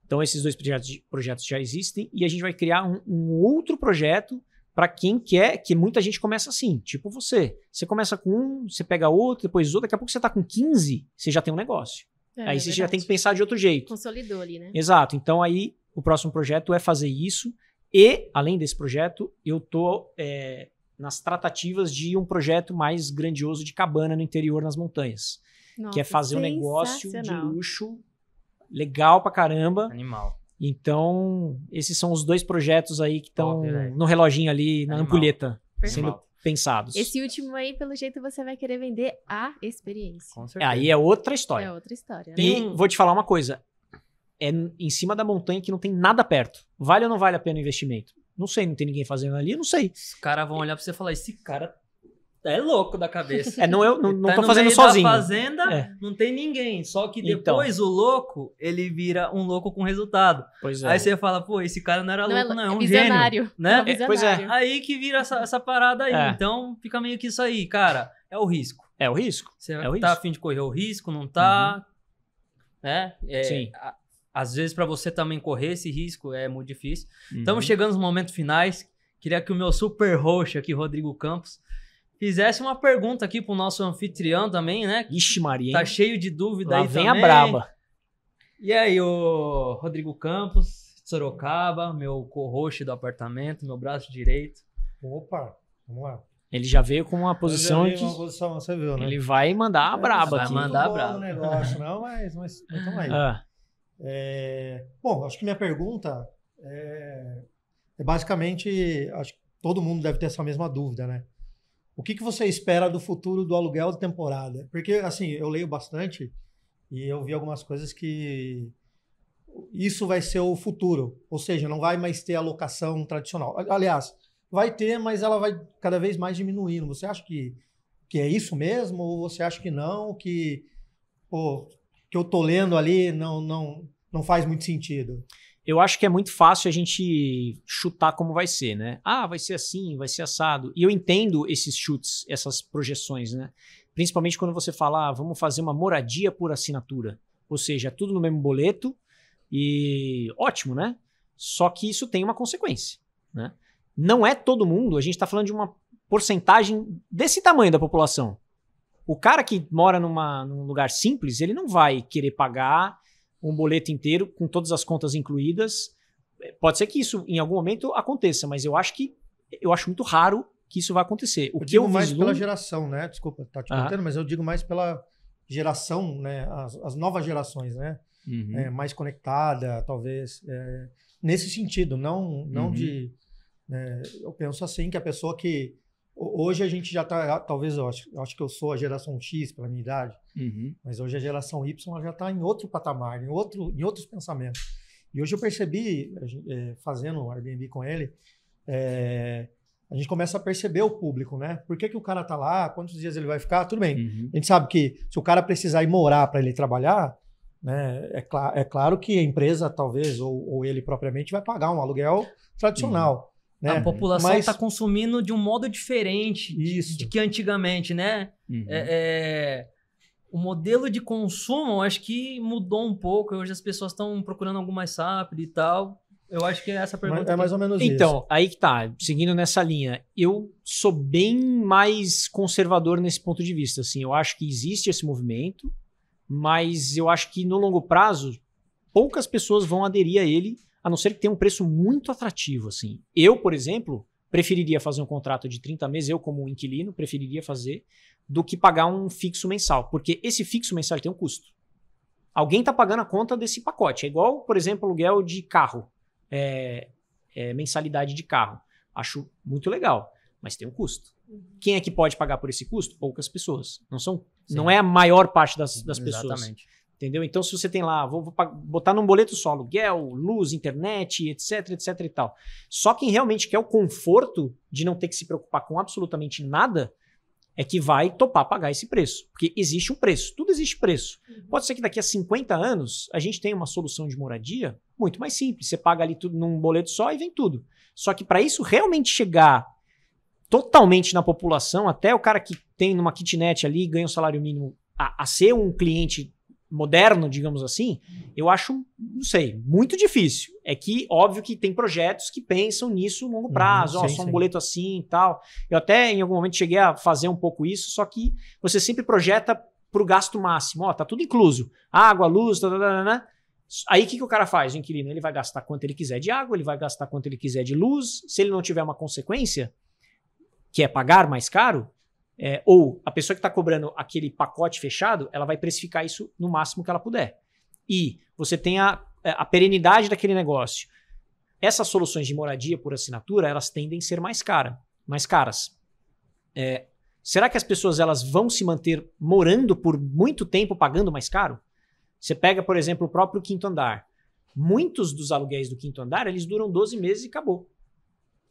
Então, esses dois projetos, projetos já existem e a gente vai criar um, um outro projeto para quem quer, que muita gente começa assim, tipo você. Você começa com um, você pega outro, depois outro, daqui a pouco você está com 15, você já tem um negócio. É, aí é você verdade. já tem que pensar de outro jeito. Consolidou ali, né? Exato. Então aí o próximo projeto é fazer isso, e, além desse projeto, eu tô é, nas tratativas de um projeto mais grandioso de cabana no interior, nas montanhas. Nossa, que é fazer um negócio de luxo legal pra caramba. Animal. Então, esses são os dois projetos aí que estão no reloginho ali, na Animal. ampulheta, sendo pensados. Esse último aí, pelo jeito, você vai querer vender a experiência. Com é, certeza. Aí é outra história. É outra história. Né? E vou te falar uma coisa: é em cima da montanha que não tem nada perto. Vale ou não vale a pena o investimento? Não sei, não tem ninguém fazendo ali, não sei. Os caras vão olhar pra você e falar: esse cara é louco da cabeça. É, não, eu é não, não tá tô fazendo sozinho. Na fazenda é. não tem ninguém. Só que então. depois então. o louco, ele vira um louco com resultado. Pois é. Aí você fala, pô, esse cara não era não é louco, é, não, é um visionário. gênio. Né? É, pois é. Aí que vira essa, essa parada aí. É. Então fica meio que isso aí, cara. É o risco. É o risco. Você é tá risco. afim de correr o risco, não tá? Uhum. Né? É, Sim. A, às vezes, para você também correr esse risco é muito difícil. Então, uhum. Estamos chegando nos momentos finais. Queria que o meu super roxo aqui, Rodrigo Campos, fizesse uma pergunta aqui para o nosso anfitrião também, né? Ixi, Maria. Tá hein? Tá cheio de dúvida Lá aí vem também. a braba. E aí, o Rodrigo Campos, Sorocaba, meu co-host do apartamento, meu braço direito. Opa, vamos lá. Ele já veio com uma posição que uma posição, você viu, né? ele vai mandar a braba. Vai aqui. mandar a é braba. Não negócio não, mas, mas muito mais. Ah. É, bom, acho que minha pergunta é, é basicamente, acho que todo mundo deve ter essa mesma dúvida, né? O que, que você espera do futuro do aluguel de temporada? Porque, assim, eu leio bastante e eu vi algumas coisas que isso vai ser o futuro, ou seja, não vai mais ter a locação tradicional. Aliás, vai ter, mas ela vai cada vez mais diminuindo. Você acha que, que é isso mesmo? Ou você acha que não? Que pô, que eu tô lendo ali não, não, não faz muito sentido? Eu acho que é muito fácil a gente chutar como vai ser, né? Ah, vai ser assim, vai ser assado. E eu entendo esses chutes, essas projeções, né? Principalmente quando você fala, ah, vamos fazer uma moradia por assinatura. Ou seja, é tudo no mesmo boleto e ótimo, né? Só que isso tem uma consequência, né? Não é todo mundo, a gente está falando de uma porcentagem desse tamanho da população. O cara que mora numa, num lugar simples, ele não vai querer pagar um boleto inteiro com todas as contas incluídas. Pode ser que isso em algum momento aconteça, mas eu acho que eu acho muito raro que isso vai acontecer. O eu que digo eu mais vislumbre... pela geração, né? Desculpa, tá te contando, mas eu digo mais pela geração, né? As, as novas gerações, né? Uhum. É, mais conectada, talvez é, nesse sentido, não não uhum. de. Né? Eu penso assim que a pessoa que Hoje a gente já está, talvez eu acho, eu acho que eu sou a geração X pela minha idade, uhum. mas hoje a geração Y já está em outro patamar, em, outro, em outros pensamentos. E hoje eu percebi, é, fazendo o Airbnb com ele, é, a gente começa a perceber o público, né? Por que, que o cara está lá, quantos dias ele vai ficar, tudo bem. Uhum. A gente sabe que se o cara precisar ir morar para ele trabalhar, né, é, cl é claro que a empresa, talvez, ou, ou ele propriamente, vai pagar um aluguel tradicional. Uhum. Né? A população está Mas... Tá consumindo de um modo diferente Isso. de, de que antigamente, né? Uhum. É, é, o modelo de consumo, eu acho que mudou um pouco. Hoje as pessoas estão procurando algo mais rápido e tal. Eu acho que é essa pergunta. É mais ou menos então, isso. Então, aí que tá, seguindo nessa linha, eu sou bem mais conservador nesse ponto de vista. Assim, eu acho que existe esse movimento, mas eu acho que no longo prazo poucas pessoas vão aderir a ele a não ser que tenha um preço muito atrativo, assim. Eu, por exemplo, preferiria fazer um contrato de 30 meses, eu como inquilino preferiria fazer, do que pagar um fixo mensal, porque esse fixo mensal tem um custo. Alguém está pagando a conta desse pacote. É igual, por exemplo, aluguel de carro, é, é, mensalidade de carro. Acho muito legal, mas tem um custo. Uhum. Quem é que pode pagar por esse custo? Poucas pessoas. Não são, não é a maior parte das, das pessoas. Exatamente. Entendeu? Então, se você tem lá, vou, vou botar num boleto só, aluguel, luz, internet, etc, etc e tal. Só quem realmente quer o conforto de não ter que se preocupar com absolutamente nada é que vai topar pagar esse preço. Porque existe um preço, tudo existe preço. Uhum. Pode ser que daqui a 50 anos a gente tenha uma solução de moradia muito mais simples. Você paga ali tudo num boleto só e vem tudo. Só que para isso realmente chegar totalmente na população, até o cara que tem numa kitnet ali ganha um salário mínimo a, a ser um cliente moderno, digamos assim, eu acho, não sei, muito difícil. É que, óbvio que tem projetos que pensam nisso a longo uhum, prazo, ó, oh, só um boleto assim e tal. Eu até, em algum momento, cheguei a fazer um pouco isso, só que você sempre projeta para o gasto máximo. Ó, tá tudo incluso. Água, luz, tá, tá, tá, tá. tá. Aí o que, que o cara faz, o inquilino? Ele vai gastar quanto ele quiser de água, ele vai gastar quanto ele quiser de luz. Se ele não tiver uma consequência, que é pagar mais caro, é, ou a pessoa que está cobrando aquele pacote fechado, ela vai precificar isso no máximo que ela puder. E você tem a, é, a perenidade daquele negócio. Essas soluções de moradia por assinatura, elas tendem a ser mais, cara, mais caras. É, será que as pessoas elas vão se manter morando por muito tempo pagando mais caro? Você pega, por exemplo, o próprio quinto andar. Muitos dos aluguéis do quinto andar, eles duram 12 meses e acabou.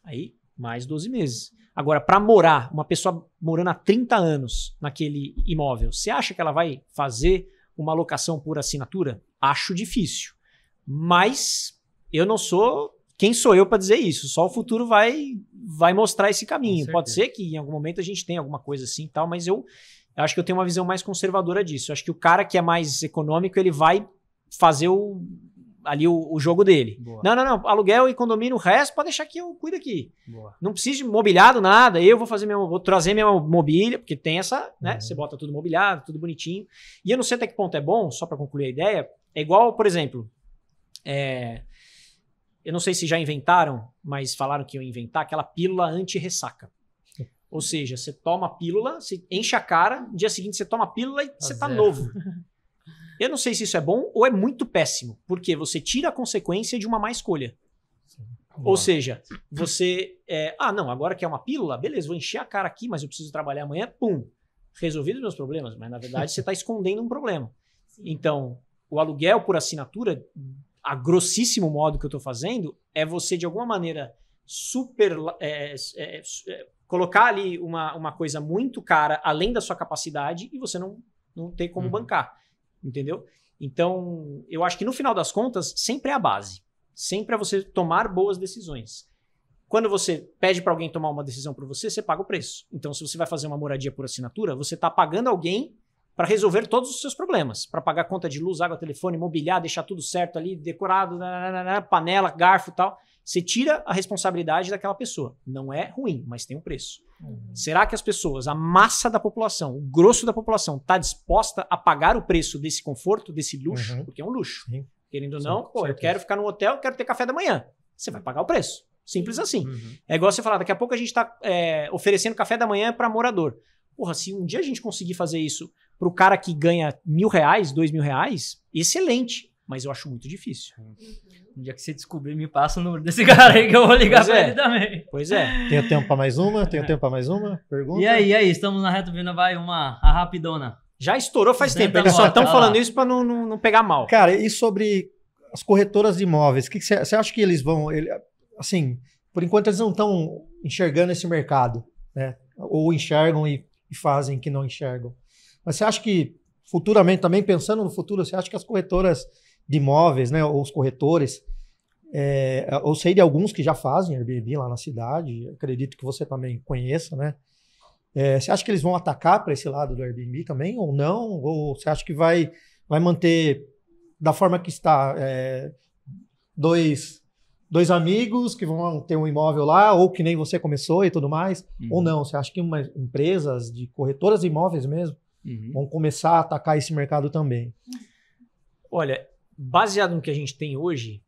Aí mais 12 meses. Agora, para morar, uma pessoa morando há 30 anos naquele imóvel, você acha que ela vai fazer uma locação por assinatura? Acho difícil. Mas eu não sou. Quem sou eu para dizer isso? Só o futuro vai vai mostrar esse caminho. Pode ser que em algum momento a gente tenha alguma coisa assim e tal, mas eu, eu acho que eu tenho uma visão mais conservadora disso. Eu acho que o cara que é mais econômico, ele vai fazer o, ali o, o jogo dele. Boa. Não, não, não, aluguel e condomínio, o resto pode deixar que eu cuido aqui. Boa. Não precisa de mobiliado, nada, eu vou fazer meu, vou trazer minha mobília, porque tem essa, né, uhum. você bota tudo mobiliado, tudo bonitinho. E eu não sei até que ponto é bom, só para concluir a ideia, é igual, por exemplo, é, eu não sei se já inventaram, mas falaram que iam inventar aquela pílula anti-ressaca. Ou seja, você toma a pílula, você enche a cara, no dia seguinte você toma a pílula e você tá novo. Eu não sei se isso é bom ou é muito péssimo, porque você tira a consequência de uma má escolha. Tá ou seja, você. É, ah, não, agora que é uma pílula, beleza, vou encher a cara aqui, mas eu preciso trabalhar amanhã, pum, resolvido os meus problemas. Mas na verdade você está escondendo um problema. Então, o aluguel por assinatura, a grossíssimo modo que eu estou fazendo, é você de alguma maneira super. É é, é, é, colocar ali uma, uma coisa muito cara além da sua capacidade e você não, não tem como uhum. bancar entendeu? Então, eu acho que no final das contas, sempre é a base. Sempre é você tomar boas decisões. Quando você pede para alguém tomar uma decisão por você, você paga o preço. Então, se você vai fazer uma moradia por assinatura, você está pagando alguém para resolver todos os seus problemas, para pagar conta de luz, água, telefone, mobiliar, deixar tudo certo ali, decorado, panela, garfo, tal. Você tira a responsabilidade daquela pessoa. Não é ruim, mas tem um preço. Uhum. Será que as pessoas, a massa da população, o grosso da população, está disposta a pagar o preço desse conforto, desse luxo? Uhum. Porque é um luxo. Sim. Querendo ou não, Sim, pô, eu quero ficar no hotel, quero ter café da manhã. Você vai pagar o preço. Simples assim. Uhum. É igual você falar, daqui a pouco a gente está é, oferecendo café da manhã para morador. Porra, se um dia a gente conseguir fazer isso para o cara que ganha mil reais, dois mil reais, excelente. Mas eu acho muito difícil. No dia que você descobrir, me passa o número desse cara aí que eu vou ligar pois pra é. ele também. Pois é. Tenho tempo pra mais uma? Tenho é. tempo pra mais uma? Pergunta. E aí, e aí? Estamos na reta vindo vai uma a rapidona. Já estourou faz Tenta tempo, eles só estão tá falando lá. isso pra não, não, não, pegar mal. Cara, e sobre as corretoras de imóveis? que Você acha que eles vão. Ele, assim, por enquanto eles não estão enxergando esse mercado, né? Ou enxergam e, e fazem que não enxergam. Mas você acha que futuramente, também pensando no futuro, você acha que as corretoras de imóveis, né, ou os corretores. É, eu sei de alguns que já fazem Airbnb lá na cidade, acredito que você também conheça, né? É, você acha que eles vão atacar para esse lado do Airbnb também ou não? Ou você acha que vai, vai manter da forma que está é, dois, dois amigos que vão ter um imóvel lá, ou que nem você começou e tudo mais? Uhum. Ou não? Você acha que uma, empresas de corretoras de imóveis mesmo uhum. vão começar a atacar esse mercado também? Olha, baseado no que a gente tem hoje,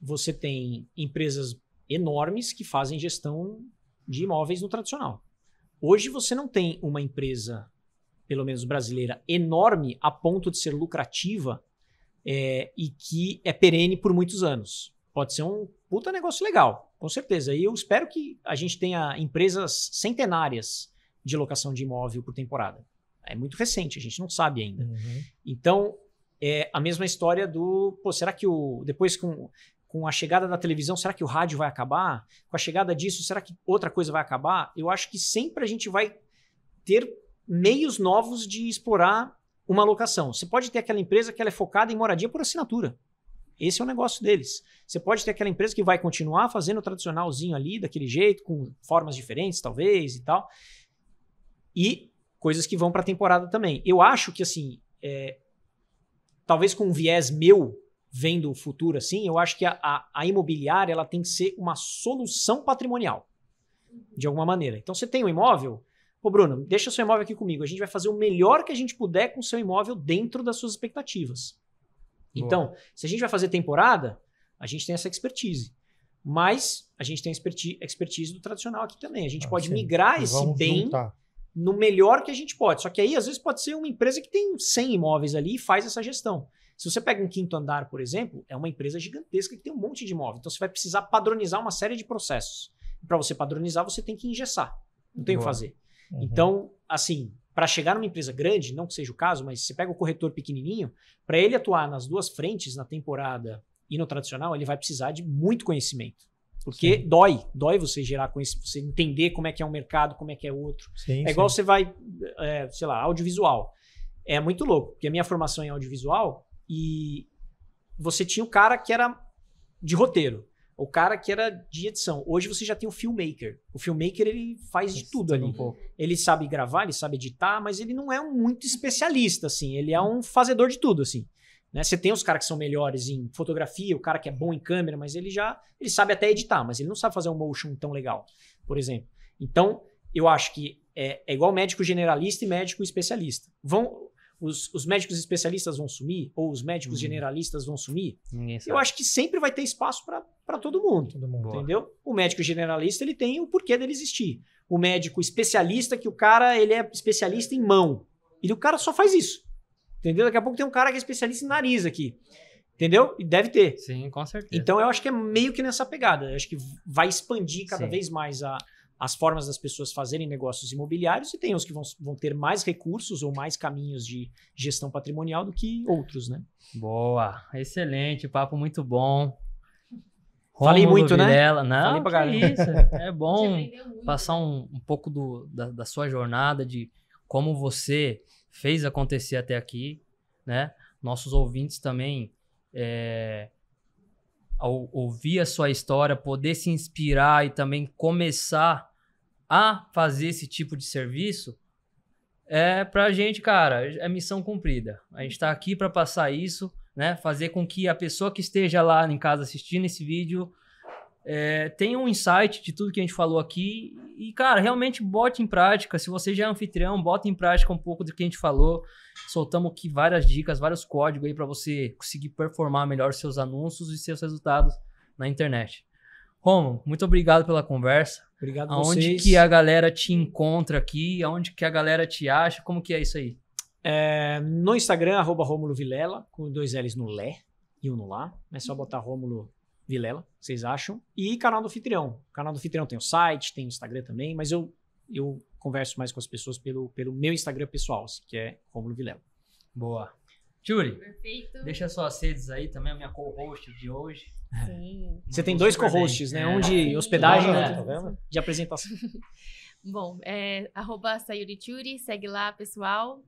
você tem empresas enormes que fazem gestão de imóveis no tradicional. Hoje você não tem uma empresa, pelo menos brasileira, enorme a ponto de ser lucrativa é, e que é perene por muitos anos. Pode ser um puta negócio legal, com certeza. E eu espero que a gente tenha empresas centenárias de locação de imóvel por temporada. É muito recente, a gente não sabe ainda. Uhum. Então, é a mesma história do, pô, será que o depois com com a chegada da televisão, será que o rádio vai acabar? Com a chegada disso, será que outra coisa vai acabar? Eu acho que sempre a gente vai ter meios novos de explorar uma locação. Você pode ter aquela empresa que ela é focada em moradia por assinatura. Esse é o negócio deles. Você pode ter aquela empresa que vai continuar fazendo o tradicionalzinho ali, daquele jeito, com formas diferentes, talvez e tal. E coisas que vão para a temporada também. Eu acho que, assim, é, talvez com um viés meu vendo o futuro assim, eu acho que a, a, a imobiliária ela tem que ser uma solução patrimonial, de alguma maneira. Então você tem um imóvel, Ô, Bruno, deixa seu imóvel aqui comigo. A gente vai fazer o melhor que a gente puder com o seu imóvel dentro das suas expectativas. Boa. Então, se a gente vai fazer temporada, a gente tem essa expertise. Mas a gente tem a expertise, do tradicional aqui também. A gente ah, pode sim. migrar e esse bem juntar no melhor que a gente pode. Só que aí, às vezes, pode ser uma empresa que tem 100 imóveis ali e faz essa gestão. Se você pega um quinto andar, por exemplo, é uma empresa gigantesca que tem um monte de imóveis. Então, você vai precisar padronizar uma série de processos. Para você padronizar, você tem que engessar. Não tem o que fazer. Uhum. Então, assim, para chegar numa empresa grande, não que seja o caso, mas você pega o corretor pequenininho, para ele atuar nas duas frentes, na temporada e no tradicional, ele vai precisar de muito conhecimento. Porque sim. dói, dói você gerar conhecimento, você entender como é que é um mercado, como é que é outro. Sim, é igual sim. você vai, é, sei lá, audiovisual. É muito louco, porque a minha formação é em audiovisual e você tinha o cara que era de roteiro, o cara que era de edição. Hoje você já tem o filmmaker. O filmmaker ele faz de tudo ali. Um ele sabe gravar, ele sabe editar, mas ele não é um muito especialista assim, ele é um fazedor de tudo assim. Né? Você tem os caras que são melhores em fotografia, o cara que é bom em câmera, mas ele já ele sabe até editar, mas ele não sabe fazer um motion tão legal, por exemplo. Então, eu acho que é, é igual médico generalista e médico especialista. Vão, os, os, médicos especialistas vão sumir ou os médicos uhum. generalistas vão sumir? Eu acho que sempre vai ter espaço para todo mundo, todo mundo entendeu? O médico generalista ele tem o porquê dele existir. O médico especialista que o cara ele é especialista em mão e o cara só faz isso. Entendeu? Daqui a pouco tem um cara que é especialista em nariz aqui. Entendeu? E deve ter. Sim, com certeza. Então eu acho que é meio que nessa pegada. Eu acho que vai expandir cada Sim. vez mais a, as formas das pessoas fazerem negócios imobiliários e tem os que vão, vão ter mais recursos ou mais caminhos de gestão patrimonial do que outros, né? Boa, excelente, papo muito bom. Falei muito, Virela. né? Não, Falei que isso. É bom passar um, um pouco do, da, da sua jornada, de como você fez acontecer até aqui, né? Nossos ouvintes também, é, ao ouvir a sua história, poder se inspirar e também começar a fazer esse tipo de serviço, é pra gente, cara, é missão cumprida. A gente tá aqui para passar isso, né? Fazer com que a pessoa que esteja lá em casa assistindo esse vídeo é, tenha um insight de tudo que a gente falou aqui e, cara, realmente bote em prática. Se você já é anfitrião, bota em prática um pouco do que a gente falou. Soltamos aqui várias dicas, vários códigos aí para você conseguir performar melhor seus anúncios e seus resultados na internet. Romo, muito obrigado pela conversa. Obrigado a aonde vocês. que a galera te encontra aqui, aonde que a galera te acha, como que é isso aí? É, no Instagram, arroba Romulo Vilela, com dois L's no Lé e um no Lá. É só botar Romulo Vilela, vocês acham? E canal do fitrião. O canal do fitrião tem o site, tem o Instagram também, mas eu, eu converso mais com as pessoas pelo, pelo meu Instagram pessoal, assim, que é Romulo Vilela. Boa. Perfeito. deixa suas redes aí também, a minha co-host de hoje. Sim. Você tem dois co-hosts, né? Um de é. hospedagem tá e outro tá de apresentação. Bom, é, arroba segue lá, pessoal.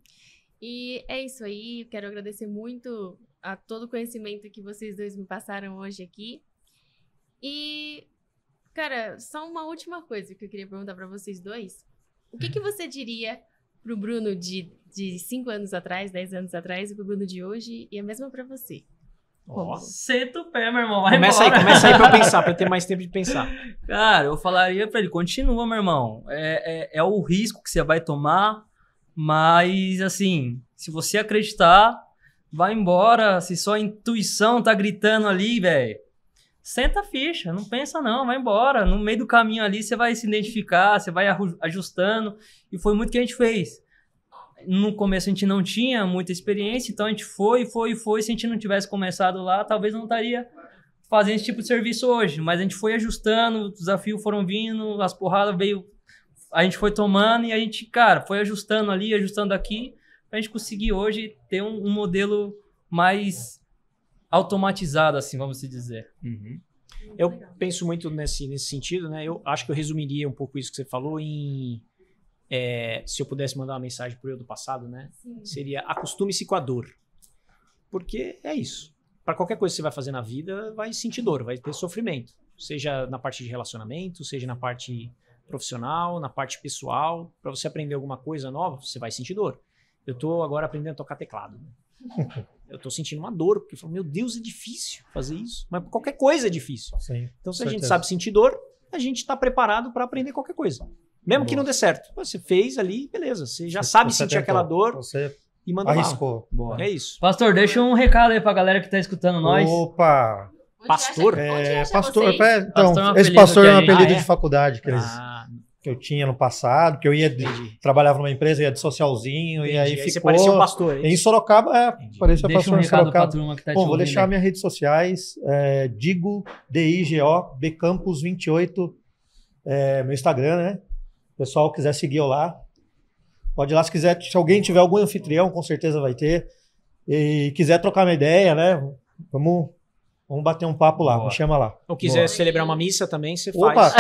E é isso aí. Quero agradecer muito a todo o conhecimento que vocês dois me passaram hoje aqui. E, cara, só uma última coisa que eu queria perguntar para vocês dois. O que, que uhum. você diria pro Bruno de, de cinco anos atrás, 10 anos atrás, e pro Bruno de hoje, e a mesma para você? Senta o pé, meu irmão. Vai começa aí, começa aí pra eu pensar, pra eu ter mais tempo de pensar. Cara, eu falaria pra ele: continua, meu irmão. É, é, é o risco que você vai tomar, mas assim, se você acreditar, vai embora. Se sua intuição tá gritando ali, velho, senta a ficha, não pensa não, vai embora. No meio do caminho ali você vai se identificar, você vai ajustando. E foi muito que a gente fez. No começo a gente não tinha muita experiência, então a gente foi, foi, foi. Se a gente não tivesse começado lá, talvez não estaria fazendo esse tipo de serviço hoje. Mas a gente foi ajustando, os desafios foram vindo, as porradas veio, a gente foi tomando e a gente, cara, foi ajustando ali, ajustando aqui, pra gente conseguir hoje ter um, um modelo mais automatizada, assim, vamos dizer. Uhum. Eu penso muito nesse, nesse sentido, né? Eu acho que eu resumiria um pouco isso que você falou em. É, se eu pudesse mandar uma mensagem para eu do passado, né? Sim. Seria acostume-se com a dor. Porque é isso. Para qualquer coisa que você vai fazer na vida, vai sentir dor, vai ter sofrimento. Seja na parte de relacionamento, seja na parte profissional, na parte pessoal. Para você aprender alguma coisa nova, você vai sentir dor. Eu estou agora aprendendo a tocar teclado. Né? eu estou sentindo uma dor, porque eu falo, meu Deus, é difícil fazer isso. Mas qualquer coisa é difícil. Sim, então, se certeza. a gente sabe sentir dor, a gente está preparado para aprender qualquer coisa. Mesmo Boa. que não dê certo. Você fez ali, beleza. Você já você, sabe você sentir tentou. aquela dor. Você e mandou arriscou. Boa. É isso. Pastor, deixa um recado aí pra galera que tá escutando nós. Opa! Pastor? É, pastor, é, então, pastor é um esse pastor é um apelido ah, é? de faculdade que eles ah, que eu tinha no passado, que eu ia de, trabalhava numa empresa, ia de socialzinho Entendi. e aí, aí ficou. Você parecia um pastor, hein? É em Sorocaba, é, Entendi. parecia Deixa pastor um em Sorocaba. Turma que tá Bom, vou deixar minhas redes sociais, é, digo o B Campus 28 é, meu Instagram, né? O pessoal quiser seguir eu lá, pode ir lá se quiser, se alguém tiver algum anfitrião, com certeza vai ter. E quiser trocar uma ideia, né? Vamos Vamos bater um papo lá, Boa. me chama lá. Ou quiser Boa. celebrar uma missa também, você Opa, faz.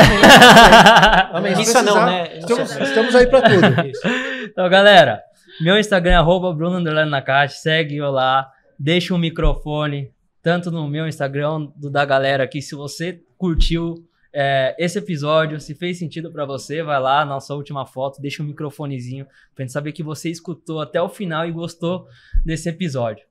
Opa! missa não, né? Estamos, estamos aí para tudo. Isso. então, galera, meu Instagram é arroba Bruno na caixa, segue eu lá, deixa um microfone, tanto no meu Instagram do da galera aqui, se você curtiu é, esse episódio, se fez sentido para você, vai lá, nossa última foto, deixa um microfonezinho pra gente saber que você escutou até o final e gostou desse episódio.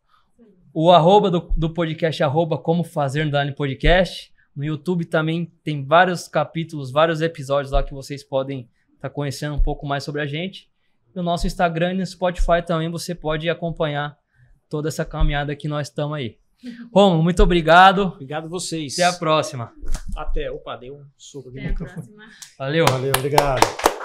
O arroba do, do podcast, arroba como fazer no Dani Podcast. No YouTube também tem vários capítulos, vários episódios lá que vocês podem estar tá conhecendo um pouco mais sobre a gente. E o nosso Instagram e no Spotify também você pode acompanhar toda essa caminhada que nós estamos aí. Romo, muito obrigado. Obrigado vocês. Até a próxima. Até. Opa, deu um soco aqui no microfone. Valeu. Valeu, obrigado.